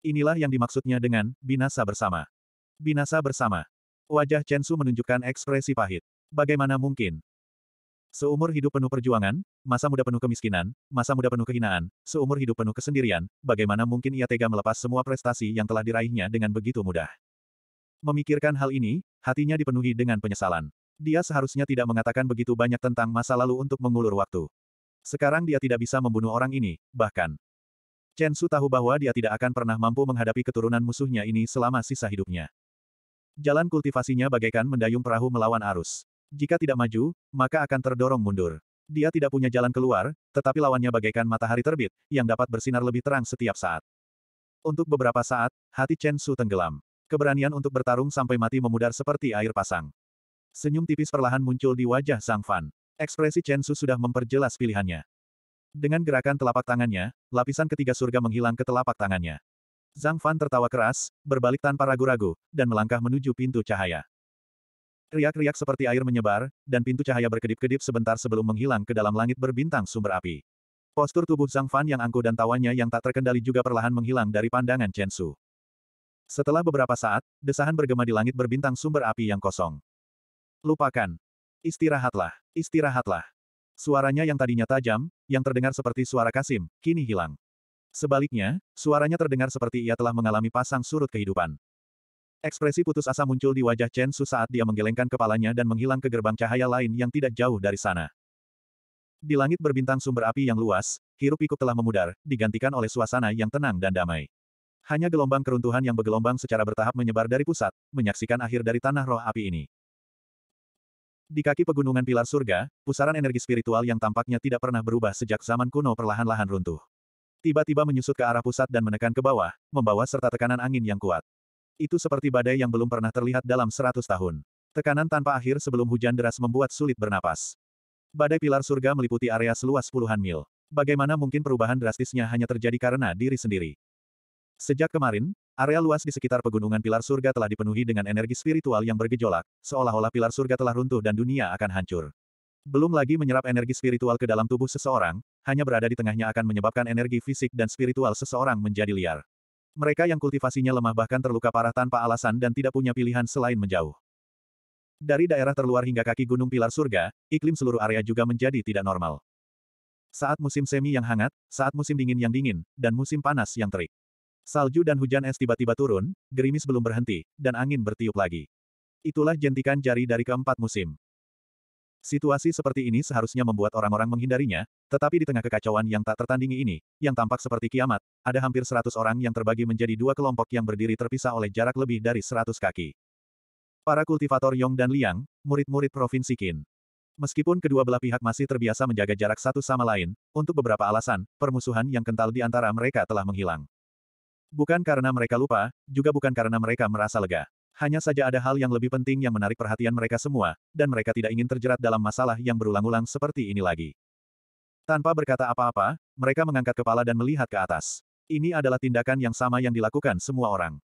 Inilah yang dimaksudnya dengan binasa bersama. Binasa bersama. Wajah Chen Su menunjukkan ekspresi pahit. Bagaimana mungkin? Seumur hidup penuh perjuangan, masa muda penuh kemiskinan, masa muda penuh kehinaan, seumur hidup penuh kesendirian, bagaimana mungkin ia tega melepas semua prestasi yang telah diraihnya dengan begitu mudah? Memikirkan hal ini, hatinya dipenuhi dengan penyesalan. Dia seharusnya tidak mengatakan begitu banyak tentang masa lalu untuk mengulur waktu. Sekarang dia tidak bisa membunuh orang ini, bahkan. Chen Su tahu bahwa dia tidak akan pernah mampu menghadapi keturunan musuhnya ini selama sisa hidupnya. Jalan kultivasinya bagaikan mendayung perahu melawan arus. Jika tidak maju, maka akan terdorong mundur. Dia tidak punya jalan keluar, tetapi lawannya bagaikan matahari terbit, yang dapat bersinar lebih terang setiap saat. Untuk beberapa saat, hati Chen Su tenggelam. Keberanian untuk bertarung sampai mati memudar seperti air pasang. Senyum tipis perlahan muncul di wajah Sang Fan. Ekspresi Chen Su sudah memperjelas pilihannya. Dengan gerakan telapak tangannya, lapisan ketiga surga menghilang ke telapak tangannya. Zhang Fan tertawa keras, berbalik tanpa ragu-ragu, dan melangkah menuju pintu cahaya. Riak-riak seperti air menyebar, dan pintu cahaya berkedip-kedip sebentar sebelum menghilang ke dalam langit berbintang sumber api. Postur tubuh Zhang Fan yang angkuh dan tawanya yang tak terkendali juga perlahan menghilang dari pandangan Chen Su. Setelah beberapa saat, desahan bergema di langit berbintang sumber api yang kosong. Lupakan. Istirahatlah, istirahatlah. Suaranya yang tadinya tajam, yang terdengar seperti suara Kasim, kini hilang. Sebaliknya, suaranya terdengar seperti ia telah mengalami pasang surut kehidupan. Ekspresi putus asa muncul di wajah Chen Su saat dia menggelengkan kepalanya dan menghilang ke gerbang cahaya lain yang tidak jauh dari sana. Di langit berbintang sumber api yang luas, hirup pikuk telah memudar, digantikan oleh suasana yang tenang dan damai. Hanya gelombang keruntuhan yang bergelombang secara bertahap menyebar dari pusat, menyaksikan akhir dari tanah roh api ini. Di kaki pegunungan pilar surga, pusaran energi spiritual yang tampaknya tidak pernah berubah sejak zaman kuno perlahan-lahan runtuh tiba-tiba menyusut ke arah pusat dan menekan ke bawah, membawa serta tekanan angin yang kuat. Itu seperti badai yang belum pernah terlihat dalam seratus tahun. Tekanan tanpa akhir sebelum hujan deras membuat sulit bernapas. Badai pilar surga meliputi area seluas puluhan mil. Bagaimana mungkin perubahan drastisnya hanya terjadi karena diri sendiri? Sejak kemarin, area luas di sekitar pegunungan pilar surga telah dipenuhi dengan energi spiritual yang bergejolak, seolah-olah pilar surga telah runtuh dan dunia akan hancur. Belum lagi menyerap energi spiritual ke dalam tubuh seseorang, hanya berada di tengahnya akan menyebabkan energi fisik dan spiritual seseorang menjadi liar. Mereka yang kultivasinya lemah bahkan terluka parah tanpa alasan dan tidak punya pilihan selain menjauh. Dari daerah terluar hingga kaki Gunung Pilar Surga, iklim seluruh area juga menjadi tidak normal. Saat musim semi yang hangat, saat musim dingin yang dingin, dan musim panas yang terik. Salju dan hujan es tiba-tiba turun, gerimis belum berhenti, dan angin bertiup lagi. Itulah jentikan jari dari keempat musim. Situasi seperti ini seharusnya membuat orang-orang menghindarinya, tetapi di tengah kekacauan yang tak tertandingi ini, yang tampak seperti kiamat, ada hampir seratus orang yang terbagi menjadi dua kelompok yang berdiri terpisah oleh jarak lebih dari seratus kaki. Para kultivator Yong dan Liang, murid-murid Provinsi Qin. Meskipun kedua belah pihak masih terbiasa menjaga jarak satu sama lain, untuk beberapa alasan, permusuhan yang kental di antara mereka telah menghilang. Bukan karena mereka lupa, juga bukan karena mereka merasa lega. Hanya saja ada hal yang lebih penting yang menarik perhatian mereka semua, dan mereka tidak ingin terjerat dalam masalah yang berulang-ulang seperti ini lagi. Tanpa berkata apa-apa, mereka mengangkat kepala dan melihat ke atas. Ini adalah tindakan yang sama yang dilakukan semua orang.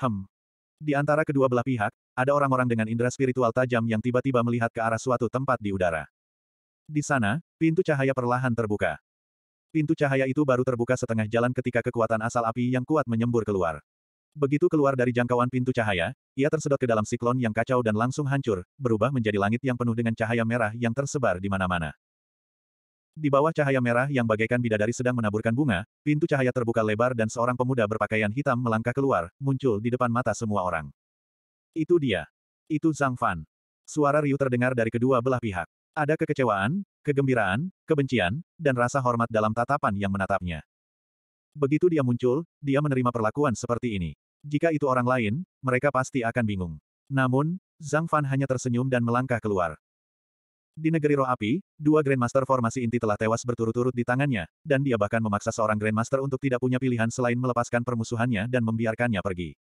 Hem. Di antara kedua belah pihak, ada orang-orang dengan indera spiritual tajam yang tiba-tiba melihat ke arah suatu tempat di udara. Di sana, pintu cahaya perlahan terbuka. Pintu cahaya itu baru terbuka setengah jalan ketika kekuatan asal api yang kuat menyembur keluar. Begitu keluar dari jangkauan pintu cahaya, ia tersedot ke dalam siklon yang kacau dan langsung hancur, berubah menjadi langit yang penuh dengan cahaya merah yang tersebar di mana-mana. Di bawah cahaya merah yang bagaikan bidadari sedang menaburkan bunga, pintu cahaya terbuka lebar dan seorang pemuda berpakaian hitam melangkah keluar, muncul di depan mata semua orang. Itu dia. Itu Zhang Fan. Suara riuh terdengar dari kedua belah pihak. Ada kekecewaan, kegembiraan, kebencian, dan rasa hormat dalam tatapan yang menatapnya. Begitu dia muncul, dia menerima perlakuan seperti ini. Jika itu orang lain, mereka pasti akan bingung. Namun, Zhang Fan hanya tersenyum dan melangkah keluar. Di negeri roh api, dua Grandmaster formasi inti telah tewas berturut-turut di tangannya, dan dia bahkan memaksa seorang Grandmaster untuk tidak punya pilihan selain melepaskan permusuhannya dan membiarkannya pergi.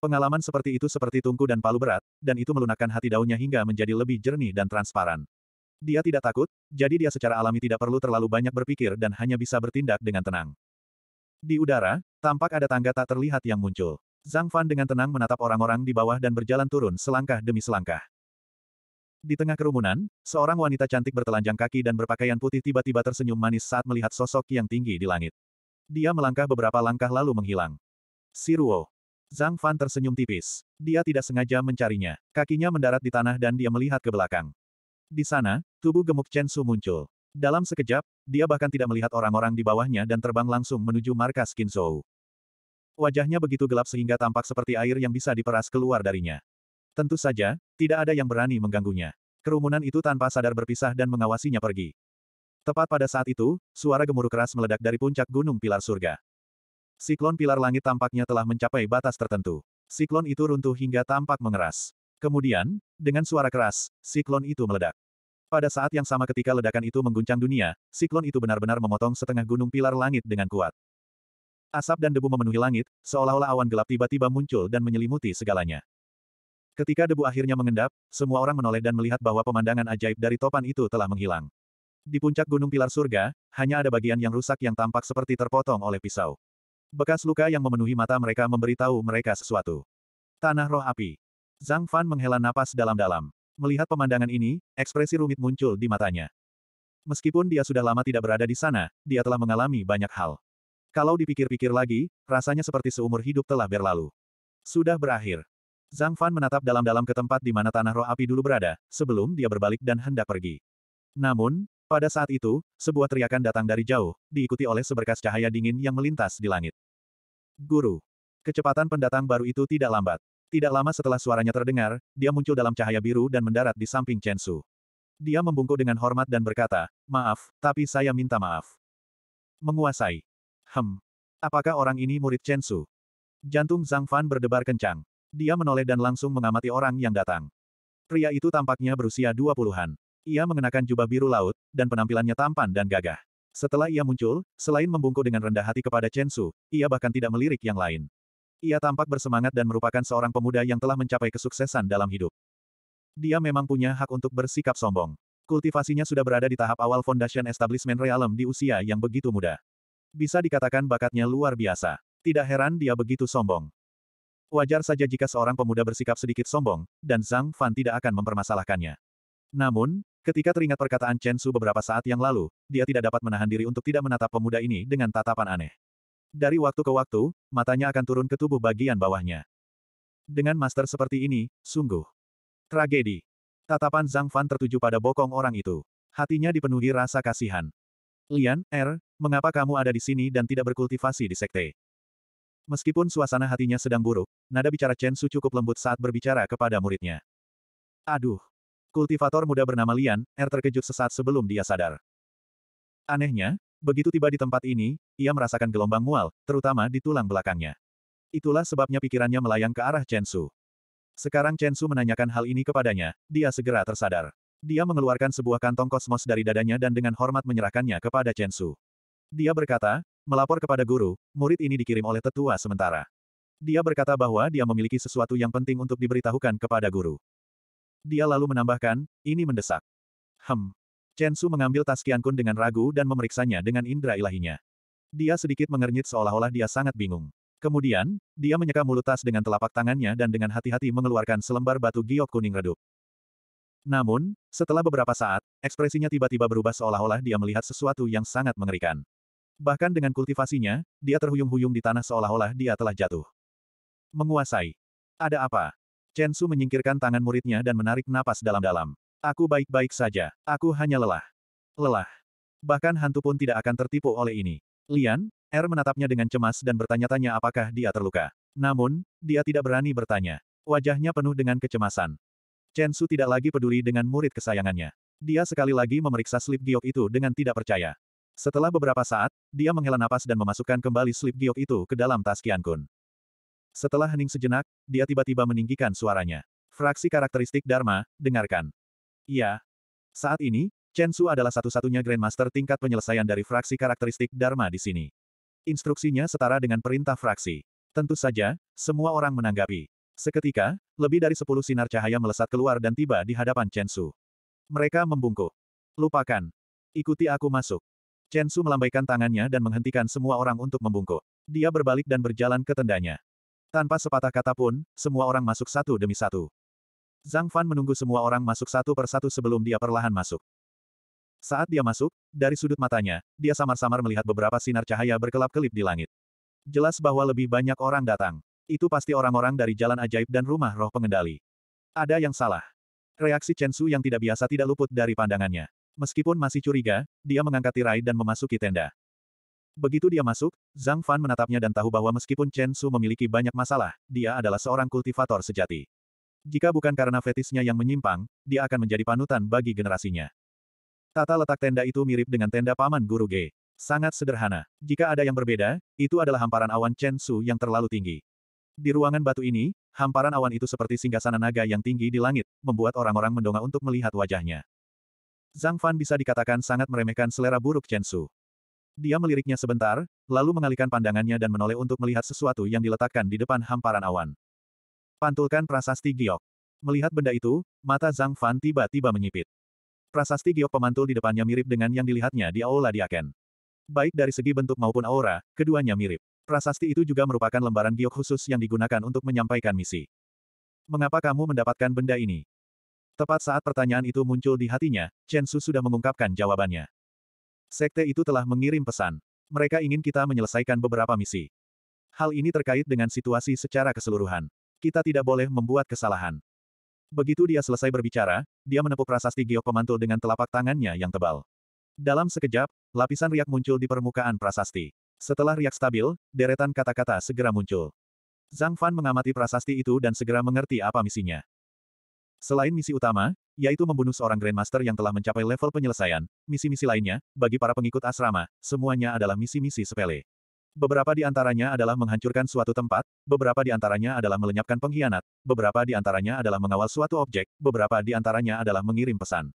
Pengalaman seperti itu seperti tungku dan palu berat, dan itu melunakkan hati daunnya hingga menjadi lebih jernih dan transparan. Dia tidak takut, jadi dia secara alami tidak perlu terlalu banyak berpikir dan hanya bisa bertindak dengan tenang. Di udara, tampak ada tangga tak terlihat yang muncul. Zhang Fan dengan tenang menatap orang-orang di bawah dan berjalan turun selangkah demi selangkah. Di tengah kerumunan, seorang wanita cantik bertelanjang kaki dan berpakaian putih tiba-tiba tersenyum manis saat melihat sosok yang tinggi di langit. Dia melangkah beberapa langkah lalu menghilang. Siruo. Zhang Fan tersenyum tipis. Dia tidak sengaja mencarinya. Kakinya mendarat di tanah dan dia melihat ke belakang. Di sana, tubuh gemuk Chen Su muncul. Dalam sekejap, dia bahkan tidak melihat orang-orang di bawahnya dan terbang langsung menuju markas Kinzhou. Wajahnya begitu gelap sehingga tampak seperti air yang bisa diperas keluar darinya. Tentu saja, tidak ada yang berani mengganggunya. Kerumunan itu tanpa sadar berpisah dan mengawasinya pergi. Tepat pada saat itu, suara gemuruh keras meledak dari puncak gunung pilar surga. Siklon pilar langit tampaknya telah mencapai batas tertentu. Siklon itu runtuh hingga tampak mengeras. Kemudian, dengan suara keras, siklon itu meledak. Pada saat yang sama ketika ledakan itu mengguncang dunia, siklon itu benar-benar memotong setengah gunung pilar langit dengan kuat. Asap dan debu memenuhi langit, seolah-olah awan gelap tiba-tiba muncul dan menyelimuti segalanya. Ketika debu akhirnya mengendap, semua orang menoleh dan melihat bahwa pemandangan ajaib dari topan itu telah menghilang. Di puncak Gunung Pilar Surga, hanya ada bagian yang rusak yang tampak seperti terpotong oleh pisau. Bekas luka yang memenuhi mata mereka memberitahu mereka sesuatu. Tanah roh api. Zhang Fan menghela napas dalam-dalam. Melihat pemandangan ini, ekspresi rumit muncul di matanya. Meskipun dia sudah lama tidak berada di sana, dia telah mengalami banyak hal. Kalau dipikir-pikir lagi, rasanya seperti seumur hidup telah berlalu. Sudah berakhir. Zhang Fan menatap dalam-dalam ke tempat di mana tanah roh api dulu berada, sebelum dia berbalik dan hendak pergi. Namun, pada saat itu, sebuah teriakan datang dari jauh, diikuti oleh seberkas cahaya dingin yang melintas di langit. Guru. Kecepatan pendatang baru itu tidak lambat. Tidak lama setelah suaranya terdengar, dia muncul dalam cahaya biru dan mendarat di samping Chen Su. Dia membungkuk dengan hormat dan berkata, Maaf, tapi saya minta maaf. Menguasai. Hem. Apakah orang ini murid Chen Su? Jantung Zhang Fan berdebar kencang. Dia menoleh dan langsung mengamati orang yang datang. Pria itu tampaknya berusia dua puluhan. Ia mengenakan jubah biru laut, dan penampilannya tampan dan gagah. Setelah ia muncul, selain membungkuk dengan rendah hati kepada Chen Su, ia bahkan tidak melirik yang lain. Ia tampak bersemangat dan merupakan seorang pemuda yang telah mencapai kesuksesan dalam hidup. Dia memang punya hak untuk bersikap sombong. Kultivasinya sudah berada di tahap awal Foundation Establishment Realm di usia yang begitu muda. Bisa dikatakan bakatnya luar biasa. Tidak heran dia begitu sombong. Wajar saja jika seorang pemuda bersikap sedikit sombong, dan Zhang Fan tidak akan mempermasalahkannya. Namun, ketika teringat perkataan Chen Su beberapa saat yang lalu, dia tidak dapat menahan diri untuk tidak menatap pemuda ini dengan tatapan aneh. Dari waktu ke waktu, matanya akan turun ke tubuh bagian bawahnya. Dengan master seperti ini, sungguh. Tragedi. Tatapan Zhang Fan tertuju pada bokong orang itu. Hatinya dipenuhi rasa kasihan. Lian, Er, Mengapa kamu ada di sini dan tidak berkultivasi di sekte? Meskipun suasana hatinya sedang buruk, nada bicara Chen Su cukup lembut saat berbicara kepada muridnya. Aduh. Kultivator muda bernama Lian, Er terkejut sesaat sebelum dia sadar. Anehnya, begitu tiba di tempat ini, ia merasakan gelombang mual, terutama di tulang belakangnya. Itulah sebabnya pikirannya melayang ke arah Chen Su. Sekarang Chen Su menanyakan hal ini kepadanya, dia segera tersadar. Dia mengeluarkan sebuah kantong kosmos dari dadanya dan dengan hormat menyerahkannya kepada Chen Su. Dia berkata, melapor kepada guru, murid ini dikirim oleh tetua sementara. Dia berkata bahwa dia memiliki sesuatu yang penting untuk diberitahukan kepada guru. Dia lalu menambahkan, ini mendesak. Hem. Chen Su mengambil tas Kun dengan ragu dan memeriksanya dengan indera ilahinya. Dia sedikit mengernyit seolah-olah dia sangat bingung. Kemudian, dia menyeka mulut tas dengan telapak tangannya dan dengan hati-hati mengeluarkan selembar batu giok kuning redup. Namun, setelah beberapa saat, ekspresinya tiba-tiba berubah seolah-olah dia melihat sesuatu yang sangat mengerikan. Bahkan dengan kultivasinya, dia terhuyung-huyung di tanah seolah-olah dia telah jatuh. Menguasai. Ada apa? Chen Su menyingkirkan tangan muridnya dan menarik napas dalam-dalam. Aku baik-baik saja. Aku hanya lelah. Lelah. Bahkan hantu pun tidak akan tertipu oleh ini. Lian, Er menatapnya dengan cemas dan bertanya-tanya apakah dia terluka. Namun, dia tidak berani bertanya. Wajahnya penuh dengan kecemasan. Chen Su tidak lagi peduli dengan murid kesayangannya. Dia sekali lagi memeriksa slip giok itu dengan tidak percaya. Setelah beberapa saat, dia menghela napas dan memasukkan kembali slip giok itu ke dalam tas kian Kun. Setelah hening sejenak, dia tiba-tiba meninggikan suaranya. Fraksi karakteristik Dharma, dengarkan. Iya. Saat ini, Chen Su adalah satu-satunya Grandmaster tingkat penyelesaian dari fraksi karakteristik Dharma di sini. Instruksinya setara dengan perintah fraksi. Tentu saja, semua orang menanggapi. Seketika, lebih dari sepuluh sinar cahaya melesat keluar dan tiba di hadapan Chen Su. Mereka membungkuk. Lupakan. Ikuti aku masuk. Chen Su melambaikan tangannya dan menghentikan semua orang untuk membungkuk. Dia berbalik dan berjalan ke tendanya. Tanpa sepatah kata pun, semua orang masuk satu demi satu. Zhang Fan menunggu semua orang masuk satu per satu sebelum dia perlahan masuk. Saat dia masuk, dari sudut matanya, dia samar-samar melihat beberapa sinar cahaya berkelap-kelip di langit. Jelas bahwa lebih banyak orang datang. Itu pasti orang-orang dari jalan ajaib dan rumah roh pengendali. Ada yang salah. Reaksi Chen Su yang tidak biasa tidak luput dari pandangannya. Meskipun masih curiga, dia mengangkat tirai dan memasuki tenda. Begitu dia masuk, Zhang Fan menatapnya dan tahu bahwa meskipun Chen Su memiliki banyak masalah, dia adalah seorang kultivator sejati. Jika bukan karena fetisnya yang menyimpang, dia akan menjadi panutan bagi generasinya. Tata letak tenda itu mirip dengan tenda paman Guru Ge. Sangat sederhana. Jika ada yang berbeda, itu adalah hamparan awan Chen Su yang terlalu tinggi. Di ruangan batu ini, hamparan awan itu seperti singgasana naga yang tinggi di langit, membuat orang-orang mendongak untuk melihat wajahnya. Zhang Fan bisa dikatakan sangat meremehkan selera buruk Chen Su. Dia meliriknya sebentar, lalu mengalihkan pandangannya dan menoleh untuk melihat sesuatu yang diletakkan di depan hamparan awan. Pantulkan prasasti giok. Melihat benda itu, mata Zhang Fan tiba-tiba menyipit. Prasasti giok pemantul di depannya mirip dengan yang dilihatnya di Aula Diaken. Baik dari segi bentuk maupun aura, keduanya mirip. Prasasti itu juga merupakan lembaran giok khusus yang digunakan untuk menyampaikan misi. Mengapa kamu mendapatkan benda ini? Tepat saat pertanyaan itu muncul di hatinya, Chen Su sudah mengungkapkan jawabannya. Sekte itu telah mengirim pesan. Mereka ingin kita menyelesaikan beberapa misi. Hal ini terkait dengan situasi secara keseluruhan. Kita tidak boleh membuat kesalahan. Begitu dia selesai berbicara, dia menepuk prasasti giok pemantul dengan telapak tangannya yang tebal. Dalam sekejap, lapisan riak muncul di permukaan prasasti. Setelah riak stabil, deretan kata-kata segera muncul. Zhang Fan mengamati prasasti itu dan segera mengerti apa misinya. Selain misi utama, yaitu membunuh seorang Grandmaster yang telah mencapai level penyelesaian, misi-misi lainnya, bagi para pengikut asrama, semuanya adalah misi-misi sepele. Beberapa di antaranya adalah menghancurkan suatu tempat, beberapa di antaranya adalah melenyapkan pengkhianat, beberapa di antaranya adalah mengawal suatu objek, beberapa di antaranya adalah mengirim pesan.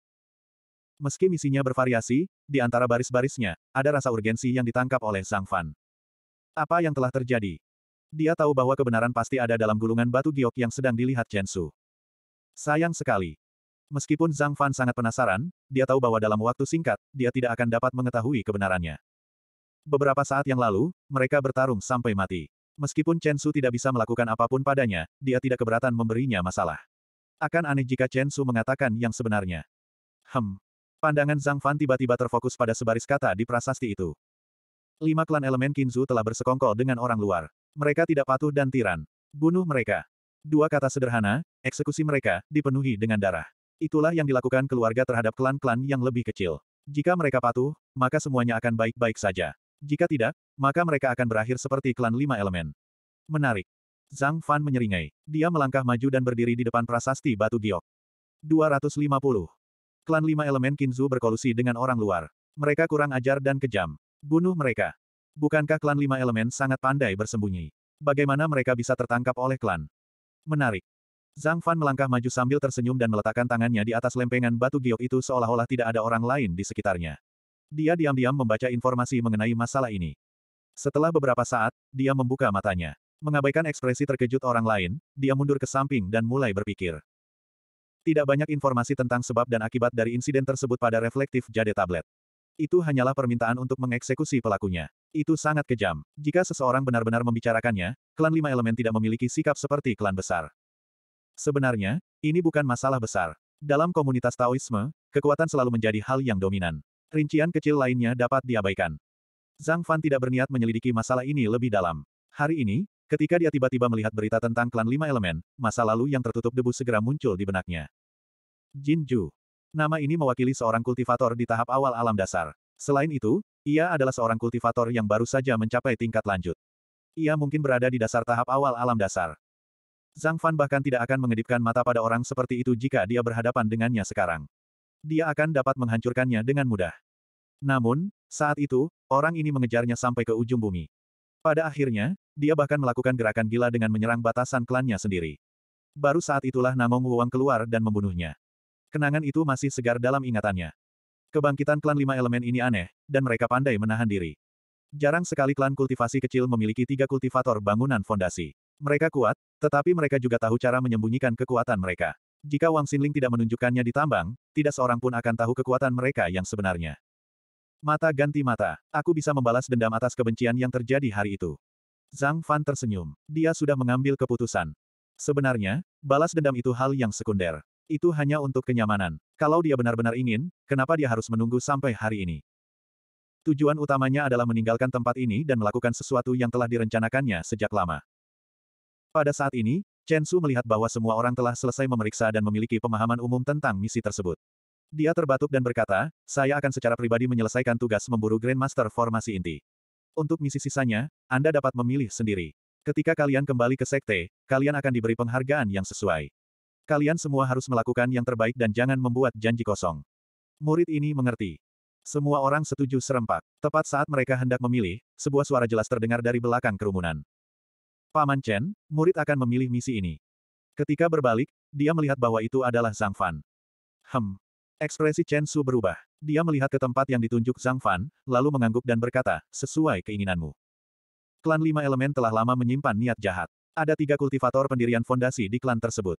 Meski misinya bervariasi, di antara baris-barisnya, ada rasa urgensi yang ditangkap oleh Sang Fan. Apa yang telah terjadi? Dia tahu bahwa kebenaran pasti ada dalam gulungan batu giok yang sedang dilihat Chen Su. Sayang sekali. Meskipun Zhang Fan sangat penasaran, dia tahu bahwa dalam waktu singkat, dia tidak akan dapat mengetahui kebenarannya. Beberapa saat yang lalu, mereka bertarung sampai mati. Meskipun Chen Su tidak bisa melakukan apapun padanya, dia tidak keberatan memberinya masalah. Akan aneh jika Chen Su mengatakan yang sebenarnya. Hem. Pandangan Zhang Fan tiba-tiba terfokus pada sebaris kata di prasasti itu. Lima klan elemen Kinzu telah bersekongkol dengan orang luar. Mereka tidak patuh dan tiran. Bunuh mereka. Dua kata sederhana, eksekusi mereka, dipenuhi dengan darah. Itulah yang dilakukan keluarga terhadap klan-klan yang lebih kecil. Jika mereka patuh, maka semuanya akan baik-baik saja. Jika tidak, maka mereka akan berakhir seperti klan lima elemen. Menarik. Zhang Fan menyeringai. Dia melangkah maju dan berdiri di depan prasasti batu giok. 250. Klan lima elemen Kinzu berkolusi dengan orang luar. Mereka kurang ajar dan kejam. Bunuh mereka. Bukankah klan lima elemen sangat pandai bersembunyi? Bagaimana mereka bisa tertangkap oleh klan? Menarik. Zhang Fan melangkah maju sambil tersenyum dan meletakkan tangannya di atas lempengan batu giok itu seolah-olah tidak ada orang lain di sekitarnya. Dia diam-diam membaca informasi mengenai masalah ini. Setelah beberapa saat, dia membuka matanya. Mengabaikan ekspresi terkejut orang lain, dia mundur ke samping dan mulai berpikir. Tidak banyak informasi tentang sebab dan akibat dari insiden tersebut pada reflektif jade tablet. Itu hanyalah permintaan untuk mengeksekusi pelakunya. Itu sangat kejam. Jika seseorang benar-benar membicarakannya, klan lima elemen tidak memiliki sikap seperti klan besar. Sebenarnya, ini bukan masalah besar. Dalam komunitas Taoisme, kekuatan selalu menjadi hal yang dominan. Rincian kecil lainnya dapat diabaikan. Zhang Fan tidak berniat menyelidiki masalah ini lebih dalam. Hari ini, ketika dia tiba-tiba melihat berita tentang klan lima elemen, masa lalu yang tertutup debu segera muncul di benaknya. Jin Ju. Nama ini mewakili seorang kultivator di tahap awal alam dasar. Selain itu, ia adalah seorang kultivator yang baru saja mencapai tingkat lanjut. Ia mungkin berada di dasar tahap awal alam dasar. Zhang Fan bahkan tidak akan mengedipkan mata pada orang seperti itu jika dia berhadapan dengannya sekarang. Dia akan dapat menghancurkannya dengan mudah. Namun, saat itu, orang ini mengejarnya sampai ke ujung bumi. Pada akhirnya, dia bahkan melakukan gerakan gila dengan menyerang batasan klannya sendiri. Baru saat itulah Namong Wuang keluar dan membunuhnya. Kenangan itu masih segar dalam ingatannya. Kebangkitan klan lima elemen ini aneh, dan mereka pandai menahan diri. Jarang sekali klan kultivasi kecil memiliki tiga kultivator bangunan fondasi. Mereka kuat, tetapi mereka juga tahu cara menyembunyikan kekuatan mereka. Jika Wang Xinling tidak menunjukkannya di tambang, tidak seorang pun akan tahu kekuatan mereka yang sebenarnya. Mata ganti mata, aku bisa membalas dendam atas kebencian yang terjadi hari itu. Zhang Fan tersenyum. Dia sudah mengambil keputusan. Sebenarnya, balas dendam itu hal yang sekunder itu hanya untuk kenyamanan. Kalau dia benar-benar ingin, kenapa dia harus menunggu sampai hari ini? Tujuan utamanya adalah meninggalkan tempat ini dan melakukan sesuatu yang telah direncanakannya sejak lama. Pada saat ini, Chen Su melihat bahwa semua orang telah selesai memeriksa dan memiliki pemahaman umum tentang misi tersebut. Dia terbatuk dan berkata, saya akan secara pribadi menyelesaikan tugas memburu Grandmaster formasi inti. Untuk misi sisanya, Anda dapat memilih sendiri. Ketika kalian kembali ke sekte, kalian akan diberi penghargaan yang sesuai. Kalian semua harus melakukan yang terbaik dan jangan membuat janji kosong. Murid ini mengerti. Semua orang setuju serempak. Tepat saat mereka hendak memilih, sebuah suara jelas terdengar dari belakang kerumunan. Paman Chen, murid akan memilih misi ini. Ketika berbalik, dia melihat bahwa itu adalah Zhang Fan. Hem. Ekspresi Chen Su berubah. Dia melihat ke tempat yang ditunjuk Zhang Fan, lalu mengangguk dan berkata, sesuai keinginanmu. Klan Lima Elemen telah lama menyimpan niat jahat. Ada tiga kultivator pendirian fondasi di klan tersebut.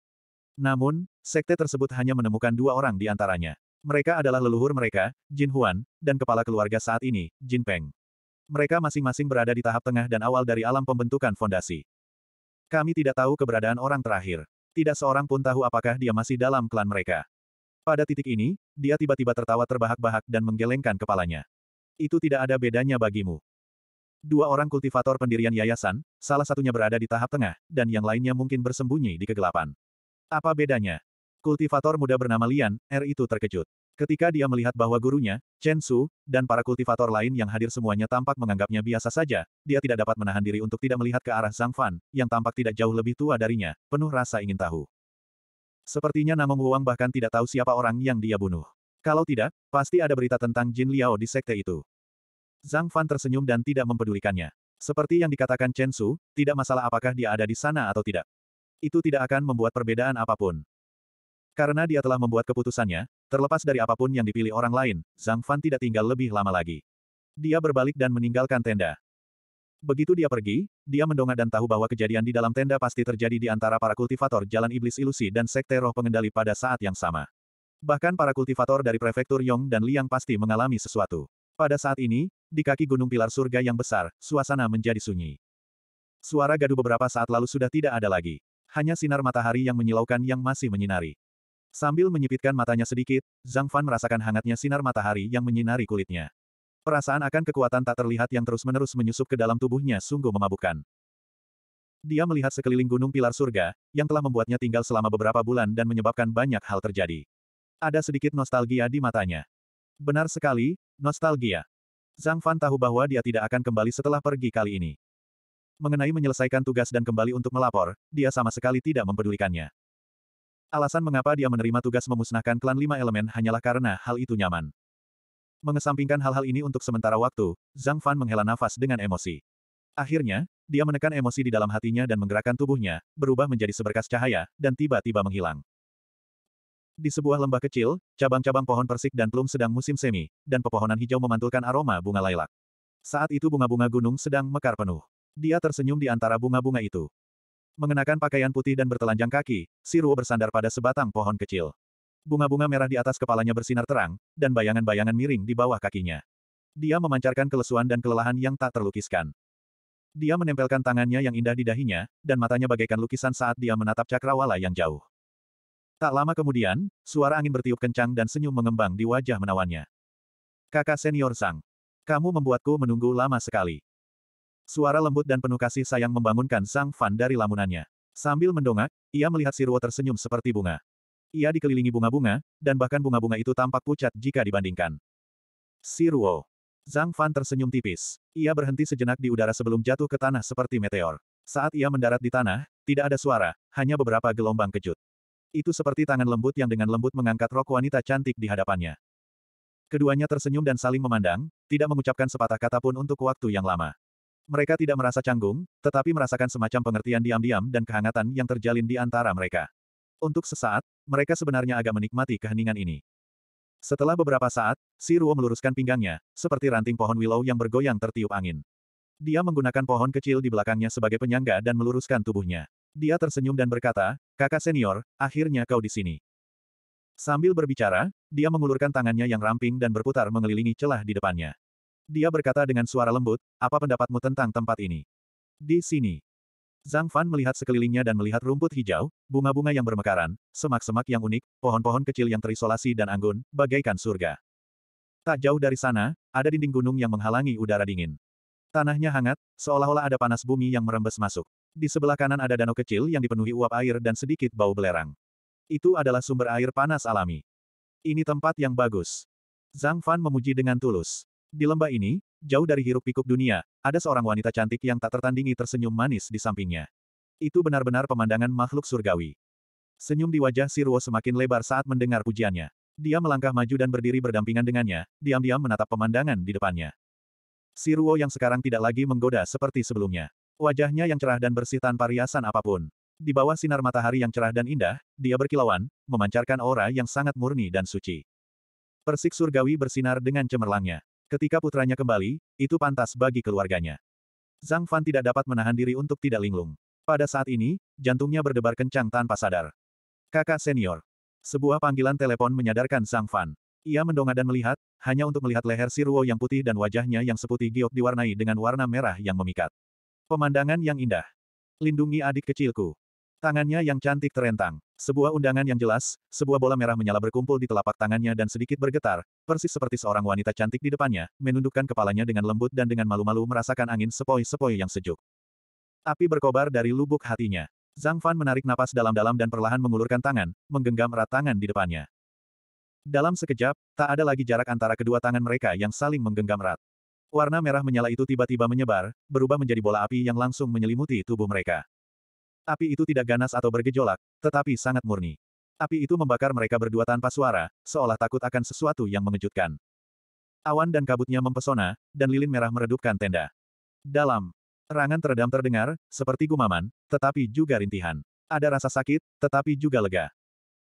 Namun, sekte tersebut hanya menemukan dua orang di antaranya. Mereka adalah leluhur mereka, Jin Huan, dan kepala keluarga saat ini, Jin Peng. Mereka masing-masing berada di tahap tengah dan awal dari alam pembentukan fondasi. Kami tidak tahu keberadaan orang terakhir. Tidak seorang pun tahu apakah dia masih dalam klan mereka. Pada titik ini, dia tiba-tiba tertawa terbahak-bahak dan menggelengkan kepalanya. Itu tidak ada bedanya bagimu. Dua orang kultivator pendirian yayasan, salah satunya berada di tahap tengah, dan yang lainnya mungkin bersembunyi di kegelapan. Apa bedanya? Kultivator muda bernama Lian, R itu terkejut. Ketika dia melihat bahwa gurunya, Chen Su, dan para kultivator lain yang hadir semuanya tampak menganggapnya biasa saja, dia tidak dapat menahan diri untuk tidak melihat ke arah Zhang Fan, yang tampak tidak jauh lebih tua darinya, penuh rasa ingin tahu. Sepertinya Namong Huang bahkan tidak tahu siapa orang yang dia bunuh. Kalau tidak, pasti ada berita tentang Jin Liao di sekte itu. Zhang Fan tersenyum dan tidak mempedulikannya. Seperti yang dikatakan Chen Su, tidak masalah apakah dia ada di sana atau tidak itu tidak akan membuat perbedaan apapun. Karena dia telah membuat keputusannya, terlepas dari apapun yang dipilih orang lain, Zhang Fan tidak tinggal lebih lama lagi. Dia berbalik dan meninggalkan tenda. Begitu dia pergi, dia mendongak dan tahu bahwa kejadian di dalam tenda pasti terjadi di antara para kultivator jalan iblis ilusi dan sekte roh pengendali pada saat yang sama. Bahkan para kultivator dari prefektur Yong dan Liang pasti mengalami sesuatu. Pada saat ini, di kaki gunung pilar surga yang besar, suasana menjadi sunyi. Suara gaduh beberapa saat lalu sudah tidak ada lagi hanya sinar matahari yang menyilaukan yang masih menyinari. Sambil menyipitkan matanya sedikit, Zhang Fan merasakan hangatnya sinar matahari yang menyinari kulitnya. Perasaan akan kekuatan tak terlihat yang terus-menerus menyusup ke dalam tubuhnya sungguh memabukkan. Dia melihat sekeliling gunung pilar surga, yang telah membuatnya tinggal selama beberapa bulan dan menyebabkan banyak hal terjadi. Ada sedikit nostalgia di matanya. Benar sekali, nostalgia. Zhang Fan tahu bahwa dia tidak akan kembali setelah pergi kali ini. Mengenai menyelesaikan tugas dan kembali untuk melapor, dia sama sekali tidak mempedulikannya. Alasan mengapa dia menerima tugas memusnahkan klan lima elemen hanyalah karena hal itu nyaman. Mengesampingkan hal-hal ini untuk sementara waktu, Zhang Fan menghela nafas dengan emosi. Akhirnya, dia menekan emosi di dalam hatinya dan menggerakkan tubuhnya, berubah menjadi seberkas cahaya, dan tiba-tiba menghilang. Di sebuah lembah kecil, cabang-cabang pohon persik dan plum sedang musim semi, dan pepohonan hijau memantulkan aroma bunga lailak. Saat itu bunga-bunga gunung sedang mekar penuh. Dia tersenyum di antara bunga-bunga itu. Mengenakan pakaian putih dan bertelanjang kaki, Siruo bersandar pada sebatang pohon kecil. Bunga-bunga merah di atas kepalanya bersinar terang, dan bayangan-bayangan miring di bawah kakinya. Dia memancarkan kelesuan dan kelelahan yang tak terlukiskan. Dia menempelkan tangannya yang indah di dahinya, dan matanya bagaikan lukisan saat dia menatap cakrawala yang jauh. Tak lama kemudian, suara angin bertiup kencang dan senyum mengembang di wajah menawannya. Kakak senior Sang, kamu membuatku menunggu lama sekali. Suara lembut dan penuh kasih sayang membangunkan Sang Fan dari lamunannya. Sambil mendongak, ia melihat Siruo tersenyum seperti bunga. Ia dikelilingi bunga-bunga, dan bahkan bunga-bunga itu tampak pucat jika dibandingkan. Siruo. Zhang Fan tersenyum tipis. Ia berhenti sejenak di udara sebelum jatuh ke tanah seperti meteor. Saat ia mendarat di tanah, tidak ada suara, hanya beberapa gelombang kejut. Itu seperti tangan lembut yang dengan lembut mengangkat rok wanita cantik di hadapannya. Keduanya tersenyum dan saling memandang, tidak mengucapkan sepatah kata pun untuk waktu yang lama. Mereka tidak merasa canggung, tetapi merasakan semacam pengertian diam-diam dan kehangatan yang terjalin di antara mereka. Untuk sesaat, mereka sebenarnya agak menikmati keheningan ini. Setelah beberapa saat, si Ruo meluruskan pinggangnya, seperti ranting pohon willow yang bergoyang tertiup angin. Dia menggunakan pohon kecil di belakangnya sebagai penyangga dan meluruskan tubuhnya. Dia tersenyum dan berkata, kakak senior, akhirnya kau di sini. Sambil berbicara, dia mengulurkan tangannya yang ramping dan berputar mengelilingi celah di depannya. Dia berkata dengan suara lembut, apa pendapatmu tentang tempat ini? Di sini. Zhang Fan melihat sekelilingnya dan melihat rumput hijau, bunga-bunga yang bermekaran, semak-semak yang unik, pohon-pohon kecil yang terisolasi dan anggun, bagaikan surga. Tak jauh dari sana, ada dinding gunung yang menghalangi udara dingin. Tanahnya hangat, seolah-olah ada panas bumi yang merembes masuk. Di sebelah kanan ada danau kecil yang dipenuhi uap air dan sedikit bau belerang. Itu adalah sumber air panas alami. Ini tempat yang bagus. Zhang Fan memuji dengan tulus. Di lembah ini, jauh dari hiruk-pikuk dunia, ada seorang wanita cantik yang tak tertandingi tersenyum manis di sampingnya. Itu benar-benar pemandangan makhluk surgawi. Senyum di wajah Sirwo semakin lebar saat mendengar pujiannya. Dia melangkah maju dan berdiri berdampingan dengannya, diam-diam menatap pemandangan di depannya. Sirwo yang sekarang tidak lagi menggoda seperti sebelumnya. Wajahnya yang cerah dan bersih tanpa riasan apapun. Di bawah sinar matahari yang cerah dan indah, dia berkilauan, memancarkan aura yang sangat murni dan suci. Persik surgawi bersinar dengan cemerlangnya. Ketika putranya kembali, itu pantas bagi keluarganya. Zhang Fan tidak dapat menahan diri untuk tidak linglung. Pada saat ini, jantungnya berdebar kencang tanpa sadar. Kakak senior. Sebuah panggilan telepon menyadarkan Zhang Fan. Ia mendongak dan melihat, hanya untuk melihat leher Siruo yang putih dan wajahnya yang seputih giok diwarnai dengan warna merah yang memikat. Pemandangan yang indah. Lindungi adik kecilku. Tangannya yang cantik terentang. Sebuah undangan yang jelas, sebuah bola merah menyala berkumpul di telapak tangannya dan sedikit bergetar, persis seperti seorang wanita cantik di depannya, menundukkan kepalanya dengan lembut dan dengan malu-malu merasakan angin sepoi-sepoi yang sejuk. Api berkobar dari lubuk hatinya. Zhang Fan menarik napas dalam-dalam dan perlahan mengulurkan tangan, menggenggam erat tangan di depannya. Dalam sekejap, tak ada lagi jarak antara kedua tangan mereka yang saling menggenggam erat. Warna merah menyala itu tiba-tiba menyebar, berubah menjadi bola api yang langsung menyelimuti tubuh mereka. Api itu tidak ganas atau bergejolak, tetapi sangat murni. Api itu membakar mereka berdua tanpa suara, seolah takut akan sesuatu yang mengejutkan. Awan dan kabutnya mempesona, dan lilin merah meredupkan tenda. Dalam rangan teredam terdengar, seperti gumaman, tetapi juga rintihan. Ada rasa sakit, tetapi juga lega.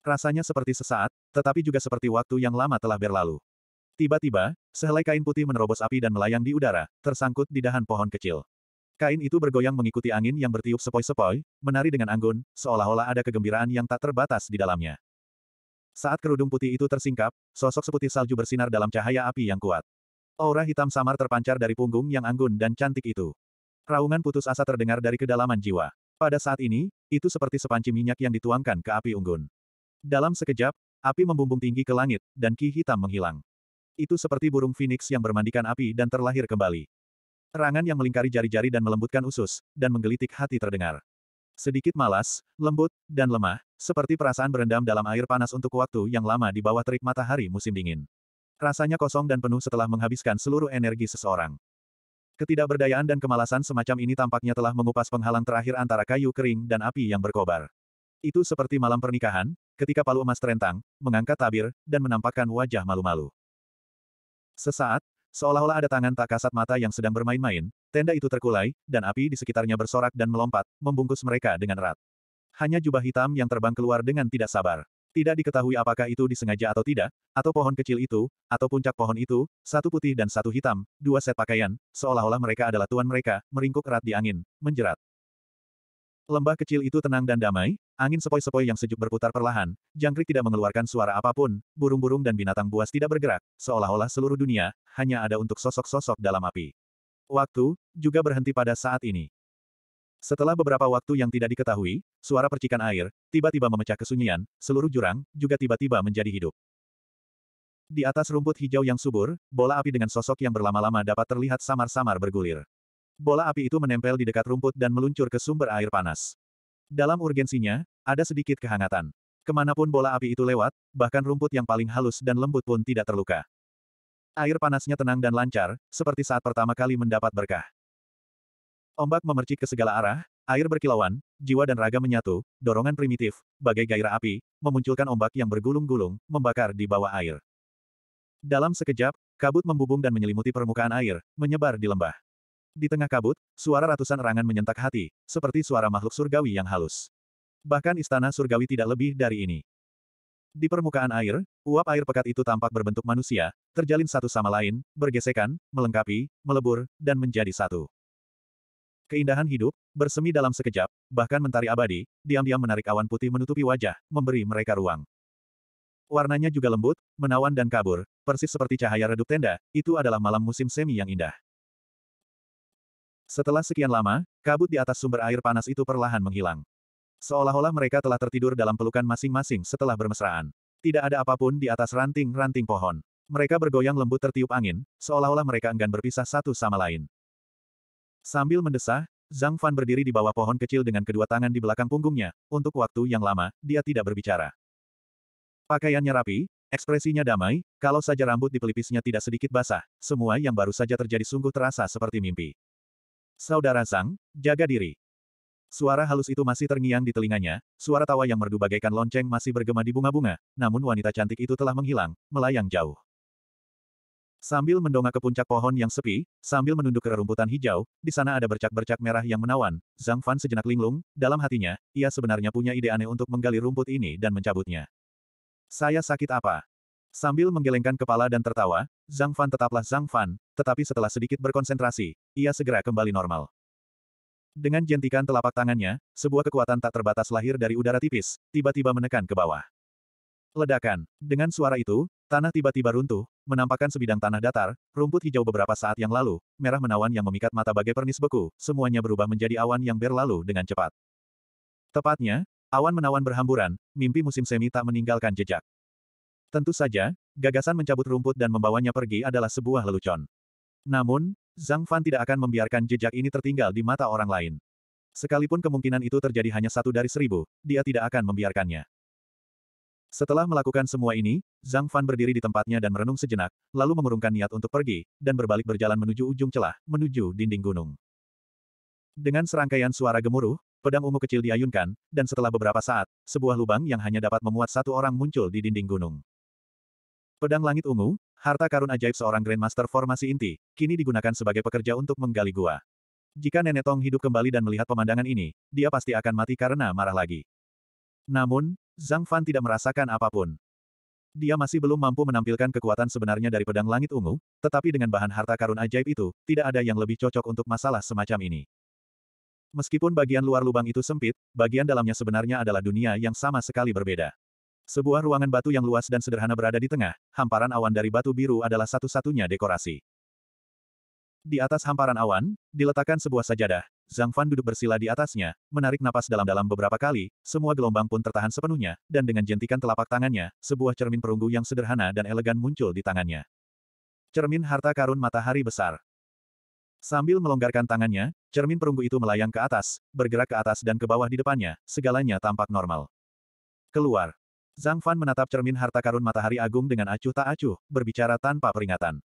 Rasanya seperti sesaat, tetapi juga seperti waktu yang lama telah berlalu. Tiba-tiba, sehelai kain putih menerobos api dan melayang di udara, tersangkut di dahan pohon kecil. Kain itu bergoyang mengikuti angin yang bertiup sepoi-sepoi, menari dengan anggun, seolah-olah ada kegembiraan yang tak terbatas di dalamnya. Saat kerudung putih itu tersingkap, sosok seputih salju bersinar dalam cahaya api yang kuat. Aura hitam samar terpancar dari punggung yang anggun dan cantik itu. Raungan putus asa terdengar dari kedalaman jiwa. Pada saat ini, itu seperti sepanci minyak yang dituangkan ke api unggun. Dalam sekejap, api membumbung tinggi ke langit, dan ki hitam menghilang. Itu seperti burung phoenix yang bermandikan api dan terlahir kembali. Erangan yang melingkari jari-jari dan melembutkan usus, dan menggelitik hati terdengar. Sedikit malas, lembut, dan lemah, seperti perasaan berendam dalam air panas untuk waktu yang lama di bawah terik matahari musim dingin. Rasanya kosong dan penuh setelah menghabiskan seluruh energi seseorang. Ketidakberdayaan dan kemalasan semacam ini tampaknya telah mengupas penghalang terakhir antara kayu kering dan api yang berkobar. Itu seperti malam pernikahan, ketika palu emas terentang, mengangkat tabir, dan menampakkan wajah malu-malu. Sesaat, Seolah-olah ada tangan tak kasat mata yang sedang bermain-main, tenda itu terkulai, dan api di sekitarnya bersorak dan melompat, membungkus mereka dengan erat. Hanya jubah hitam yang terbang keluar dengan tidak sabar. Tidak diketahui apakah itu disengaja atau tidak, atau pohon kecil itu, atau puncak pohon itu, satu putih dan satu hitam, dua set pakaian, seolah-olah mereka adalah tuan mereka, meringkuk erat di angin, menjerat. Lembah kecil itu tenang dan damai, angin sepoi-sepoi yang sejuk berputar perlahan, jangkrik tidak mengeluarkan suara apapun, burung-burung dan binatang buas tidak bergerak, seolah-olah seluruh dunia, hanya ada untuk sosok-sosok dalam api. Waktu, juga berhenti pada saat ini. Setelah beberapa waktu yang tidak diketahui, suara percikan air, tiba-tiba memecah kesunyian, seluruh jurang, juga tiba-tiba menjadi hidup. Di atas rumput hijau yang subur, bola api dengan sosok yang berlama-lama dapat terlihat samar-samar bergulir bola api itu menempel di dekat rumput dan meluncur ke sumber air panas. Dalam urgensinya, ada sedikit kehangatan. Kemanapun bola api itu lewat, bahkan rumput yang paling halus dan lembut pun tidak terluka. Air panasnya tenang dan lancar, seperti saat pertama kali mendapat berkah. Ombak memercik ke segala arah, air berkilauan, jiwa dan raga menyatu, dorongan primitif, bagai gairah api, memunculkan ombak yang bergulung-gulung, membakar di bawah air. Dalam sekejap, kabut membubung dan menyelimuti permukaan air, menyebar di lembah. Di tengah kabut, suara ratusan erangan menyentak hati, seperti suara makhluk surgawi yang halus. Bahkan istana surgawi tidak lebih dari ini. Di permukaan air, uap air pekat itu tampak berbentuk manusia, terjalin satu sama lain, bergesekan, melengkapi, melebur, dan menjadi satu. Keindahan hidup, bersemi dalam sekejap, bahkan mentari abadi, diam-diam menarik awan putih menutupi wajah, memberi mereka ruang. Warnanya juga lembut, menawan dan kabur, persis seperti cahaya redup tenda, itu adalah malam musim semi yang indah. Setelah sekian lama, kabut di atas sumber air panas itu perlahan menghilang. Seolah-olah mereka telah tertidur dalam pelukan masing-masing setelah bermesraan. Tidak ada apapun di atas ranting-ranting pohon. Mereka bergoyang lembut tertiup angin, seolah-olah mereka enggan berpisah satu sama lain. Sambil mendesah, Zhang Fan berdiri di bawah pohon kecil dengan kedua tangan di belakang punggungnya. Untuk waktu yang lama, dia tidak berbicara. Pakaiannya rapi, ekspresinya damai, kalau saja rambut di pelipisnya tidak sedikit basah, semua yang baru saja terjadi sungguh terasa seperti mimpi. Saudara Sang, jaga diri. Suara halus itu masih terngiang di telinganya, suara tawa yang merdu bagaikan lonceng masih bergema di bunga-bunga, namun wanita cantik itu telah menghilang, melayang jauh. Sambil mendongak ke puncak pohon yang sepi, sambil menunduk ke rerumputan hijau, di sana ada bercak-bercak merah yang menawan, Zhang Fan sejenak linglung, dalam hatinya, ia sebenarnya punya ide aneh untuk menggali rumput ini dan mencabutnya. Saya sakit apa? Sambil menggelengkan kepala dan tertawa, Zhang Fan tetaplah Zhang Fan, tetapi setelah sedikit berkonsentrasi, ia segera kembali normal. Dengan jentikan telapak tangannya, sebuah kekuatan tak terbatas lahir dari udara tipis, tiba-tiba menekan ke bawah. Ledakan. Dengan suara itu, tanah tiba-tiba runtuh, menampakkan sebidang tanah datar, rumput hijau beberapa saat yang lalu, merah menawan yang memikat mata bagai pernis beku, semuanya berubah menjadi awan yang berlalu dengan cepat. Tepatnya, awan menawan berhamburan, mimpi musim semi tak meninggalkan jejak. Tentu saja, gagasan mencabut rumput dan membawanya pergi adalah sebuah lelucon. Namun, Zhang Fan tidak akan membiarkan jejak ini tertinggal di mata orang lain. Sekalipun kemungkinan itu terjadi hanya satu dari seribu, dia tidak akan membiarkannya. Setelah melakukan semua ini, Zhang Fan berdiri di tempatnya dan merenung sejenak, lalu mengurungkan niat untuk pergi, dan berbalik berjalan menuju ujung celah, menuju dinding gunung. Dengan serangkaian suara gemuruh, pedang ungu kecil diayunkan, dan setelah beberapa saat, sebuah lubang yang hanya dapat memuat satu orang muncul di dinding gunung. Pedang Langit Ungu, harta karun ajaib seorang Grandmaster formasi inti, kini digunakan sebagai pekerja untuk menggali gua. Jika Nenek Tong hidup kembali dan melihat pemandangan ini, dia pasti akan mati karena marah lagi. Namun, Zhang Fan tidak merasakan apapun. Dia masih belum mampu menampilkan kekuatan sebenarnya dari pedang langit ungu, tetapi dengan bahan harta karun ajaib itu, tidak ada yang lebih cocok untuk masalah semacam ini. Meskipun bagian luar lubang itu sempit, bagian dalamnya sebenarnya adalah dunia yang sama sekali berbeda. Sebuah ruangan batu yang luas dan sederhana berada di tengah, hamparan awan dari batu biru adalah satu-satunya dekorasi. Di atas hamparan awan, diletakkan sebuah sajadah, Zhang Fan duduk bersila di atasnya, menarik napas dalam-dalam beberapa kali, semua gelombang pun tertahan sepenuhnya, dan dengan jentikan telapak tangannya, sebuah cermin perunggu yang sederhana dan elegan muncul di tangannya. Cermin harta karun matahari besar. Sambil melonggarkan tangannya, cermin perunggu itu melayang ke atas, bergerak ke atas dan ke bawah di depannya, segalanya tampak normal. Keluar. Zhang Fan menatap cermin harta karun matahari agung dengan acuh tak acuh, berbicara tanpa peringatan.